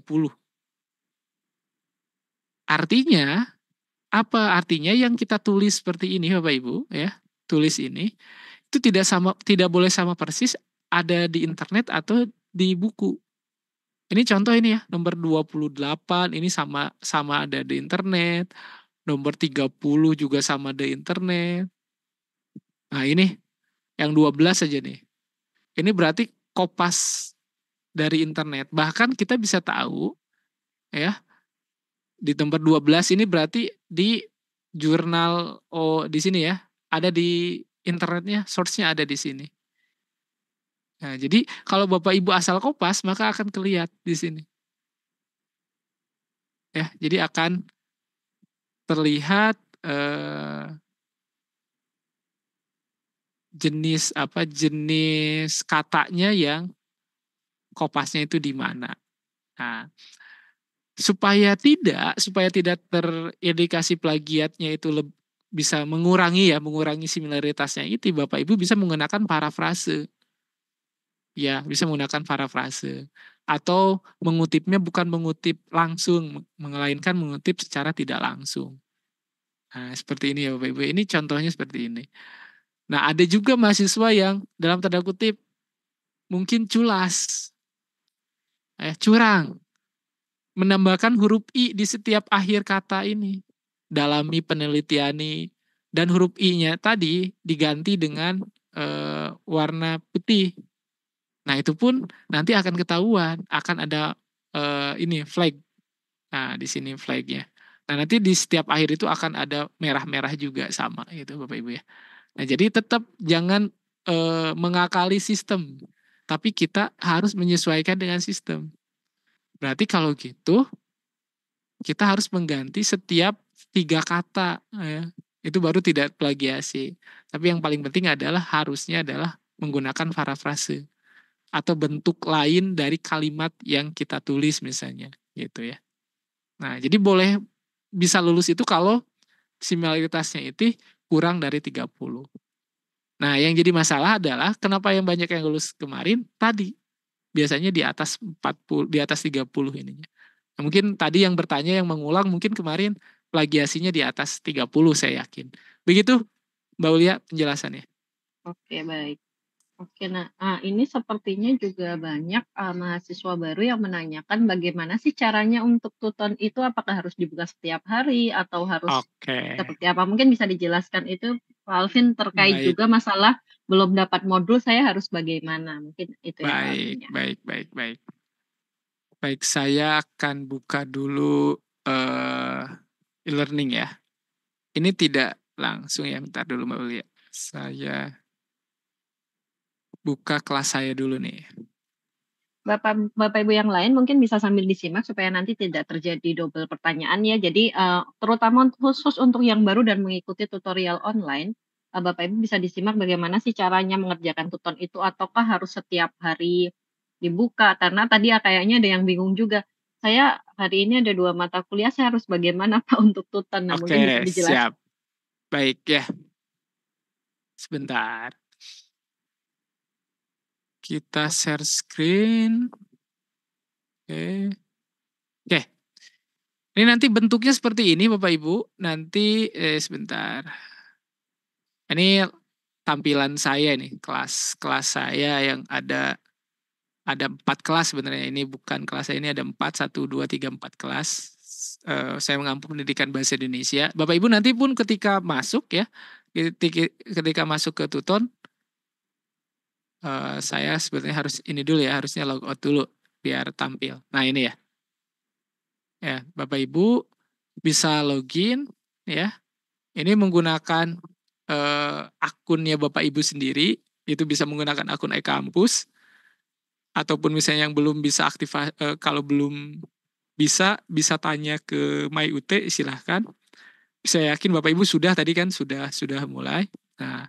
Artinya apa artinya yang kita tulis seperti ini Bapak Ibu ya, tulis ini itu tidak sama tidak boleh sama persis ada di internet atau di buku. Ini contoh ini ya, nomor 28 ini sama sama ada di internet. Nomor 30 juga sama di internet. Nah, ini yang 12 saja nih. Ini berarti kopas dari internet. Bahkan kita bisa tahu ya di nomor 12 ini berarti di jurnal oh di sini ya ada di internetnya source-nya ada di sini nah jadi kalau bapak ibu asal kopas maka akan kelihat di sini ya jadi akan terlihat eh, jenis apa jenis katanya yang kopasnya itu di mana. Nah, supaya tidak supaya tidak terindikasi plagiatnya itu lebih, bisa mengurangi ya mengurangi similaritasnya itu bapak ibu bisa menggunakan parafrase ya bisa menggunakan parafrase atau mengutipnya bukan mengutip langsung mengelainkan mengutip secara tidak langsung nah, seperti ini ya bapak ibu ini contohnya seperti ini nah ada juga mahasiswa yang dalam tanda kutip mungkin culas eh curang menambahkan huruf i di setiap akhir kata ini. Dalami, ini dan huruf i-nya tadi diganti dengan e, warna putih. Nah, itu pun nanti akan ketahuan, akan ada e, ini flag. Nah, di sini flagnya. Nah, nanti di setiap akhir itu akan ada merah-merah juga sama gitu Bapak Ibu ya. Nah, jadi tetap jangan e, mengakali sistem, tapi kita harus menyesuaikan dengan sistem. Berarti kalau gitu kita harus mengganti setiap tiga kata ya. Itu baru tidak plagiasi. Tapi yang paling penting adalah harusnya adalah menggunakan parafrase atau bentuk lain dari kalimat yang kita tulis misalnya gitu ya. Nah, jadi boleh bisa lulus itu kalau similaritasnya itu kurang dari 30. Nah, yang jadi masalah adalah kenapa yang banyak yang lulus kemarin tadi biasanya di atas 40 di atas 30 ininya. Nah, mungkin tadi yang bertanya yang mengulang mungkin kemarin plagiasinya di atas 30 saya yakin. Begitu Mbak Ulia penjelasannya. Oke, baik. Oke, nah ah, ini sepertinya juga banyak uh, mahasiswa baru yang menanyakan bagaimana sih caranya untuk tuton itu apakah harus dibuka setiap hari atau harus Oke. seperti apa? Mungkin bisa dijelaskan itu Pak Alvin terkait baik. juga masalah belum dapat modul saya harus bagaimana mungkin itu baik ya baik baik baik baik saya akan buka dulu eh, e-learning ya ini tidak langsung ya bentar dulu mbak Uli saya buka kelas saya dulu nih Bapak Bapak Ibu yang lain mungkin bisa sambil disimak supaya nanti tidak terjadi double pertanyaan ya. Jadi uh, terutama khusus untuk yang baru dan mengikuti tutorial online, uh, Bapak Ibu bisa disimak bagaimana sih caranya mengerjakan tuton itu ataukah harus setiap hari dibuka karena tadi ah, kayaknya ada yang bingung juga. Saya hari ini ada dua mata kuliah, saya harus bagaimana Pak untuk tuton? Nah, Oke, mungkin bisa siap. Baik ya. Sebentar. Kita share screen. Oke. Oke. Ini nanti bentuknya seperti ini Bapak Ibu. Nanti eh, sebentar. Ini tampilan saya nih, kelas kelas saya yang ada ada empat kelas sebenarnya ini bukan kelas saya ini ada empat satu dua tiga empat kelas uh, saya mengampu pendidikan bahasa Indonesia bapak ibu nanti pun ketika masuk ya ketika masuk ke Tuton uh, saya sebetulnya harus ini dulu ya, harusnya log dulu biar tampil. Nah ini ya. Ya, Bapak Ibu bisa login ya. Ini menggunakan uh, akunnya Bapak Ibu sendiri, itu bisa menggunakan akun e-kampus ataupun misalnya yang belum bisa aktif uh, eh, kalau belum bisa bisa tanya ke MyUT silahkan. Saya yakin Bapak Ibu sudah tadi kan sudah sudah mulai. Nah,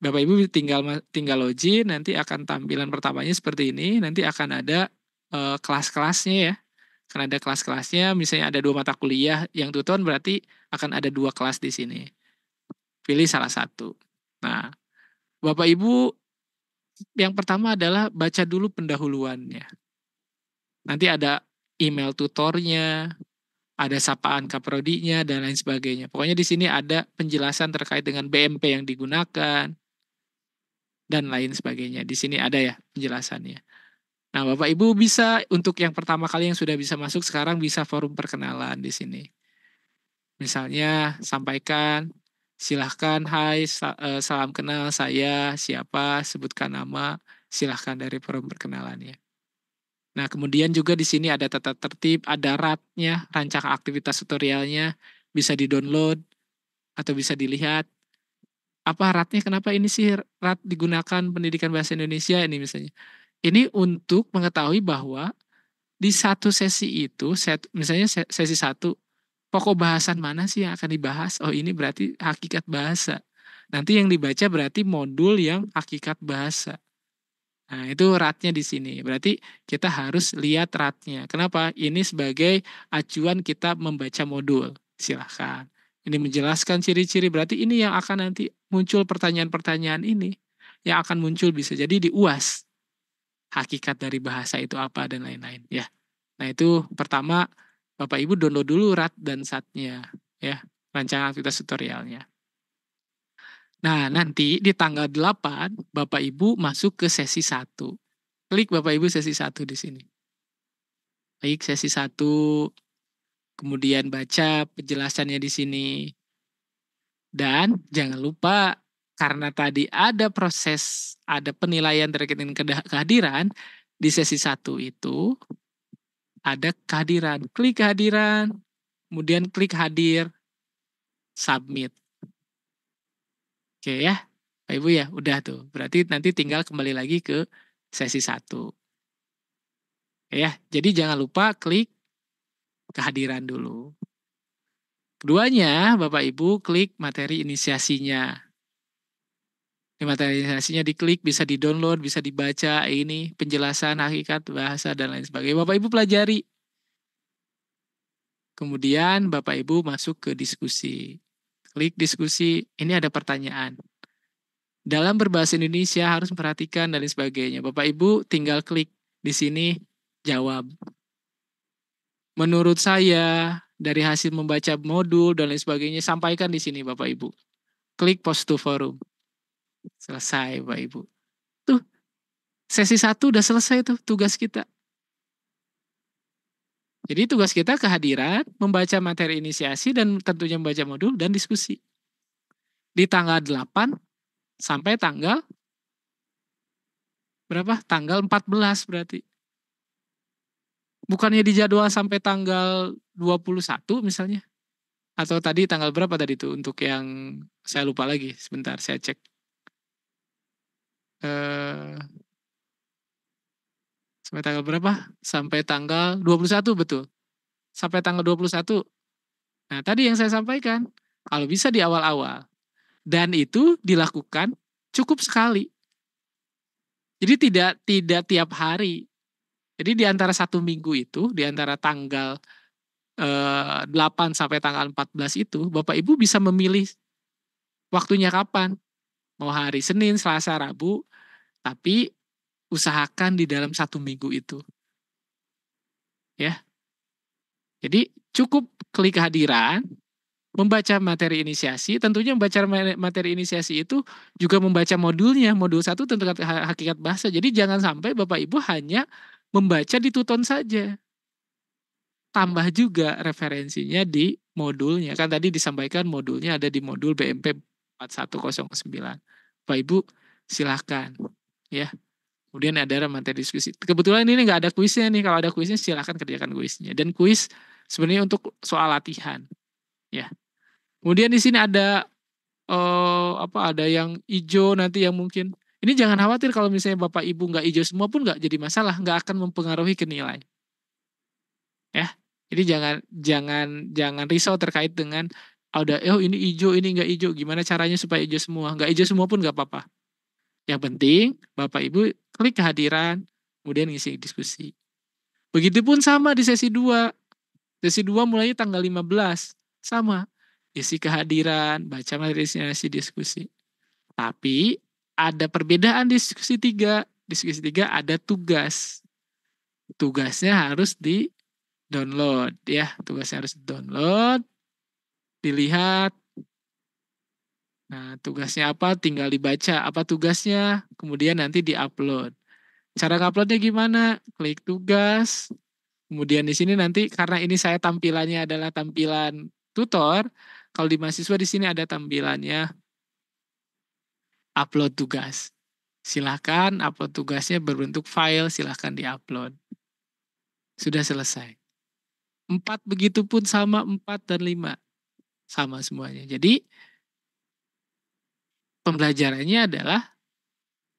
Bapak Ibu tinggal tinggal login nanti akan tampilan pertamanya seperti ini nanti akan ada e, kelas-kelasnya ya akan ada kelas-kelasnya misalnya ada dua mata kuliah yang tuton berarti akan ada dua kelas di sini pilih salah satu nah Bapak Ibu yang pertama adalah baca dulu pendahuluannya nanti ada email tutornya ada sapaan kaprodinya dan lain sebagainya. Pokoknya di sini ada penjelasan terkait dengan BMP yang digunakan dan lain sebagainya. Di sini ada ya penjelasannya. Nah, Bapak Ibu bisa untuk yang pertama kali yang sudah bisa masuk sekarang bisa forum perkenalan di sini. Misalnya sampaikan silahkan hai eh, salam kenal saya siapa sebutkan nama silahkan dari forum perkenalannya. Nah, kemudian juga di sini ada tata tertib, ada ratnya, rancangan aktivitas tutorialnya bisa di-download atau bisa dilihat. Apa ratnya kenapa ini sih rat digunakan pendidikan bahasa Indonesia ini misalnya. Ini untuk mengetahui bahwa di satu sesi itu, set, misalnya sesi satu, pokok bahasan mana sih yang akan dibahas? Oh ini berarti hakikat bahasa. Nanti yang dibaca berarti modul yang hakikat bahasa. Nah, itu ratnya di sini. Berarti kita harus lihat ratnya. Kenapa? Ini sebagai acuan kita membaca modul. Silahkan. Ini menjelaskan ciri-ciri. Berarti ini yang akan nanti muncul pertanyaan-pertanyaan ini. Yang akan muncul bisa jadi di UAS. Hakikat dari bahasa itu apa dan lain-lain. Ya. Nah, itu pertama Bapak Ibu download dulu rat dan satnya. Ya. Rancangan aktivitas tutorialnya. Nah, nanti di tanggal 8 Bapak Ibu masuk ke sesi 1. Klik Bapak Ibu sesi 1 di sini. klik sesi 1 kemudian baca penjelasannya di sini. Dan jangan lupa karena tadi ada proses, ada penilaian terkait dengan kehadiran di sesi 1 itu ada kehadiran. Klik kehadiran, kemudian klik hadir, submit. Oke ya, Pak Ibu ya, udah tuh. Berarti nanti tinggal kembali lagi ke sesi satu. Oke ya, jadi jangan lupa klik kehadiran dulu. Keduanya, Bapak Ibu klik materi inisiasinya. Ini materi inisiasinya diklik, bisa di-download, bisa dibaca, ini penjelasan hakikat bahasa dan lain sebagainya. Bapak Ibu pelajari. Kemudian Bapak Ibu masuk ke diskusi klik diskusi, ini ada pertanyaan. Dalam berbahasa Indonesia harus memperhatikan dan lain sebagainya. Bapak Ibu tinggal klik di sini jawab. Menurut saya dari hasil membaca modul dan lain sebagainya sampaikan di sini Bapak Ibu. Klik post to forum. Selesai Bapak Ibu. Tuh sesi satu udah selesai tuh tugas kita. Jadi tugas kita kehadiran, membaca materi inisiasi dan tentunya membaca modul dan diskusi. Di tanggal 8 sampai tanggal berapa? Tanggal 14 berarti. Bukannya dijadwal sampai tanggal 21 misalnya. Atau tadi tanggal berapa tadi itu untuk yang saya lupa lagi. Sebentar saya cek. Eh sampai tanggal berapa? Sampai tanggal 21 betul. Sampai tanggal 21. Nah, tadi yang saya sampaikan, kalau bisa di awal-awal. Dan itu dilakukan cukup sekali. Jadi tidak tidak tiap hari. Jadi di antara satu minggu itu, di antara tanggal eh, 8 sampai tanggal 14 itu, Bapak Ibu bisa memilih waktunya kapan. Mau hari Senin, Selasa, Rabu, tapi usahakan di dalam satu minggu itu. Ya. Jadi cukup klik kehadiran, membaca materi inisiasi, tentunya membaca materi inisiasi itu juga membaca modulnya, modul satu tentang hakikat bahasa. Jadi jangan sampai Bapak Ibu hanya membaca di tuton saja. Tambah juga referensinya di modulnya. Kan tadi disampaikan modulnya ada di modul BMP 4109. Bapak Ibu silahkan ya Kemudian ada materi diskusi. Kebetulan ini nggak ada kuisnya nih. Kalau ada kuisnya silahkan kerjakan kuisnya. Dan kuis sebenarnya untuk soal latihan. Ya. Kemudian di sini ada eh, apa? Ada yang ijo nanti yang mungkin. Ini jangan khawatir kalau misalnya bapak ibu nggak ijo semua pun nggak jadi masalah. Nggak akan mempengaruhi ke nilai. Ya. Jadi jangan jangan jangan risau terkait dengan ada oh, oh ini ijo ini nggak ijo. gimana caranya supaya ijo semua nggak ijo semua pun nggak apa-apa yang penting Bapak Ibu klik kehadiran, kemudian ngisi diskusi. Begitupun sama di sesi 2. Sesi 2 mulai tanggal 15. Sama. Isi kehadiran, baca materinya, isi diskusi. Tapi ada perbedaan di diskusi 3. Diskusi 3 ada tugas. Tugasnya harus di download ya. Tugasnya harus di download, dilihat, Nah, tugasnya apa? Tinggal dibaca apa tugasnya, kemudian nanti diupload. Cara uploadnya gimana? Klik tugas. Kemudian di sini nanti karena ini saya tampilannya adalah tampilan tutor, kalau di mahasiswa di sini ada tampilannya upload tugas. Silahkan upload tugasnya berbentuk file, silahkan diupload. Sudah selesai. Empat begitu pun sama empat dan lima. Sama semuanya. Jadi pembelajarannya adalah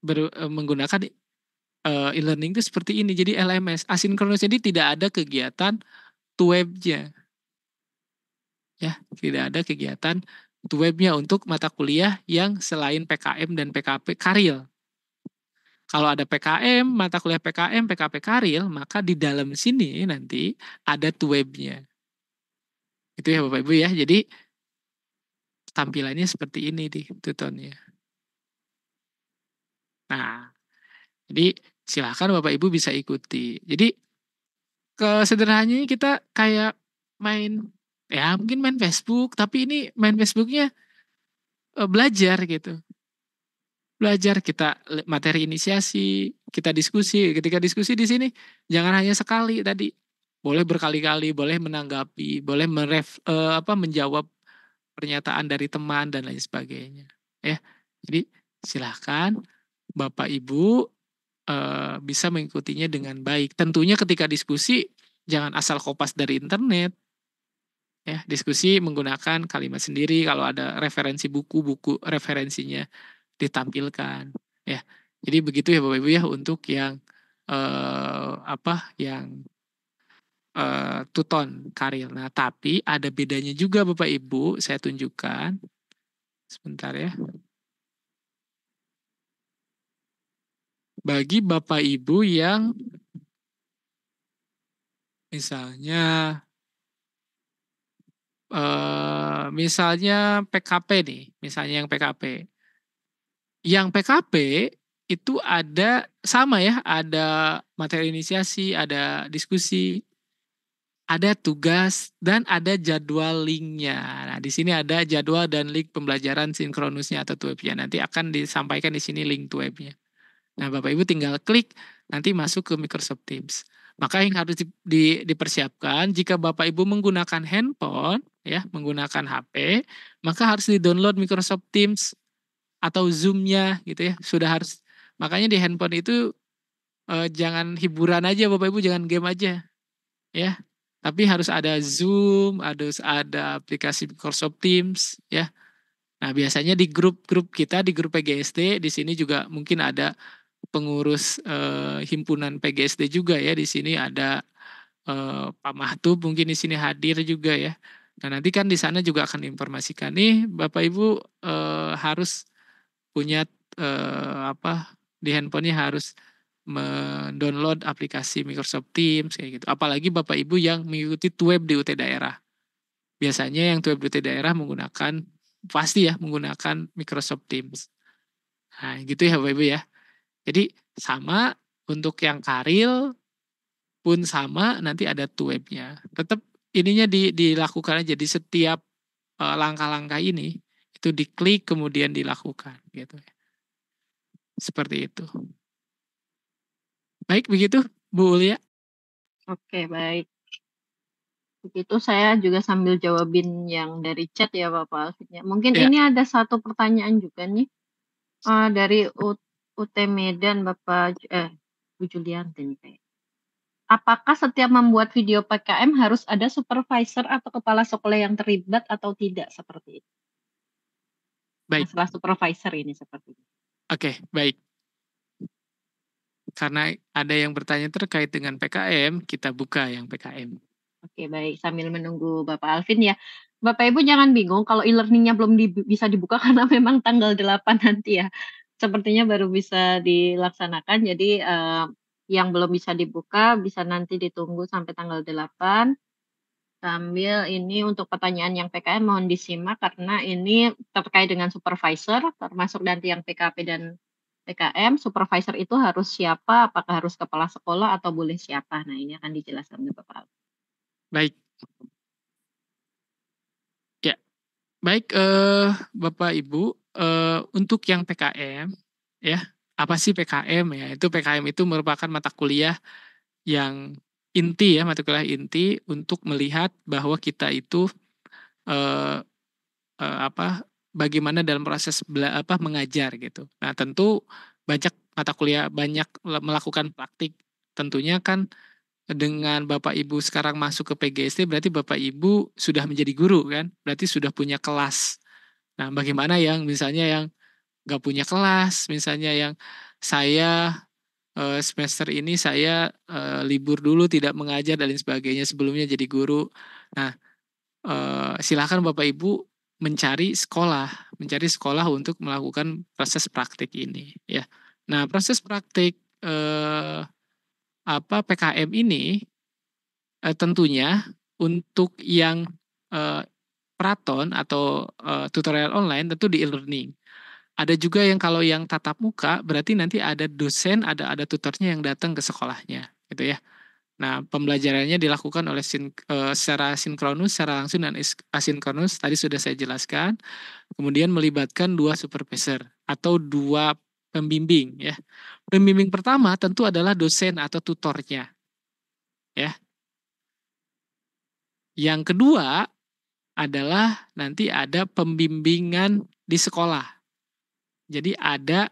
ber, e, menggunakan uh, e-learning itu seperti ini. Jadi LMS asinkronus jadi tidak ada kegiatan to webnya. Ya, tidak ada kegiatan to webnya untuk mata kuliah yang selain PKM dan PKP Karil. Kalau ada PKM, mata kuliah PKM, PKP Karil, maka di dalam sini nanti ada to webnya. Itu ya Bapak Ibu ya. Jadi tampilannya seperti ini di ya. Nah, jadi silahkan Bapak Ibu bisa ikuti. Jadi kesederhananya kita kayak main ya mungkin main Facebook tapi ini main Facebooknya e, belajar gitu belajar kita materi inisiasi kita diskusi ketika diskusi di sini jangan hanya sekali tadi boleh berkali-kali boleh menanggapi boleh meref, eh, apa menjawab pernyataan dari teman dan lain sebagainya ya jadi silahkan bapak ibu e, bisa mengikutinya dengan baik tentunya ketika diskusi jangan asal kopas dari internet ya diskusi menggunakan kalimat sendiri kalau ada referensi buku-buku referensinya ditampilkan ya jadi begitu ya bapak ibu ya untuk yang eh, apa yang uh, eh, Tuton Karil. Nah, tapi ada bedanya juga Bapak Ibu, saya tunjukkan. Sebentar ya. Bagi Bapak Ibu yang misalnya uh, misalnya PKP nih, misalnya yang PKP. Yang PKP itu ada sama ya, ada materi inisiasi, ada diskusi, ada tugas dan ada jadwal linknya. Nah, di sini ada jadwal dan link pembelajaran sinkronusnya atau webnya. Nanti akan disampaikan di sini link webnya. Nah, Bapak Ibu tinggal klik, nanti masuk ke Microsoft Teams. Maka yang harus di, di, dipersiapkan jika Bapak Ibu menggunakan handphone, ya, menggunakan HP, maka harus di-download Microsoft Teams atau Zoomnya gitu ya. Sudah harus makanya di handphone itu eh, jangan hiburan aja Bapak Ibu, jangan game aja. Ya, tapi harus ada Zoom, harus ada aplikasi Microsoft Teams ya. Nah, biasanya di grup-grup kita di grup PGSD di sini juga mungkin ada pengurus eh, himpunan PGSD juga ya di sini ada eh, Pak Mahtub mungkin di sini hadir juga ya. Nah, nanti kan di sana juga akan diinformasikan nih Bapak Ibu eh, harus punya eh, apa di handphonenya harus mendownload aplikasi Microsoft Teams kayak gitu. Apalagi Bapak Ibu yang mengikuti TWEB di UT daerah. Biasanya yang TWEB di UT daerah menggunakan pasti ya menggunakan Microsoft Teams. Nah, gitu ya Bapak Ibu ya. Jadi sama untuk yang Karil pun sama nanti ada TWEB-nya. Tetap ininya di, dilakukan aja di setiap eh, langkah-langkah ini itu diklik kemudian dilakukan gitu ya. Seperti itu. Baik begitu, Bu Ulia. Oke, baik. Begitu saya juga sambil jawabin yang dari chat ya Bapak ya. Mungkin ya. ini ada satu pertanyaan juga nih uh, dari UT, Medan Bapak eh Bu Julianti kayak. Apakah setiap membuat video PKM harus ada supervisor atau kepala sekolah yang terlibat atau tidak seperti itu? Baik. Masalah supervisor ini seperti itu. Oke, okay, baik karena ada yang bertanya terkait dengan PKM, kita buka yang PKM. Oke, baik. Sambil menunggu Bapak Alvin ya. Bapak Ibu jangan bingung kalau e-learningnya belum di, bisa dibuka karena memang tanggal 8 nanti ya. Sepertinya baru bisa dilaksanakan. Jadi eh, yang belum bisa dibuka bisa nanti ditunggu sampai tanggal 8 sambil ini untuk pertanyaan yang PKM mohon disimak karena ini terkait dengan supervisor termasuk nanti yang PKP dan PKM supervisor itu harus siapa? Apakah harus kepala sekolah atau boleh siapa? Nah, ini akan dijelaskan oleh Bapak. Baik. Ya. Baik eh Bapak Ibu, eh untuk yang PKM ya, apa sih PKM ya? Itu PKM itu merupakan mata kuliah yang inti ya, mata kuliah inti untuk melihat bahwa kita itu eh, eh apa bagaimana dalam proses bela, apa mengajar gitu. Nah, tentu banyak mata kuliah banyak melakukan praktik. Tentunya kan dengan Bapak Ibu sekarang masuk ke PGSD berarti Bapak Ibu sudah menjadi guru kan? Berarti sudah punya kelas. Nah, bagaimana yang misalnya yang nggak punya kelas, misalnya yang saya eh, semester ini saya eh, libur dulu tidak mengajar dan lain sebagainya sebelumnya jadi guru. Nah, eh, silakan Bapak Ibu mencari sekolah, mencari sekolah untuk melakukan proses praktik ini ya. Nah, proses praktik eh, apa PKM ini eh, tentunya untuk yang eh, praton atau eh, tutorial online tentu di e-learning. Ada juga yang kalau yang tatap muka berarti nanti ada dosen, ada ada tutornya yang datang ke sekolahnya gitu ya. Nah, pembelajarannya dilakukan oleh sin, uh, secara sinkronus, secara langsung dan asinkronus. Tadi sudah saya jelaskan. Kemudian melibatkan dua supervisor atau dua pembimbing ya. Pembimbing pertama tentu adalah dosen atau tutornya. Ya. Yang kedua adalah nanti ada pembimbingan di sekolah. Jadi ada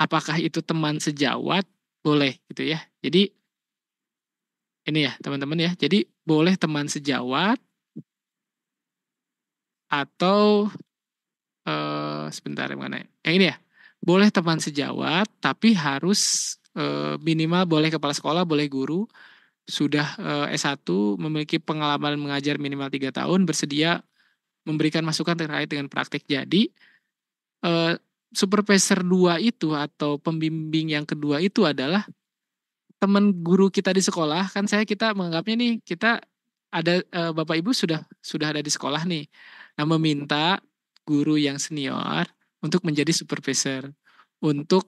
apakah itu teman sejawat boleh gitu ya. Jadi ini ya teman-teman ya. Jadi boleh teman sejawat atau eh, sebentar ya, mana? Yang ini ya. Boleh teman sejawat tapi harus eh, minimal boleh kepala sekolah, boleh guru sudah eh, S1 memiliki pengalaman mengajar minimal tiga tahun bersedia memberikan masukan terkait dengan praktik. Jadi eh, supervisor dua itu atau pembimbing yang kedua itu adalah teman guru kita di sekolah kan saya kita menganggapnya nih kita ada e, bapak ibu sudah sudah ada di sekolah nih nah meminta guru yang senior untuk menjadi supervisor untuk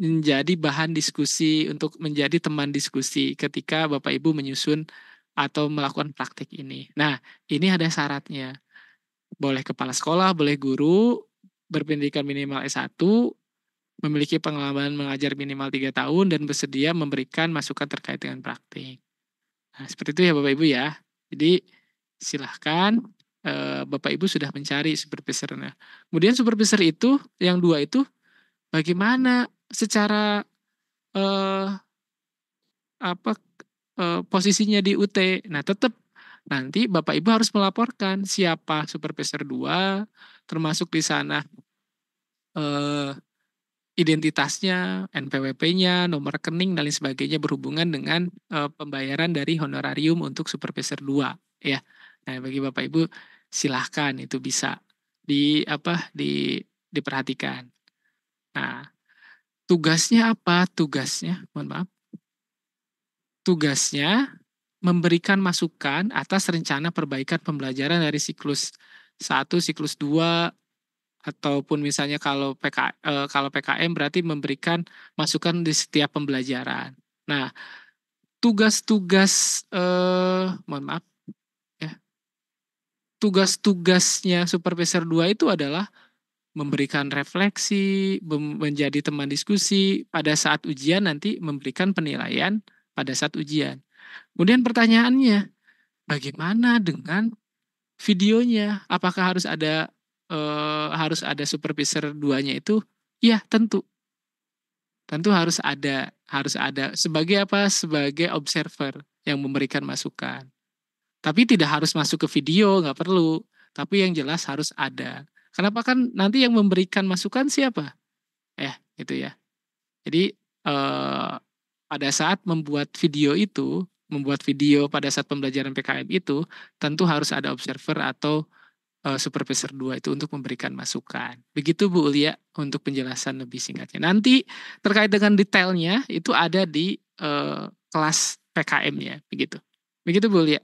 menjadi bahan diskusi untuk menjadi teman diskusi ketika bapak ibu menyusun atau melakukan praktik ini nah ini ada syaratnya boleh kepala sekolah boleh guru berpendidikan minimal S1 memiliki pengalaman mengajar minimal tiga tahun dan bersedia memberikan masukan terkait dengan praktik. Nah, seperti itu ya Bapak Ibu ya. Jadi silahkan e, Bapak Ibu sudah mencari supervisornya. Kemudian supervisor itu yang dua itu bagaimana secara e, apa e, posisinya di UT. Nah, tetap nanti Bapak Ibu harus melaporkan siapa supervisor dua termasuk di sana eh identitasnya, NPWP-nya, nomor rekening dan lain sebagainya berhubungan dengan e, pembayaran dari honorarium untuk supervisor 2 ya. Nah, bagi Bapak Ibu silahkan itu bisa di apa di diperhatikan. Nah, tugasnya apa? Tugasnya, mohon maaf. Tugasnya memberikan masukan atas rencana perbaikan pembelajaran dari siklus satu, siklus 2, ataupun misalnya kalau PK eh, kalau PKM berarti memberikan masukan di setiap pembelajaran. Nah, tugas-tugas eh, mohon maaf ya. Tugas-tugasnya supervisor 2 itu adalah memberikan refleksi, menjadi teman diskusi pada saat ujian nanti memberikan penilaian pada saat ujian. Kemudian pertanyaannya, bagaimana dengan videonya? Apakah harus ada Eh, harus ada supervisor duanya itu? Ya tentu, tentu harus ada, harus ada sebagai apa? Sebagai observer yang memberikan masukan. Tapi tidak harus masuk ke video, nggak perlu. Tapi yang jelas harus ada. Kenapa kan nanti yang memberikan masukan siapa? Eh, gitu ya. Jadi eh, pada saat membuat video itu, membuat video pada saat pembelajaran PKM itu, tentu harus ada observer atau uh, supervisor 2 itu untuk memberikan masukan. Begitu Bu Ulia untuk penjelasan lebih singkatnya. Nanti terkait dengan detailnya itu ada di uh, kelas PKM-nya begitu. Begitu Bu Ulia.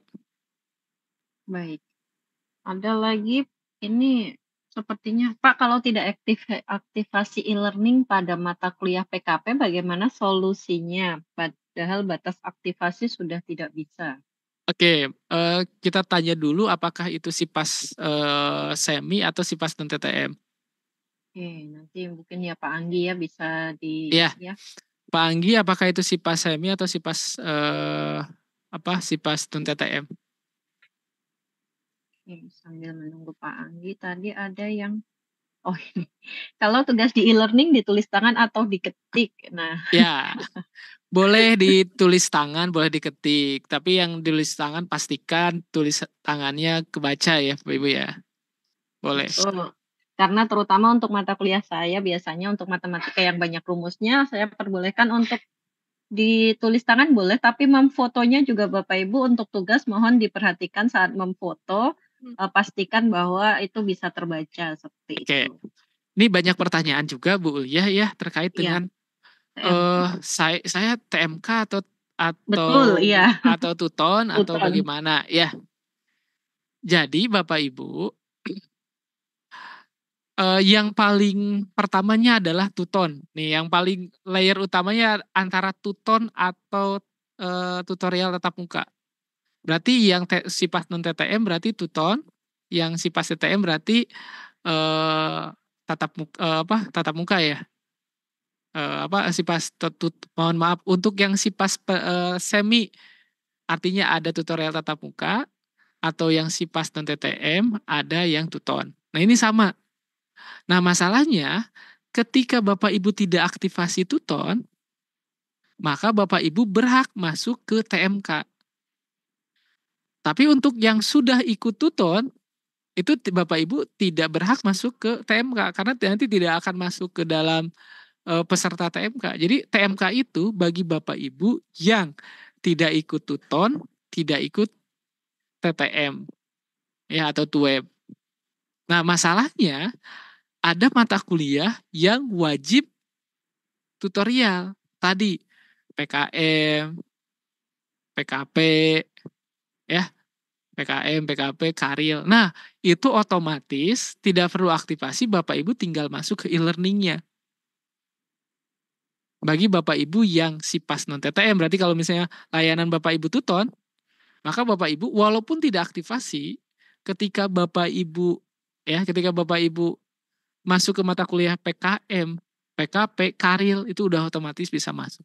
Baik. Ada lagi ini sepertinya Pak kalau tidak aktif aktivasi e-learning pada mata kuliah PKP bagaimana solusinya? Padahal batas aktivasi sudah tidak bisa. Oke, okay, uh, eh, kita tanya dulu apakah itu si uh, semi atau si pas non TTM. Oke, okay, nanti mungkin ya Pak Anggi ya bisa di yeah. ya. Pak Anggi apakah itu si pas semi atau si uh, apa si pas non TTM? Okay, sambil menunggu Pak Anggi tadi ada yang Oh, ini. kalau tugas di e-learning ditulis tangan atau diketik. Nah. Ya. boleh ditulis tangan, boleh diketik. Tapi yang ditulis tangan pastikan tulis tangannya kebaca ya, Bapak Ibu ya. Boleh. karena terutama untuk mata kuliah saya biasanya untuk matematika yang banyak rumusnya saya perbolehkan untuk ditulis tangan boleh, tapi memfotonya juga Bapak Ibu untuk tugas mohon diperhatikan saat memfoto hmm. eh, pastikan bahwa itu bisa terbaca seperti Oke. itu. Ini banyak pertanyaan juga Bu Uliah ya terkait iya. dengan uh, saya saya TMK atau atau Betul, iya. atau tuton, atau bagaimana ya. Jadi Bapak Ibu uh, yang paling pertamanya adalah tuton. Nih yang paling layer utamanya antara tuton atau uh, tutorial tatap muka. Berarti yang sifat non TTM berarti tuton, yang sifat TTM berarti uh, tatap muka, uh, apa tatap muka ya uh, apa pas tut, mohon maaf untuk yang sipas uh, eh, semi artinya ada tutorial tatap muka atau yang pas non TTM ada yang tuton. Nah ini sama. Nah masalahnya ketika Bapak Ibu tidak aktivasi tuton, maka Bapak Ibu berhak masuk ke TMK. Tapi untuk yang sudah ikut tuton, itu Bapak Ibu tidak berhak masuk ke TMK karena nanti tidak akan masuk ke dalam Eh, peserta TMK. Jadi TMK itu bagi Bapak Ibu yang tidak ikut tuton, tidak ikut TTM ya atau TUEB. Nah, masalahnya ada mata kuliah yang wajib tutorial tadi PKM, PKP, ya PKM, PKP, Karil. Nah, itu otomatis tidak perlu aktivasi Bapak Ibu tinggal masuk ke e-learningnya bagi Bapak Ibu yang si pas non TTM. Berarti kalau misalnya layanan Bapak Ibu Tuton, maka Bapak Ibu walaupun tidak aktivasi, ketika Bapak Ibu ya, ketika Bapak Ibu masuk ke mata kuliah PKM, PKP, Karil itu udah otomatis bisa masuk.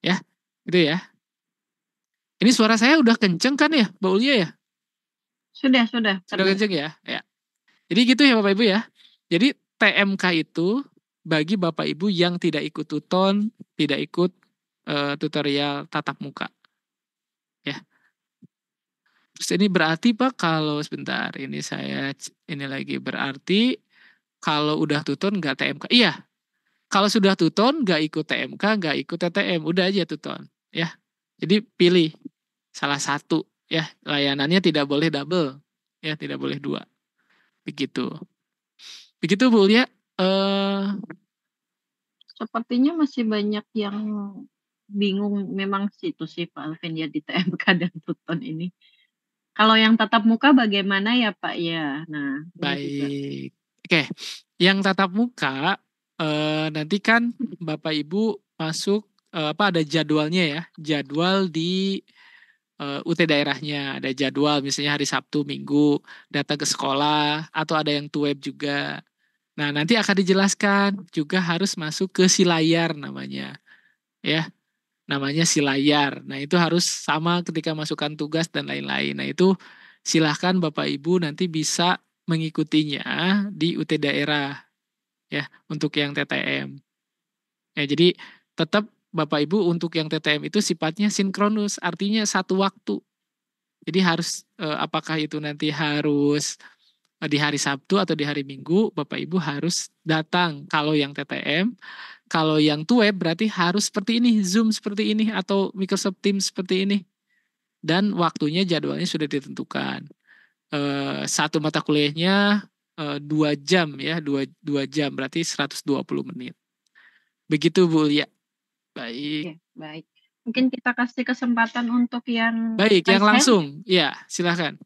Ya, gitu ya. Ini suara saya udah kenceng kan ya, Mbak Ulia ya? Sudah, sudah. Sudah kenceng ya? Ya. Jadi gitu ya Bapak Ibu ya. Jadi TMK itu bagi Bapak Ibu yang tidak ikut tuton, tidak ikut e, tutorial tatap muka. Ya. Terus ini berarti Pak kalau sebentar ini saya ini lagi berarti kalau udah tuton nggak TMK. Iya. Kalau sudah tuton nggak ikut TMK, nggak ikut TTM, udah aja tuton, ya. Jadi pilih salah satu ya, layanannya tidak boleh double, ya, tidak boleh dua. Begitu. Begitu Bu ya Sepertinya masih banyak yang bingung memang situ sih Pak Alvin ya di TMK dan Tuton ini. Kalau yang tatap muka bagaimana ya Pak ya? Nah, Baik. Oke, yang tatap muka eh, nanti kan Bapak Ibu masuk eh, apa ada jadwalnya ya? Jadwal di eh, UT daerahnya ada jadwal misalnya hari Sabtu, Minggu datang ke sekolah atau ada yang tuweb juga. Nah, nanti akan dijelaskan juga harus masuk ke si layar namanya. Ya. Namanya si layar. Nah, itu harus sama ketika masukkan tugas dan lain-lain. Nah, itu silahkan Bapak Ibu nanti bisa mengikutinya di UT daerah ya untuk yang TTM. Ya, jadi tetap Bapak Ibu untuk yang TTM itu sifatnya sinkronus, artinya satu waktu. Jadi harus eh, apakah itu nanti harus Eh, di hari Sabtu atau di hari Minggu Bapak Ibu harus datang. Kalau yang TTM, kalau yang web berarti harus seperti ini, Zoom seperti ini atau Microsoft Teams seperti ini. Dan waktunya jadwalnya sudah ditentukan. E, satu mata kuliahnya eh, dua jam ya, dua, dua jam berarti 120 menit. Begitu Bu Lia. Baik. Oke, baik. Mungkin kita kasih kesempatan untuk yang Baik, yang langsung. Ya, silahkan.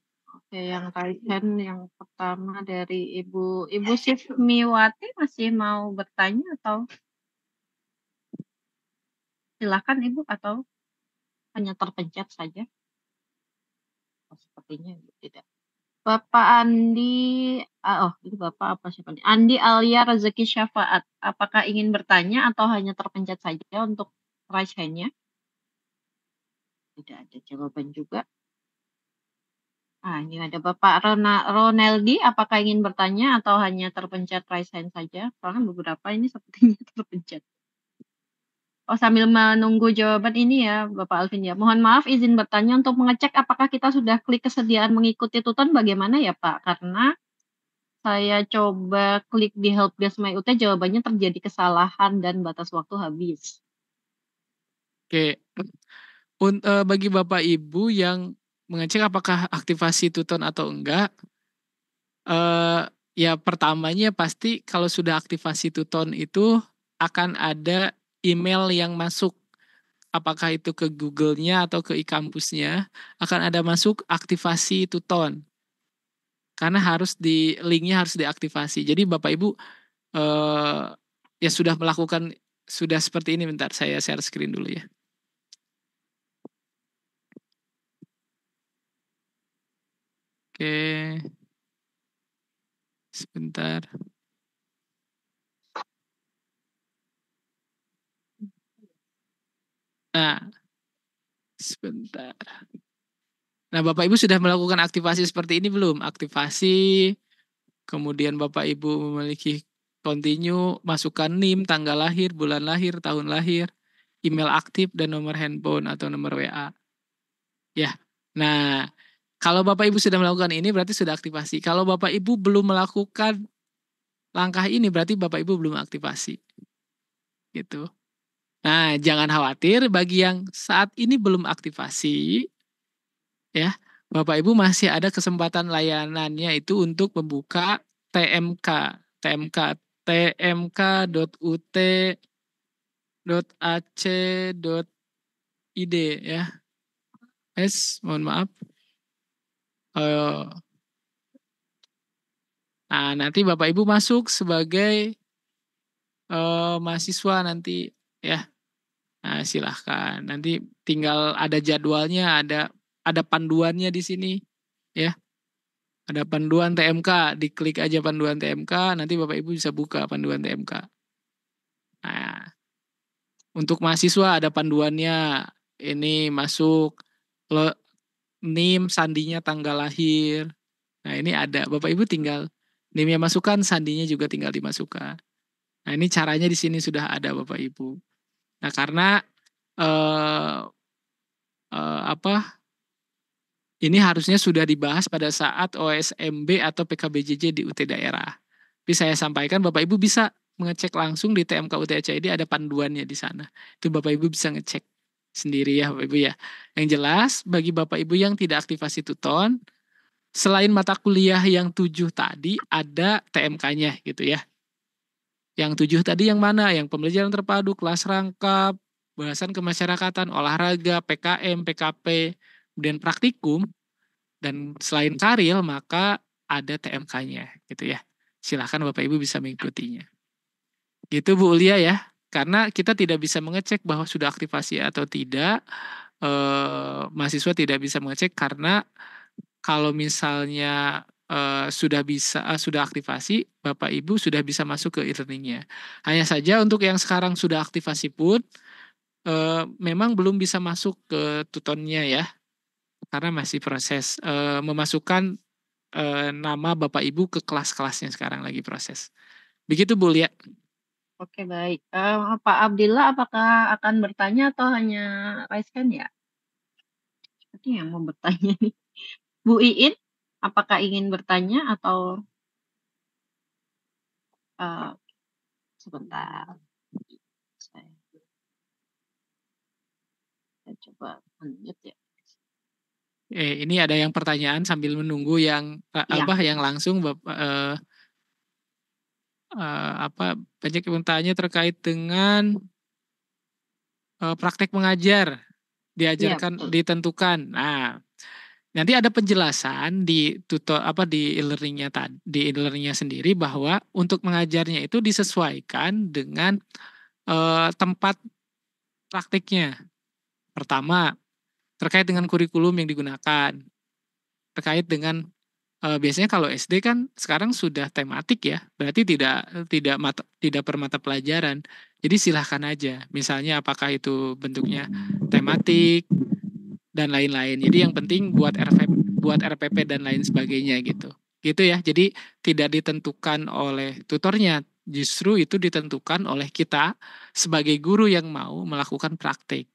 Oke, ya, yang kalian yang pertama dari Ibu Ibu Sifmiwati masih mau bertanya atau silakan Ibu atau hanya terpencet saja. Oh, sepertinya Ibu tidak. Bapak Andi, ah, oh itu Bapak apa siapa nih? Andi Alia Rezeki Syafaat, apakah ingin bertanya atau hanya terpencet saja untuk raise hand Tidak ada jawaban juga. Ah, ini ada Bapak Rona, Ronaldi, apakah ingin bertanya atau hanya terpencet raise hand saja? Soalnya kan beberapa ini sepertinya terpencet. Oh, sambil menunggu jawaban ini ya, Bapak Alvin ya. Mohon maaf izin bertanya untuk mengecek apakah kita sudah klik kesediaan mengikuti tuton bagaimana ya, Pak? Karena saya coba klik di Help Desk My UT, jawabannya terjadi kesalahan dan batas waktu habis. Oke. Okay. Eh, bagi Bapak Ibu yang mengecek apakah aktivasi tuton atau enggak. Uh, ya pertamanya pasti kalau sudah aktivasi two itu akan ada email yang masuk apakah itu ke Google-nya atau ke e-kampusnya akan ada masuk aktivasi two Karena harus di linknya harus diaktivasi. Jadi Bapak Ibu eh, ya sudah melakukan sudah seperti ini bentar saya share screen dulu ya. Oke. Sebentar. Nah, sebentar. Nah, Bapak Ibu sudah melakukan aktivasi seperti ini belum? Aktivasi, kemudian Bapak Ibu memiliki continue, masukkan NIM, tanggal lahir, bulan lahir, tahun lahir, email aktif, dan nomor handphone atau nomor WA. Ya, nah kalau Bapak Ibu sudah melakukan ini berarti sudah aktivasi. Kalau Bapak Ibu belum melakukan langkah ini berarti Bapak Ibu belum aktivasi. Gitu. Nah, jangan khawatir bagi yang saat ini belum aktivasi ya, Bapak Ibu masih ada kesempatan layanannya itu untuk membuka TMK, TMK tmk.ut.ac.id ya. S, mohon maaf nah, nanti Bapak Ibu masuk sebagai uh, mahasiswa nanti ya. Nah, silahkan. Nanti tinggal ada jadwalnya, ada ada panduannya di sini ya. Ada panduan TMK, diklik aja panduan TMK, nanti Bapak Ibu bisa buka panduan TMK. Nah, untuk mahasiswa ada panduannya. Ini masuk NIM, sandinya tanggal lahir. Nah ini ada, Bapak Ibu tinggal NIMnya masukkan, sandinya juga tinggal dimasukkan. Nah ini caranya di sini sudah ada Bapak Ibu. Nah karena eh, eh, apa ini harusnya sudah dibahas pada saat OSMB atau PKBJJ di UT daerah. Tapi saya sampaikan Bapak Ibu bisa mengecek langsung di TMK UTHID ada panduannya di sana. Itu Bapak Ibu bisa ngecek sendiri ya Bapak Ibu ya. Yang jelas bagi Bapak Ibu yang tidak aktivasi tuton, selain mata kuliah yang tujuh tadi ada TMK-nya gitu ya. Yang tujuh tadi yang mana? Yang pembelajaran terpadu, kelas rangkap, bahasan kemasyarakatan, olahraga, PKM, PKP, kemudian praktikum, dan selain karil maka ada TMK-nya gitu ya. Silahkan Bapak Ibu bisa mengikutinya. Gitu Bu Ulia ya karena kita tidak bisa mengecek bahwa sudah aktivasi atau tidak e, mahasiswa tidak bisa mengecek karena kalau misalnya e, sudah bisa eh, sudah aktivasi bapak ibu sudah bisa masuk ke e-learningnya hanya saja untuk yang sekarang sudah aktivasi pun e, memang belum bisa masuk ke tutonnya ya karena masih proses e, memasukkan e, nama bapak ibu ke kelas-kelasnya sekarang lagi proses begitu bu lihat Oke, baik. Uh, Pak Abdillah apakah akan bertanya atau hanya raise hand ya? Sepertinya yang mau bertanya nih. Bu Iin, apakah ingin bertanya atau uh, sebentar. Saya coba lanjut ya. Eh, ini ada yang pertanyaan sambil menunggu yang, ya. yang langsung Bapak uh, apa banyak yang bertanya terkait dengan uh, praktek mengajar iya, diajarkan ya, ditentukan. Nah, nanti ada penjelasan di tutor apa di e-learningnya tadi di e-learningnya sendiri bahwa untuk mengajarnya itu disesuaikan dengan uh, tempat praktiknya. Pertama, terkait dengan kurikulum yang digunakan, terkait dengan uh, biasanya kalau SD kan sekarang sudah tematik ya, berarti tidak tidak mata, tidak per mata pelajaran. Jadi silahkan aja. Misalnya apakah itu bentuknya tematik dan lain-lain. Jadi yang penting buat RPP, buat RPP dan lain sebagainya gitu. Gitu ya. Jadi tidak ditentukan oleh tutornya, justru itu ditentukan oleh kita sebagai guru yang mau melakukan praktik.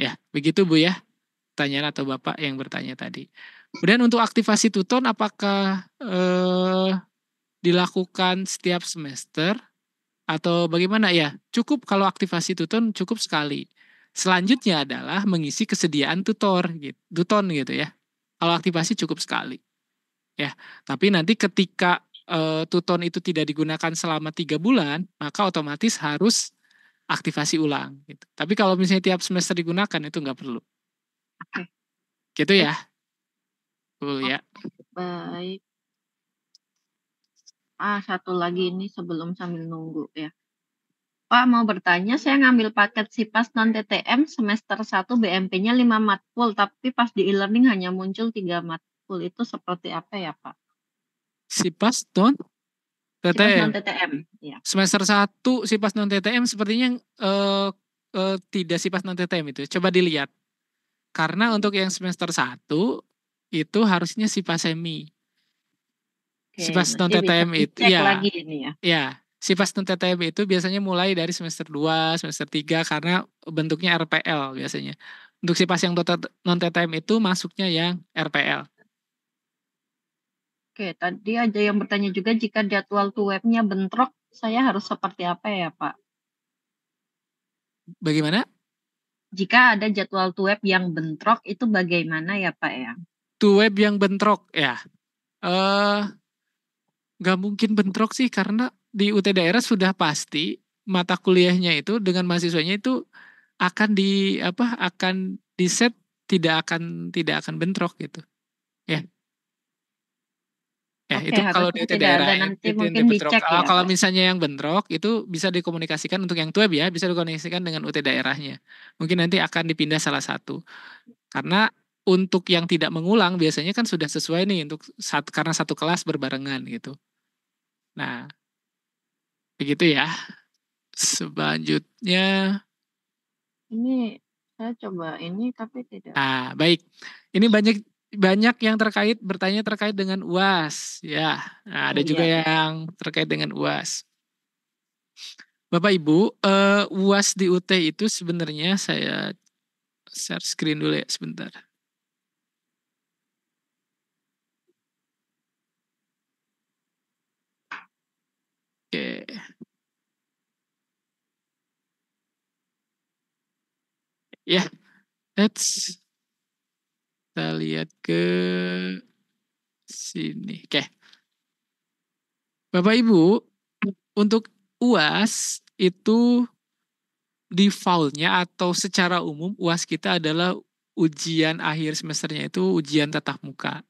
Ya, begitu Bu ya. Tanyaan atau Bapak yang bertanya tadi. Kemudian untuk aktivasi Tuton apakah eh, dilakukan setiap semester atau bagaimana ya? Cukup kalau aktivasi Tuton cukup sekali. Selanjutnya adalah mengisi kesediaan tutor gitu, Tuton gitu ya. Kalau aktivasi cukup sekali. Ya, tapi nanti ketika eh, Tuton itu tidak digunakan selama tiga bulan, maka otomatis harus aktivasi ulang gitu. Tapi kalau misalnya tiap semester digunakan itu nggak perlu. Oke. Gitu ya. Betul ya. baik. Ah, satu lagi ini sebelum sambil nunggu ya. Pak mau bertanya, saya ngambil paket SIPAS non TTM semester 1 BMP-nya 5 matkul, tapi pas di e-learning hanya muncul 3 matkul. Itu seperti apa ya, Pak? SIPAS non TTM. SIPAS non TTM, ya. Semester 1 SIPAS non TTM sepertinya eh, eh, tidak SIPAS non TTM itu. Coba dilihat. Karena untuk yang semester 1 itu harusnya si semi. si pas non TTM itu iya. ya. Lagi ya. si pas non TTM itu biasanya mulai dari semester 2, semester 3 karena bentuknya RPL biasanya. Untuk si pas yang non TTM itu masuknya yang RPL. Oke, tadi ada yang bertanya juga jika jadwal to webnya bentrok, saya harus seperti apa ya, Pak? Bagaimana? Jika ada jadwal to web yang bentrok, itu bagaimana ya, Pak ya? to web yang bentrok ya eh uh, mungkin bentrok sih karena di UT daerah sudah pasti mata kuliahnya itu dengan mahasiswanya itu akan di apa akan di set tidak akan tidak akan bentrok gitu ya ya Oke, itu kalau di UT daerah ada, ya, nanti itu mungkin bentrok dicek ya, kalau misalnya yang bentrok itu bisa dikomunikasikan untuk yang web ya bisa dikomunikasikan dengan UT daerahnya mungkin nanti akan dipindah salah satu karena untuk yang tidak mengulang biasanya kan sudah sesuai nih untuk saat karena satu kelas berbarengan gitu. Nah, begitu ya. Selanjutnya ini saya coba ini tapi tidak. Ah, baik. Ini banyak banyak yang terkait bertanya terkait dengan UAS ya. Nah, ada oh, juga iya. yang terkait dengan UAS. Bapak Ibu, uh, eh, UAS di UT itu sebenarnya saya share screen dulu ya sebentar. Oke. Ya, yeah, let's kita lihat ke sini. Oke. Bapak Ibu, untuk UAS itu defaultnya atau secara umum UAS kita adalah ujian akhir semesternya itu ujian tatap muka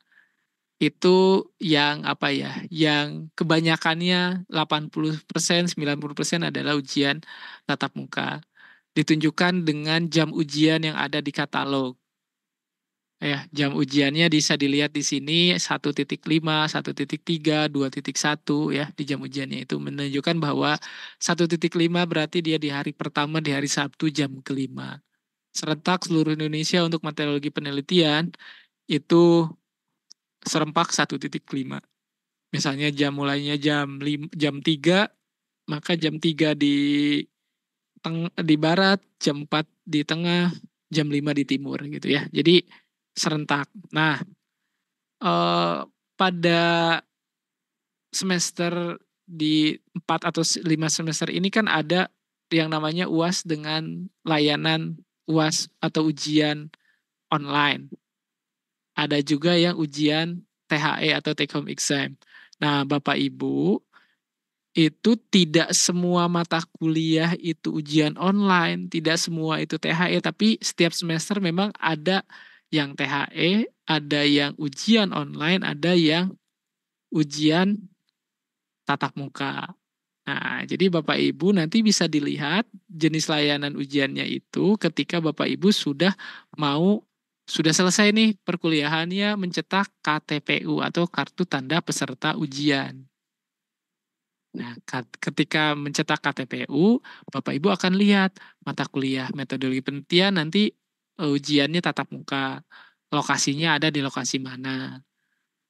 itu yang apa ya, yang kebanyakannya 80%, 90% adalah ujian tatap muka. Ditunjukkan dengan jam ujian yang ada di katalog. Ya, jam ujiannya bisa dilihat di sini 1.5, 1.3, 2.1 ya di jam ujiannya itu menunjukkan bahwa 1.5 berarti dia di hari pertama di hari Sabtu jam kelima. Serentak seluruh Indonesia untuk meteorologi penelitian itu serempak 1.5. Misalnya jam mulainya jam lim, jam 3, maka jam 3 di teng, di barat, jam 4 di tengah, jam 5 di timur gitu ya. Jadi serentak. Nah, eh, pada semester di 4 atau 5 semester ini kan ada yang namanya UAS dengan layanan UAS atau ujian online ada juga yang ujian THE atau take home exam. Nah, Bapak Ibu, itu tidak semua mata kuliah itu ujian online, tidak semua itu THE, tapi setiap semester memang ada yang THE, ada yang ujian online, ada yang ujian tatap muka. Nah, jadi Bapak Ibu nanti bisa dilihat jenis layanan ujiannya itu ketika Bapak Ibu sudah mau sudah selesai nih perkuliahannya mencetak KTPU atau kartu tanda peserta ujian. Nah, ketika mencetak KTPU, Bapak Ibu akan lihat mata kuliah metodologi penelitian nanti eh, ujiannya tatap muka. Lokasinya ada di lokasi mana.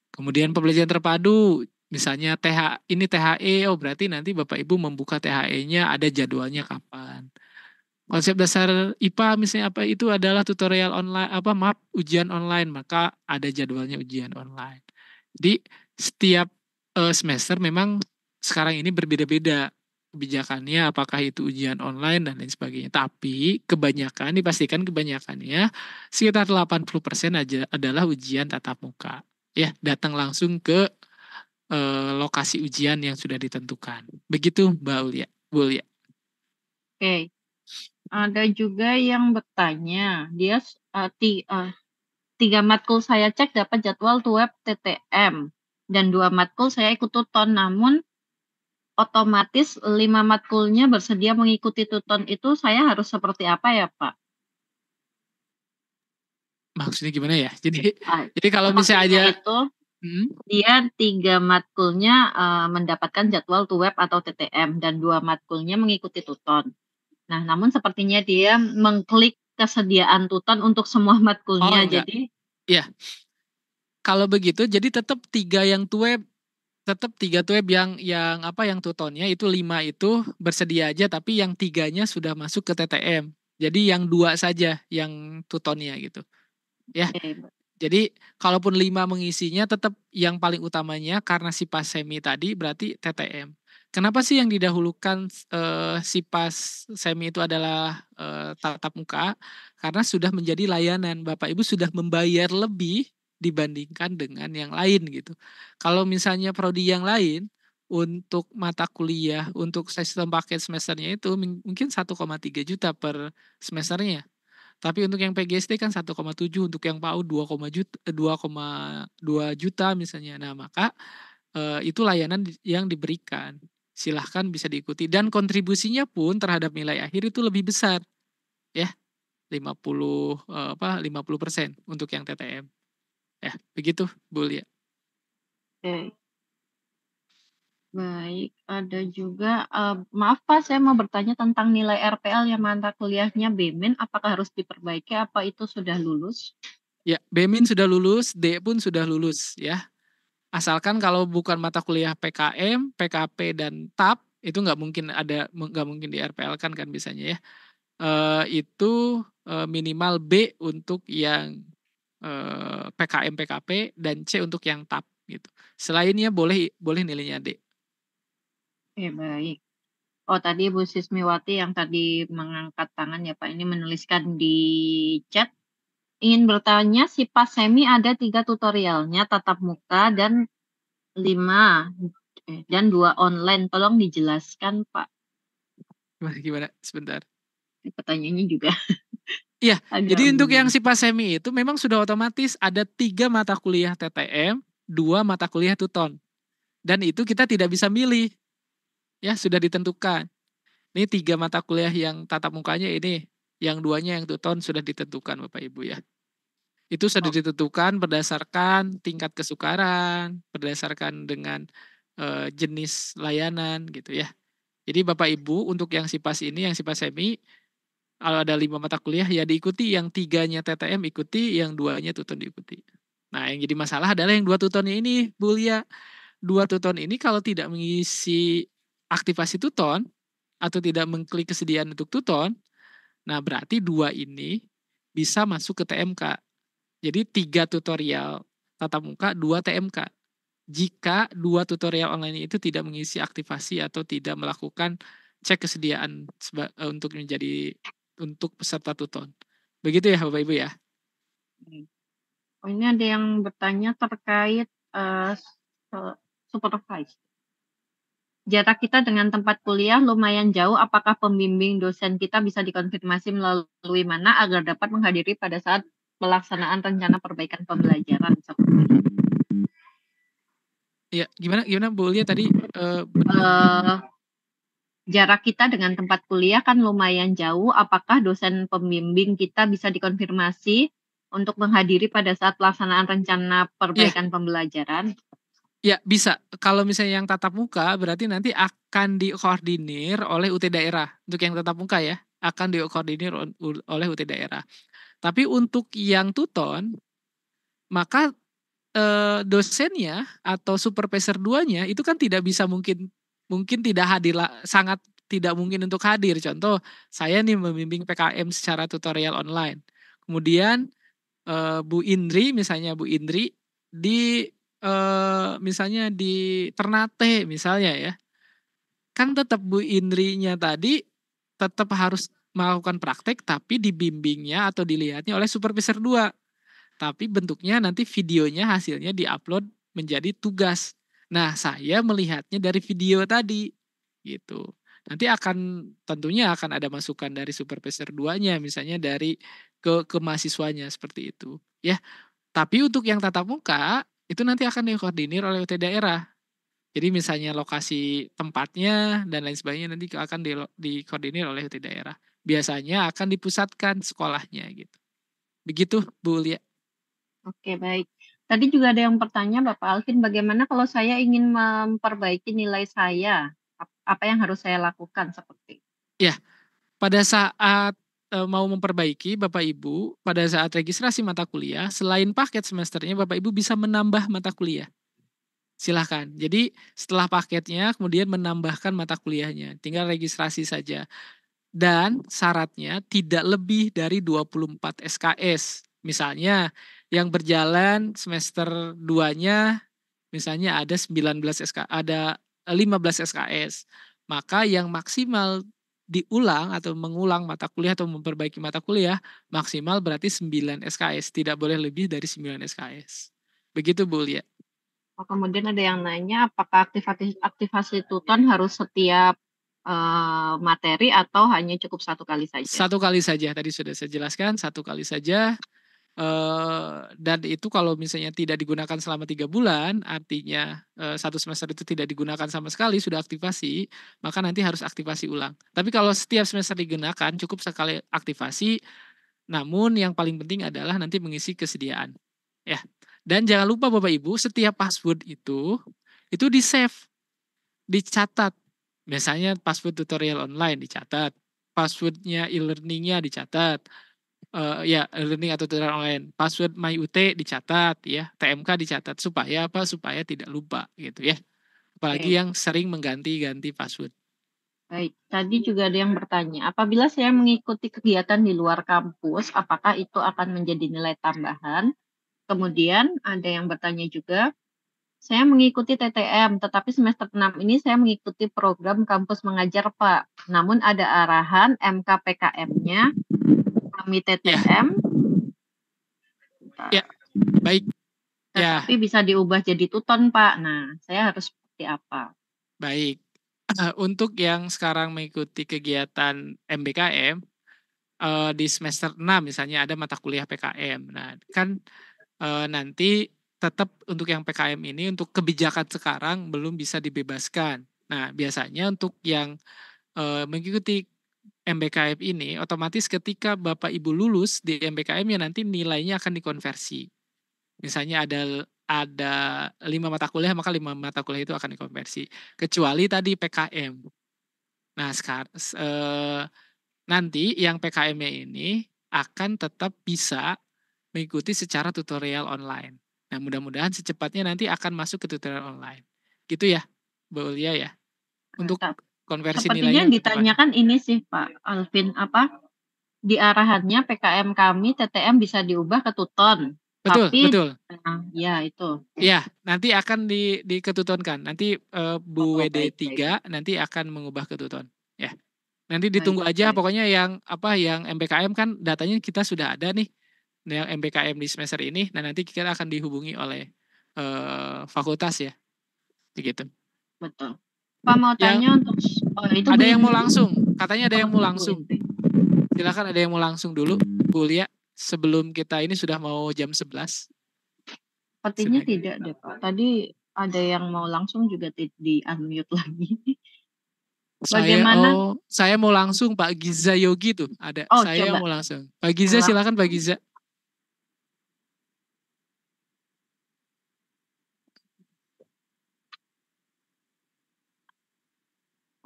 Kemudian pembelajaran terpadu, misalnya TH ini THE, oh berarti nanti Bapak Ibu membuka THE-nya ada jadwalnya kapan. Konsep dasar IPA misalnya apa itu adalah tutorial online apa map ujian online maka ada jadwalnya ujian online. Jadi setiap uh, semester memang sekarang ini berbeda-beda kebijakannya apakah itu ujian online dan lain sebagainya. Tapi kebanyakan dipastikan kebanyakannya sekitar 80% aja adalah ujian tatap muka. Ya, datang langsung ke e, lokasi ujian yang sudah ditentukan. Begitu Mbak Ulia. Bu Ulia. Oke. Okay. Ada juga yang bertanya, dia uh, ti uh, tiga matkul saya cek dapat jadwal web TTM dan dua matkul saya ikut Tuton. Namun otomatis lima matkulnya bersedia mengikuti Tuton itu saya harus seperti apa ya, Pak? Maksudnya gimana ya? Jadi jadi kalau misalnya aja itu Hmm. Dia tiga matkulnya, uh, mendapatkan jadwal web atau TTM dan dua matkulnya mengikuti Tuton. Nah, namun sepertinya dia mengklik kesediaan Tutan untuk semua matkulnya. Oh, jadi ya Kalau begitu jadi tetap tiga yang tuweb tetap tiga tuweb yang yang apa yang tutonnya itu lima itu bersedia aja tapi yang tiganya sudah masuk ke TTM. Jadi yang dua saja yang tutonnya gitu. Ya. Jadi kalaupun lima mengisinya tetap yang paling utamanya karena si semi tadi berarti TTM. Kenapa sih yang didahulukan eh, si pas SEMI itu adalah eh, tatap muka? Karena sudah menjadi layanan, Bapak Ibu sudah membayar lebih dibandingkan dengan yang lain gitu. Kalau misalnya prodi yang lain untuk mata kuliah, untuk sistem paket semesternya itu mungkin 1,3 juta per semesternya. Tapi untuk yang PGSD kan 1,7, untuk yang PAU 2,2 juta, juta misalnya. Nah, maka eh, itu layanan yang diberikan silahkan bisa diikuti dan kontribusinya pun terhadap nilai akhir itu lebih besar ya 50 eh, apa 50 persen untuk yang TTM ya begitu Bu Lia. Oke. Baik, ada juga uh, maaf Pak saya mau bertanya tentang nilai RPL yang mantap kuliahnya Bemin, apakah harus diperbaiki apa itu sudah lulus? Ya, Bemin sudah lulus, D pun sudah lulus ya. Asalkan kalau bukan mata kuliah PKM, PKP dan TAP itu nggak mungkin ada nggak mungkin di RPL kan kan biasanya ya. Uh, itu uh, minimal B untuk yang uh, eh, PKM PKP dan C untuk yang TAP gitu. Selainnya boleh boleh nilainya D. Eh baik. Oh, tadi Bu Sismiwati yang tadi mengangkat tangan ya Pak, ini menuliskan di chat ingin bertanya si semi ada tiga tutorialnya tatap muka dan lima dan dua online. Tolong dijelaskan Pak. Nah, gimana? Sebentar. Pertanyaannya juga. Iya, jadi untuk yang si semi itu memang sudah otomatis ada tiga mata kuliah TTM, dua mata kuliah Tuton. Dan itu kita tidak bisa milih. Ya, sudah ditentukan. Ini tiga mata kuliah yang tatap mukanya ini yang duanya yang tuh tahun sudah ditentukan Bapak Ibu ya. Itu sudah ditentukan berdasarkan tingkat kesukaran, berdasarkan dengan e, jenis layanan gitu ya. Jadi Bapak Ibu untuk yang SIPAS ini, yang SIPAS semi, kalau ada lima mata kuliah ya diikuti, yang tiganya TTM ikuti, yang duanya tuton diikuti. Nah yang jadi masalah adalah yang dua tutonnya ini, Bu Lia. Dua tuton ini kalau tidak mengisi aktivasi tuton, atau tidak mengklik kesediaan untuk tuton, Nah, berarti dua ini bisa masuk ke TMK. Jadi tiga tutorial tatap muka, dua TMK. Jika dua tutorial online itu tidak mengisi aktivasi atau tidak melakukan cek kesediaan e, untuk menjadi untuk peserta tuton. Begitu ya Bapak Ibu ya. Hmm. Oh, ini ada yang bertanya terkait uh, supervise jarak kita dengan tempat kuliah lumayan jauh, apakah pembimbing dosen kita bisa dikonfirmasi melalui mana agar dapat menghadiri pada saat pelaksanaan rencana perbaikan pembelajaran? Iya, gimana gimana Bu Lia tadi? Uh, uh, jarak kita dengan tempat kuliah kan lumayan jauh, apakah dosen pembimbing kita bisa dikonfirmasi untuk menghadiri pada saat pelaksanaan rencana ya. perbaikan yeah. pembelajaran? Ya bisa. Kalau misalnya yang tatap muka berarti nanti akan dikoordinir oleh UT daerah. Untuk yang tatap muka ya akan dikoordinir oleh UT daerah. Tapi untuk yang tuton maka eh, dosennya atau supervisor duanya itu kan tidak bisa mungkin mungkin tidak hadir sangat tidak mungkin untuk hadir. Contoh saya nih membimbing PKM secara tutorial online. Kemudian eh, Bu Indri misalnya Bu Indri di Eh, misalnya di Ternate misalnya ya. Kan tetap Bu Indrinya tadi tetap harus melakukan praktek tapi dibimbingnya atau dilihatnya oleh supervisor 2. Tapi bentuknya nanti videonya hasilnya diupload menjadi tugas. Nah, saya melihatnya dari video tadi gitu. Nanti akan tentunya akan ada masukan dari supervisor duanya misalnya dari ke ke mahasiswanya seperti itu ya. Tapi untuk yang tatap muka itu nanti akan dikoordinir oleh UT daerah. Jadi misalnya lokasi tempatnya dan lain sebagainya nanti akan di, dikoordinir oleh UT daerah. Biasanya akan dipusatkan sekolahnya gitu. Begitu Bu Ulia. Oke baik. Tadi juga ada yang bertanya Bapak Alvin bagaimana kalau saya ingin memperbaiki nilai saya? Apa yang harus saya lakukan seperti? Ya, pada saat Eh, mau memperbaiki Bapak Ibu pada saat registrasi mata kuliah, selain paket semesternya Bapak Ibu bisa menambah mata kuliah. Silahkan. Jadi setelah paketnya kemudian menambahkan mata kuliahnya. Tinggal registrasi saja. Dan syaratnya tidak lebih dari 24 SKS. Misalnya yang berjalan semester 2-nya misalnya ada 19 SK ada 15 SKS. Maka yang maksimal diulang atau mengulang mata kuliah atau memperbaiki mata kuliah maksimal berarti 9 SKS, tidak boleh lebih dari 9 SKS. Begitu Bu Lia. Oh, kemudian ada yang nanya apakah aktivasi, aktivasi tuton harus setiap uh, materi atau hanya cukup satu kali saja? Satu kali saja, tadi sudah saya jelaskan, satu kali saja Uh, dan itu kalau misalnya tidak digunakan selama tiga bulan, artinya uh, satu semester itu tidak digunakan sama sekali, sudah aktivasi, maka nanti harus aktivasi ulang. Tapi kalau setiap semester digunakan, cukup sekali aktivasi, namun yang paling penting adalah nanti mengisi kesediaan. ya. Dan jangan lupa Bapak Ibu, setiap password itu, itu di-save, dicatat. Misalnya password tutorial online dicatat, passwordnya e-learningnya dicatat, uh, ya learning atau tutorial online. Password MyUT dicatat ya, TMK dicatat supaya apa? Supaya tidak lupa gitu ya. Apalagi okay. yang sering mengganti-ganti password. Baik, tadi juga ada yang bertanya, apabila saya mengikuti kegiatan di luar kampus, apakah itu akan menjadi nilai tambahan? Kemudian ada yang bertanya juga, saya mengikuti TTM, tetapi semester 6 ini saya mengikuti program kampus mengajar Pak. Namun ada arahan MKPKM-nya kami TTM. Ya. ya. Baik. Nah, ya. tapi ya. bisa diubah jadi tuton, Pak. Nah, saya harus seperti apa? Baik. untuk yang sekarang mengikuti kegiatan MBKM eh, di semester 6 misalnya ada mata kuliah PKM. Nah, kan eh, nanti tetap untuk yang PKM ini untuk kebijakan sekarang belum bisa dibebaskan. Nah, biasanya untuk yang eh, mengikuti MBKM ini otomatis ketika Bapak Ibu lulus di MBKM ya nanti nilainya akan dikonversi. Misalnya ada ada lima mata kuliah maka lima mata kuliah itu akan dikonversi kecuali tadi PKM. Nah, sekarang e, eh, nanti yang pkm ini akan tetap bisa mengikuti secara tutorial online. Nah, mudah-mudahan secepatnya nanti akan masuk ke tutorial online. Gitu ya, Bu Ulia ya. Untuk Mantap konversi Sepertinya nilainya ditanyakan ini sih Pak Alvin apa di arahannya PKM kami TTM bisa diubah ke tuton. Betul, Tapi, betul. Nah, ya itu. Ya, nanti akan di diketutonkan. Nanti uh, Bu oh, WD3 nanti akan mengubah ke tuton. Ya. Nanti ditunggu baik, aja baik. pokoknya yang apa yang MBKM kan datanya kita sudah ada nih. Yang MBKM di semester ini nah nanti kita akan dihubungi oleh uh, fakultas ya. Begitu. Betul. Pak mau tanya yang, untuk oh, itu ada yang mau langsung. Katanya ada oh, yang mau langsung. Silakan ada yang mau langsung dulu, Bu Lia. Sebelum kita ini sudah mau jam 11. Sepertinya tidak deh Pak. Tadi ada yang mau langsung juga di unmute lagi. Bagaimana? Saya, oh, saya mau langsung Pak Giza Yogi tuh ada. Oh, saya coba. mau langsung. Pak Giza silakan Pak Giza.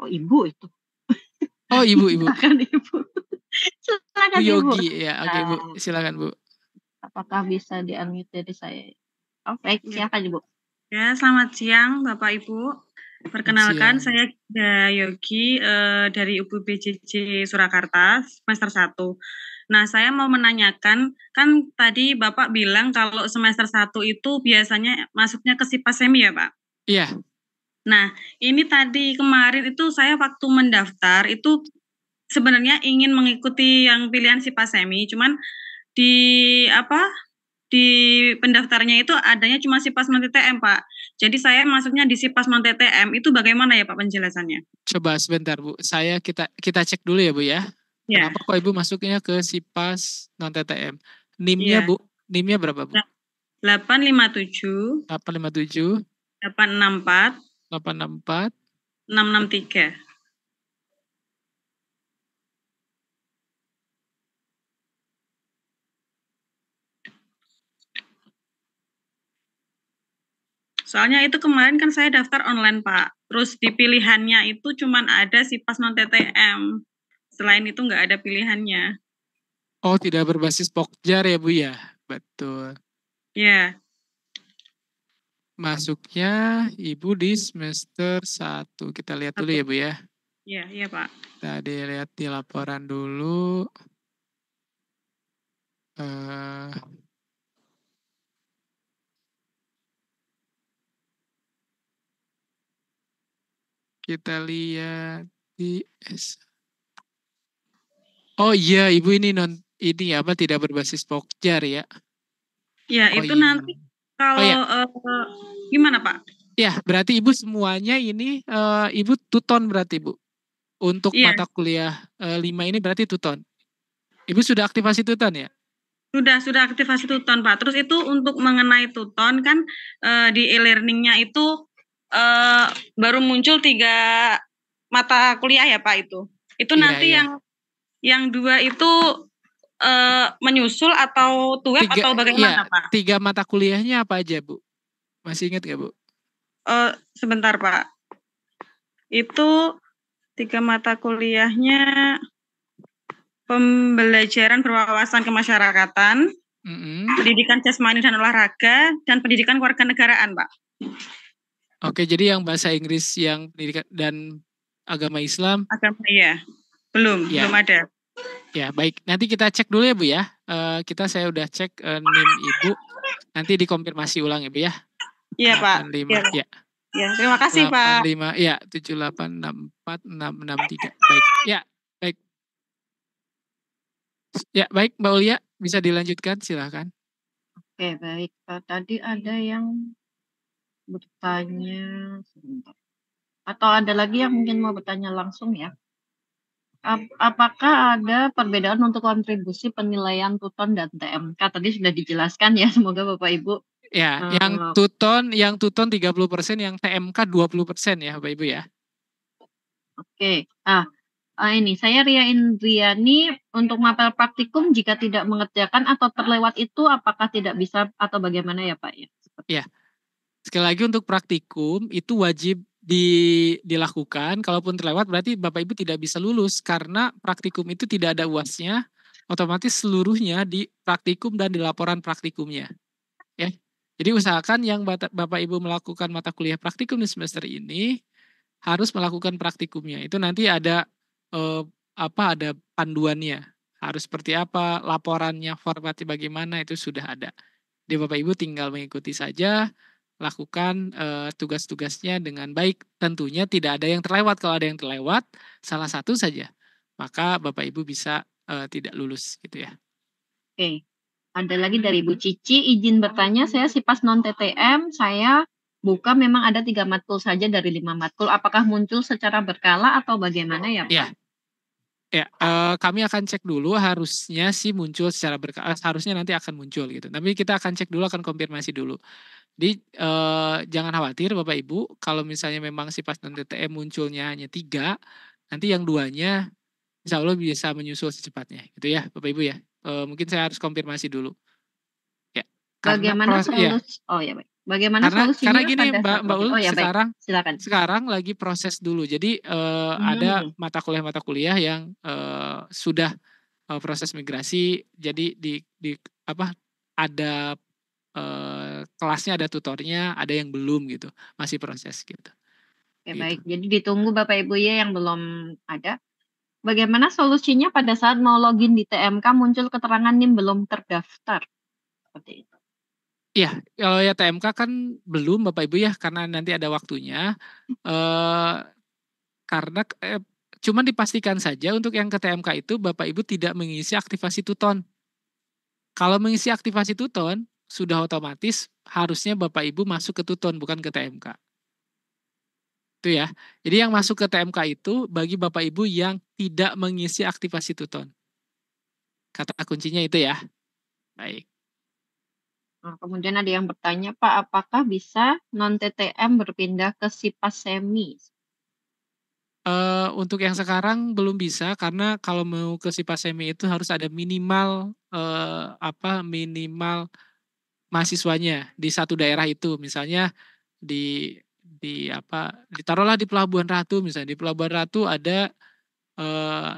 Oh ibu itu. Oh ibu ibu. silakan ibu. silakan bu Yogi, ya oke okay, bu nah, silakan bu. Apakah bisa di unmute dari saya? Oh baik ya. silakan ibu. Ya selamat siang bapak ibu. Perkenalkan saya Gida Yogi eh, dari UPBJJ Surakarta semester 1. Nah, saya mau menanyakan, kan tadi Bapak bilang kalau semester 1 itu biasanya masuknya ke semi ya, Pak? Iya. Nah, ini tadi kemarin itu saya waktu mendaftar itu sebenarnya ingin mengikuti yang pilihan si semi, cuman di apa? di pendaftarnya itu adanya cuma si Sipasman TTM, Pak. Jadi saya masuknya di si Sipasman TTM. Itu bagaimana ya, Pak penjelasannya? Coba sebentar, Bu. Saya kita kita cek dulu ya, Bu ya. Yeah. Kenapa kok Ibu masuknya ke Sipas non TTM? NIM-nya, yeah. Bu. NIM-nya berapa, Bu? 857 857 864 864 663 Soalnya itu kemarin kan saya daftar online, Pak. Terus di pilihannya itu cuman ada si pas non TTM. Selain itu nggak ada pilihannya. Oh, tidak berbasis Pokjar ya, Bu ya? Betul. Ya. Masuknya Ibu di semester 1. Kita lihat dulu ya Bu ya. Iya, iya Pak. Tadi lihat di laporan dulu. Uh, kita lihat di S. Oh iya, Ibu ini non ini apa tidak berbasis pokjar ya? Ya, oh, itu iya. nanti kalau oh, iya. uh, gimana Pak? Ya, berarti Ibu semuanya ini uh, Ibu tuton berarti Ibu Untuk iya. mata kuliah uh, ini berarti tuton. Ibu sudah aktivasi tuton ya? Sudah, sudah aktivasi tuton Pak. Terus itu untuk mengenai tuton kan uh, di e-learningnya itu uh, baru muncul tiga mata kuliah ya Pak itu. Itu iya, nanti iya. yang yang dua itu Eh, menyusul atau tuap atau bagaimana ya, Pak? Tiga mata kuliahnya apa aja Bu? Masih ingat gak Bu? Uh, sebentar Pak. Itu tiga mata kuliahnya pembelajaran berwawasan kemasyarakatan, mm-hmm. pendidikan jasmani dan olahraga, dan pendidikan negaraan Pak. Oke, jadi yang bahasa Inggris yang pendidikan dan agama Islam? Agama ya, belum, ya. belum ada. Ya baik, nanti kita cek dulu ya Bu ya. Uh, kita saya udah cek uh, NIM Ibu. Nanti dikonfirmasi ulang ya Bu ya. Iya Pak. Lima. Iya. Ya. ya. terima kasih 85, Pak. Lima, ya tujuh delapan enam empat enam enam Baik, ya baik. Ya baik Mbak Ulia bisa dilanjutkan silahkan. Oke baik eh, Tadi ada yang bertanya sebentar. Atau ada lagi yang mungkin mau bertanya langsung ya? apakah ada perbedaan untuk kontribusi penilaian Tuton dan TMK? Tadi sudah dijelaskan ya, semoga Bapak Ibu. Ya, uh, yang Tuton yang Tuton 30%, yang TMK 20% ya, Bapak Ibu ya. Oke. Ah, ah, ini saya Ria Indriani untuk mapel praktikum jika tidak mengerjakan atau terlewat itu apakah tidak bisa atau bagaimana ya, Pak ya? Ya. Sekali lagi untuk praktikum itu wajib di, dilakukan. Kalaupun terlewat berarti Bapak Ibu tidak bisa lulus karena praktikum itu tidak ada UASnya, otomatis seluruhnya di praktikum dan di laporan praktikumnya. Ya. Jadi usahakan yang Bapak Ibu melakukan mata kuliah praktikum di semester ini harus melakukan praktikumnya. Itu nanti ada eh, apa ada panduannya. Harus seperti apa, laporannya, formatnya bagaimana itu sudah ada. Jadi Bapak Ibu tinggal mengikuti saja lakukan uh, tugas-tugasnya dengan baik. Tentunya tidak ada yang terlewat. Kalau ada yang terlewat, salah satu saja, maka Bapak Ibu bisa uh, tidak lulus gitu ya. Oke. Ada lagi dari Bu Cici, izin bertanya, saya sih pas non TTM, saya buka memang ada tiga matkul saja dari lima matkul. Apakah muncul secara berkala atau bagaimana ya? Pak? Ya, Ya, uh, kami akan cek dulu harusnya sih muncul secara berkala, harusnya nanti akan muncul gitu. Tapi kita akan cek dulu, akan konfirmasi dulu. Jadi eh, jangan khawatir Bapak Ibu, kalau misalnya memang si pasien TTM munculnya hanya tiga, nanti yang duanya insya Allah bisa menyusul secepatnya gitu ya Bapak Ibu ya. E, mungkin saya harus konfirmasi dulu. Ya. Bagaimana proses, ya. Oh ya baik. Bagaimana karena, solusinya karena gini Mbak Mbak Ul oh, ya, sekarang Silakan. sekarang lagi proses dulu. Jadi e, hmm. ada mata kuliah-mata kuliah yang e, sudah e, proses migrasi jadi di di apa ada kelasnya ada tutornya, ada yang belum gitu, masih proses gitu. Oke, gitu. baik. Jadi ditunggu Bapak Ibu ya yang belum ada. Bagaimana solusinya pada saat mau login di TMK muncul keterangan NIM belum terdaftar? Seperti itu. Iya, kalau ya TMK kan belum Bapak Ibu ya karena nanti ada waktunya. eh, karena eh, cuman dipastikan saja untuk yang ke TMK itu Bapak Ibu tidak mengisi aktivasi tuton. Kalau mengisi aktivasi tuton, sudah otomatis harusnya Bapak Ibu masuk ke Tuton bukan ke TMK. Itu ya. Jadi yang masuk ke TMK itu bagi Bapak Ibu yang tidak mengisi aktivasi Tuton. Kata kuncinya itu ya. Baik. Nah, kemudian ada yang bertanya, Pak, apakah bisa non-TTM berpindah ke SIPAS semi? Uh, untuk yang sekarang belum bisa karena kalau mau ke SIPAS semi itu harus ada minimal uh, apa minimal mahasiswanya di satu daerah itu misalnya di di apa ditaruhlah di Pelabuhan Ratu misalnya di Pelabuhan Ratu ada eh,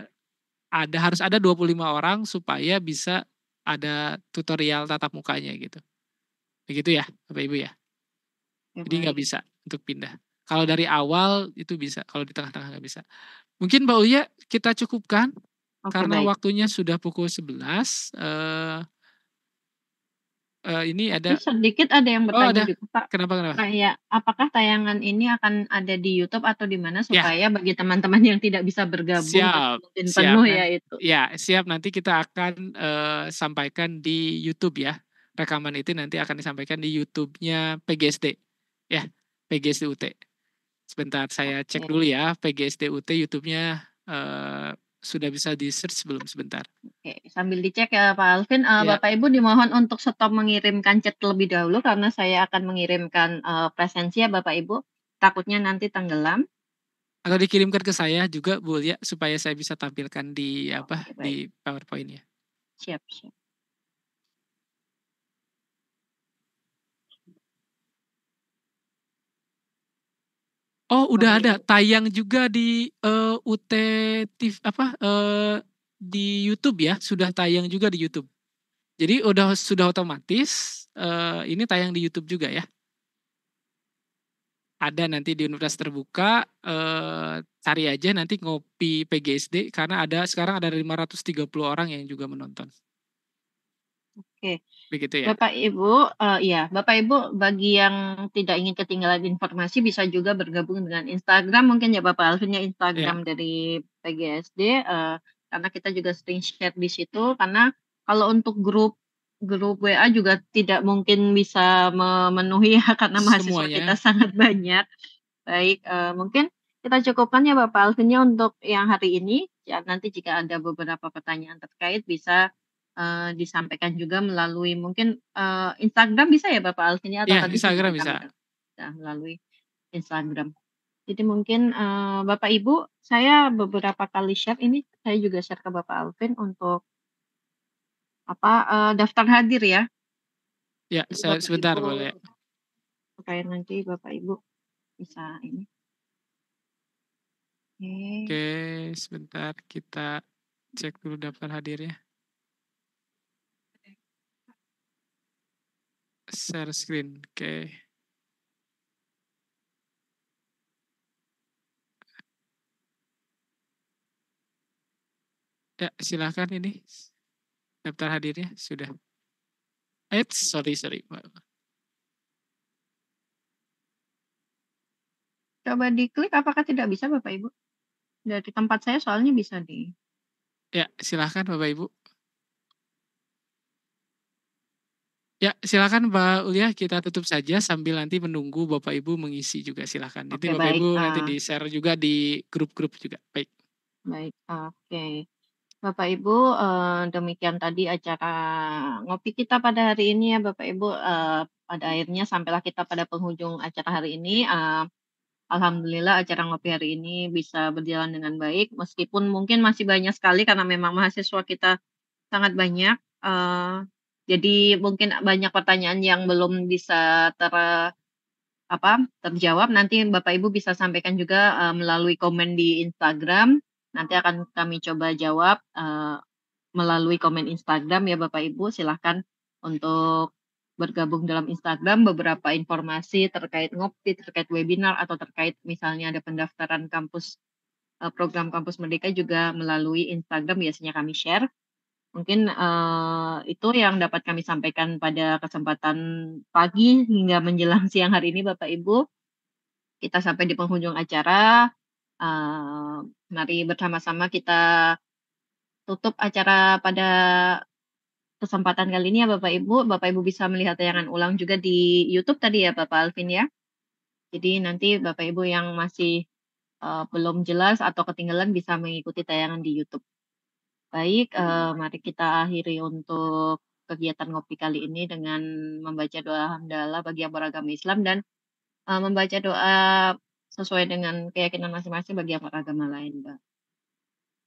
ada harus ada 25 orang supaya bisa ada tutorial tatap mukanya gitu. Begitu ya, Bapak Ibu ya. ya Jadi nggak bisa untuk pindah. Kalau dari awal itu bisa, kalau di tengah-tengah nggak bisa. Mungkin Mbak Uya kita cukupkan Oke, karena baik. waktunya sudah pukul sebelas. Eh, uh, ini ada Terus sedikit ada yang oh, bertanya oh, ada. gitu Pak. Kenapa kenapa? Kayak apakah tayangan ini akan ada di YouTube atau di mana ya. supaya ya. bagi teman-teman yang tidak bisa bergabung siap, siap, ya itu. Ya, siap nanti kita akan uh, sampaikan di YouTube ya. Rekaman itu nanti akan disampaikan di YouTube-nya PGSD. Ya, PGSD UT. Sebentar saya cek dulu ya PGSD UT YouTube-nya uh, sudah bisa di search belum sebentar. Oke, sambil dicek ya Pak Alvin, ya. Bapak Ibu dimohon untuk stop mengirimkan chat terlebih dahulu karena saya akan mengirimkan uh, presensi ya Bapak Ibu, takutnya nanti tenggelam. Atau dikirimkan ke saya juga Bu ya supaya saya bisa tampilkan di apa Oke, di PowerPoint ya. Siap, siap. Oh, udah ada tayang juga di uh, eh, UT TV apa uh, di YouTube ya, sudah tayang juga di YouTube. Jadi udah sudah otomatis uh, ini tayang di YouTube juga ya. Ada nanti di Universitas Terbuka uh, cari aja nanti ngopi PGSD karena ada sekarang ada 530 orang yang juga menonton. Oke begitu ya. Bapak Ibu, uh, ya Bapak Ibu bagi yang tidak ingin ketinggalan informasi bisa juga bergabung dengan Instagram mungkin ya Bapak Alvinnya Instagram ya. dari PGSD uh, eh, karena kita juga sering share di situ karena kalau untuk grup grup WA juga tidak mungkin bisa memenuhi ya karena mahasiswa Semuanya. kita sangat banyak. Baik, uh, mungkin kita cukupkan ya Bapak Alvinnya untuk yang hari ini. Ya, nanti jika ada beberapa pertanyaan terkait bisa uh, disampaikan juga melalui mungkin, uh, Instagram bisa ya Bapak ya atau yeah, Instagram bisa. disampaikan melalui Instagram. Jadi mungkin, uh, Bapak Ibu, saya beberapa kali share ini saya juga share ke Bapak Alvin untuk apa, uh, daftar hadir ya. Ya, saya, sebentar Ibu boleh. supaya nanti Bapak Ibu bisa ini. Oke. okay, sebentar kita cek dulu daftar hadir ya. share screen. Oke. Okay. Ya, silahkan ini daftar hadirnya sudah. Eh, sorry, sorry. Coba diklik apakah tidak bisa Bapak Ibu? Dari tempat saya soalnya bisa di. Ya, silahkan Bapak Ibu. Ya, silakan Pak Ulia kita tutup saja sambil nanti menunggu Bapak Ibu mengisi juga silakan. Nanti okay, Bapak baik, Ibu uh, nanti di-share juga di grup-grup juga. Baik. Baik, oke. Okay. Bapak Ibu, eh, demikian tadi acara ngopi kita pada hari ini ya Bapak Ibu. Eh, pada akhirnya sampailah kita pada penghujung acara hari ini. Eh, Alhamdulillah acara ngopi hari ini bisa berjalan dengan baik meskipun mungkin masih banyak sekali karena memang mahasiswa kita sangat banyak. Uh, jadi mungkin banyak pertanyaan yang belum bisa ter apa terjawab nanti Bapak Ibu bisa sampaikan juga uh, melalui komen di Instagram. Nanti akan kami coba jawab uh, melalui komen Instagram ya Bapak Ibu. Silahkan untuk bergabung dalam Instagram beberapa informasi terkait ngopi, terkait webinar atau terkait misalnya ada pendaftaran kampus eh, program kampus Merdeka juga melalui Instagram biasanya kami share. Mungkin uh, itu yang dapat kami sampaikan pada kesempatan pagi hingga menjelang siang hari ini Bapak Ibu. Kita sampai di penghujung acara. Uh, mari bersama-sama kita tutup acara pada kesempatan kali ini ya Bapak Ibu. Bapak Ibu bisa melihat tayangan ulang juga di YouTube tadi ya Bapak Alvin ya. Jadi nanti Bapak Ibu yang masih uh, belum jelas atau ketinggalan bisa mengikuti tayangan di YouTube. Baik, iya. eh, mari kita akhiri untuk kegiatan ngopi kali ini dengan membaca doa hamdalah bagi yang beragama Islam dan eh, membaca doa sesuai dengan keyakinan masing-masing bagi yang beragama lain, Mbak.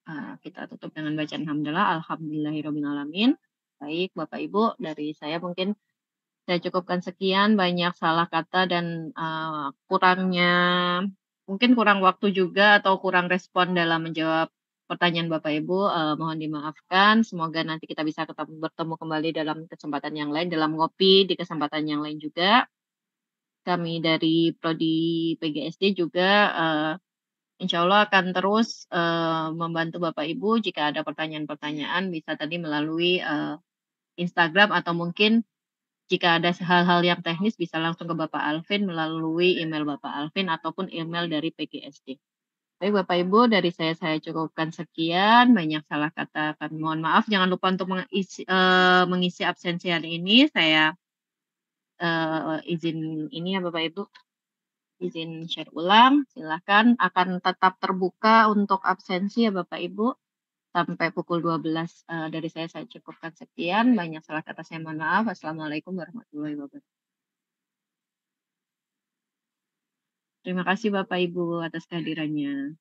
Eh, kita tutup dengan bacaan hamdalah. Alhamdulillahirrahmanirrahim. Baik, Bapak Ibu, dari saya mungkin saya cukupkan sekian. Banyak salah kata dan uh, kurangnya, mungkin kurang waktu juga atau kurang respon dalam menjawab pertanyaan Bapak Ibu uh, mohon dimaafkan. Semoga nanti kita bisa ketemu bertemu kembali dalam kesempatan yang lain, dalam ngopi di kesempatan yang lain juga. Kami dari Prodi PGSD juga uh, insya Allah akan terus uh, membantu Bapak Ibu jika ada pertanyaan-pertanyaan bisa tadi melalui uh, Instagram atau mungkin jika ada hal-hal yang teknis bisa langsung ke Bapak Alvin melalui email Bapak Alvin ataupun email dari PGSD. Baik Bapak Ibu, dari saya saya cukupkan sekian. Banyak salah kata kami mohon maaf. Jangan lupa untuk mengisi, uh, mengisi absensi hari ini. Saya uh, izin ini ya Bapak Ibu, izin share ulang. Silahkan akan tetap terbuka untuk absensi ya Bapak Ibu sampai pukul 12 uh, eh, dari saya saya cukupkan sekian. Banyak salah kata saya mohon maaf. assalamualaikum warahmatullahi wabarakatuh. Terima kasih Bapak Ibu atas kehadirannya.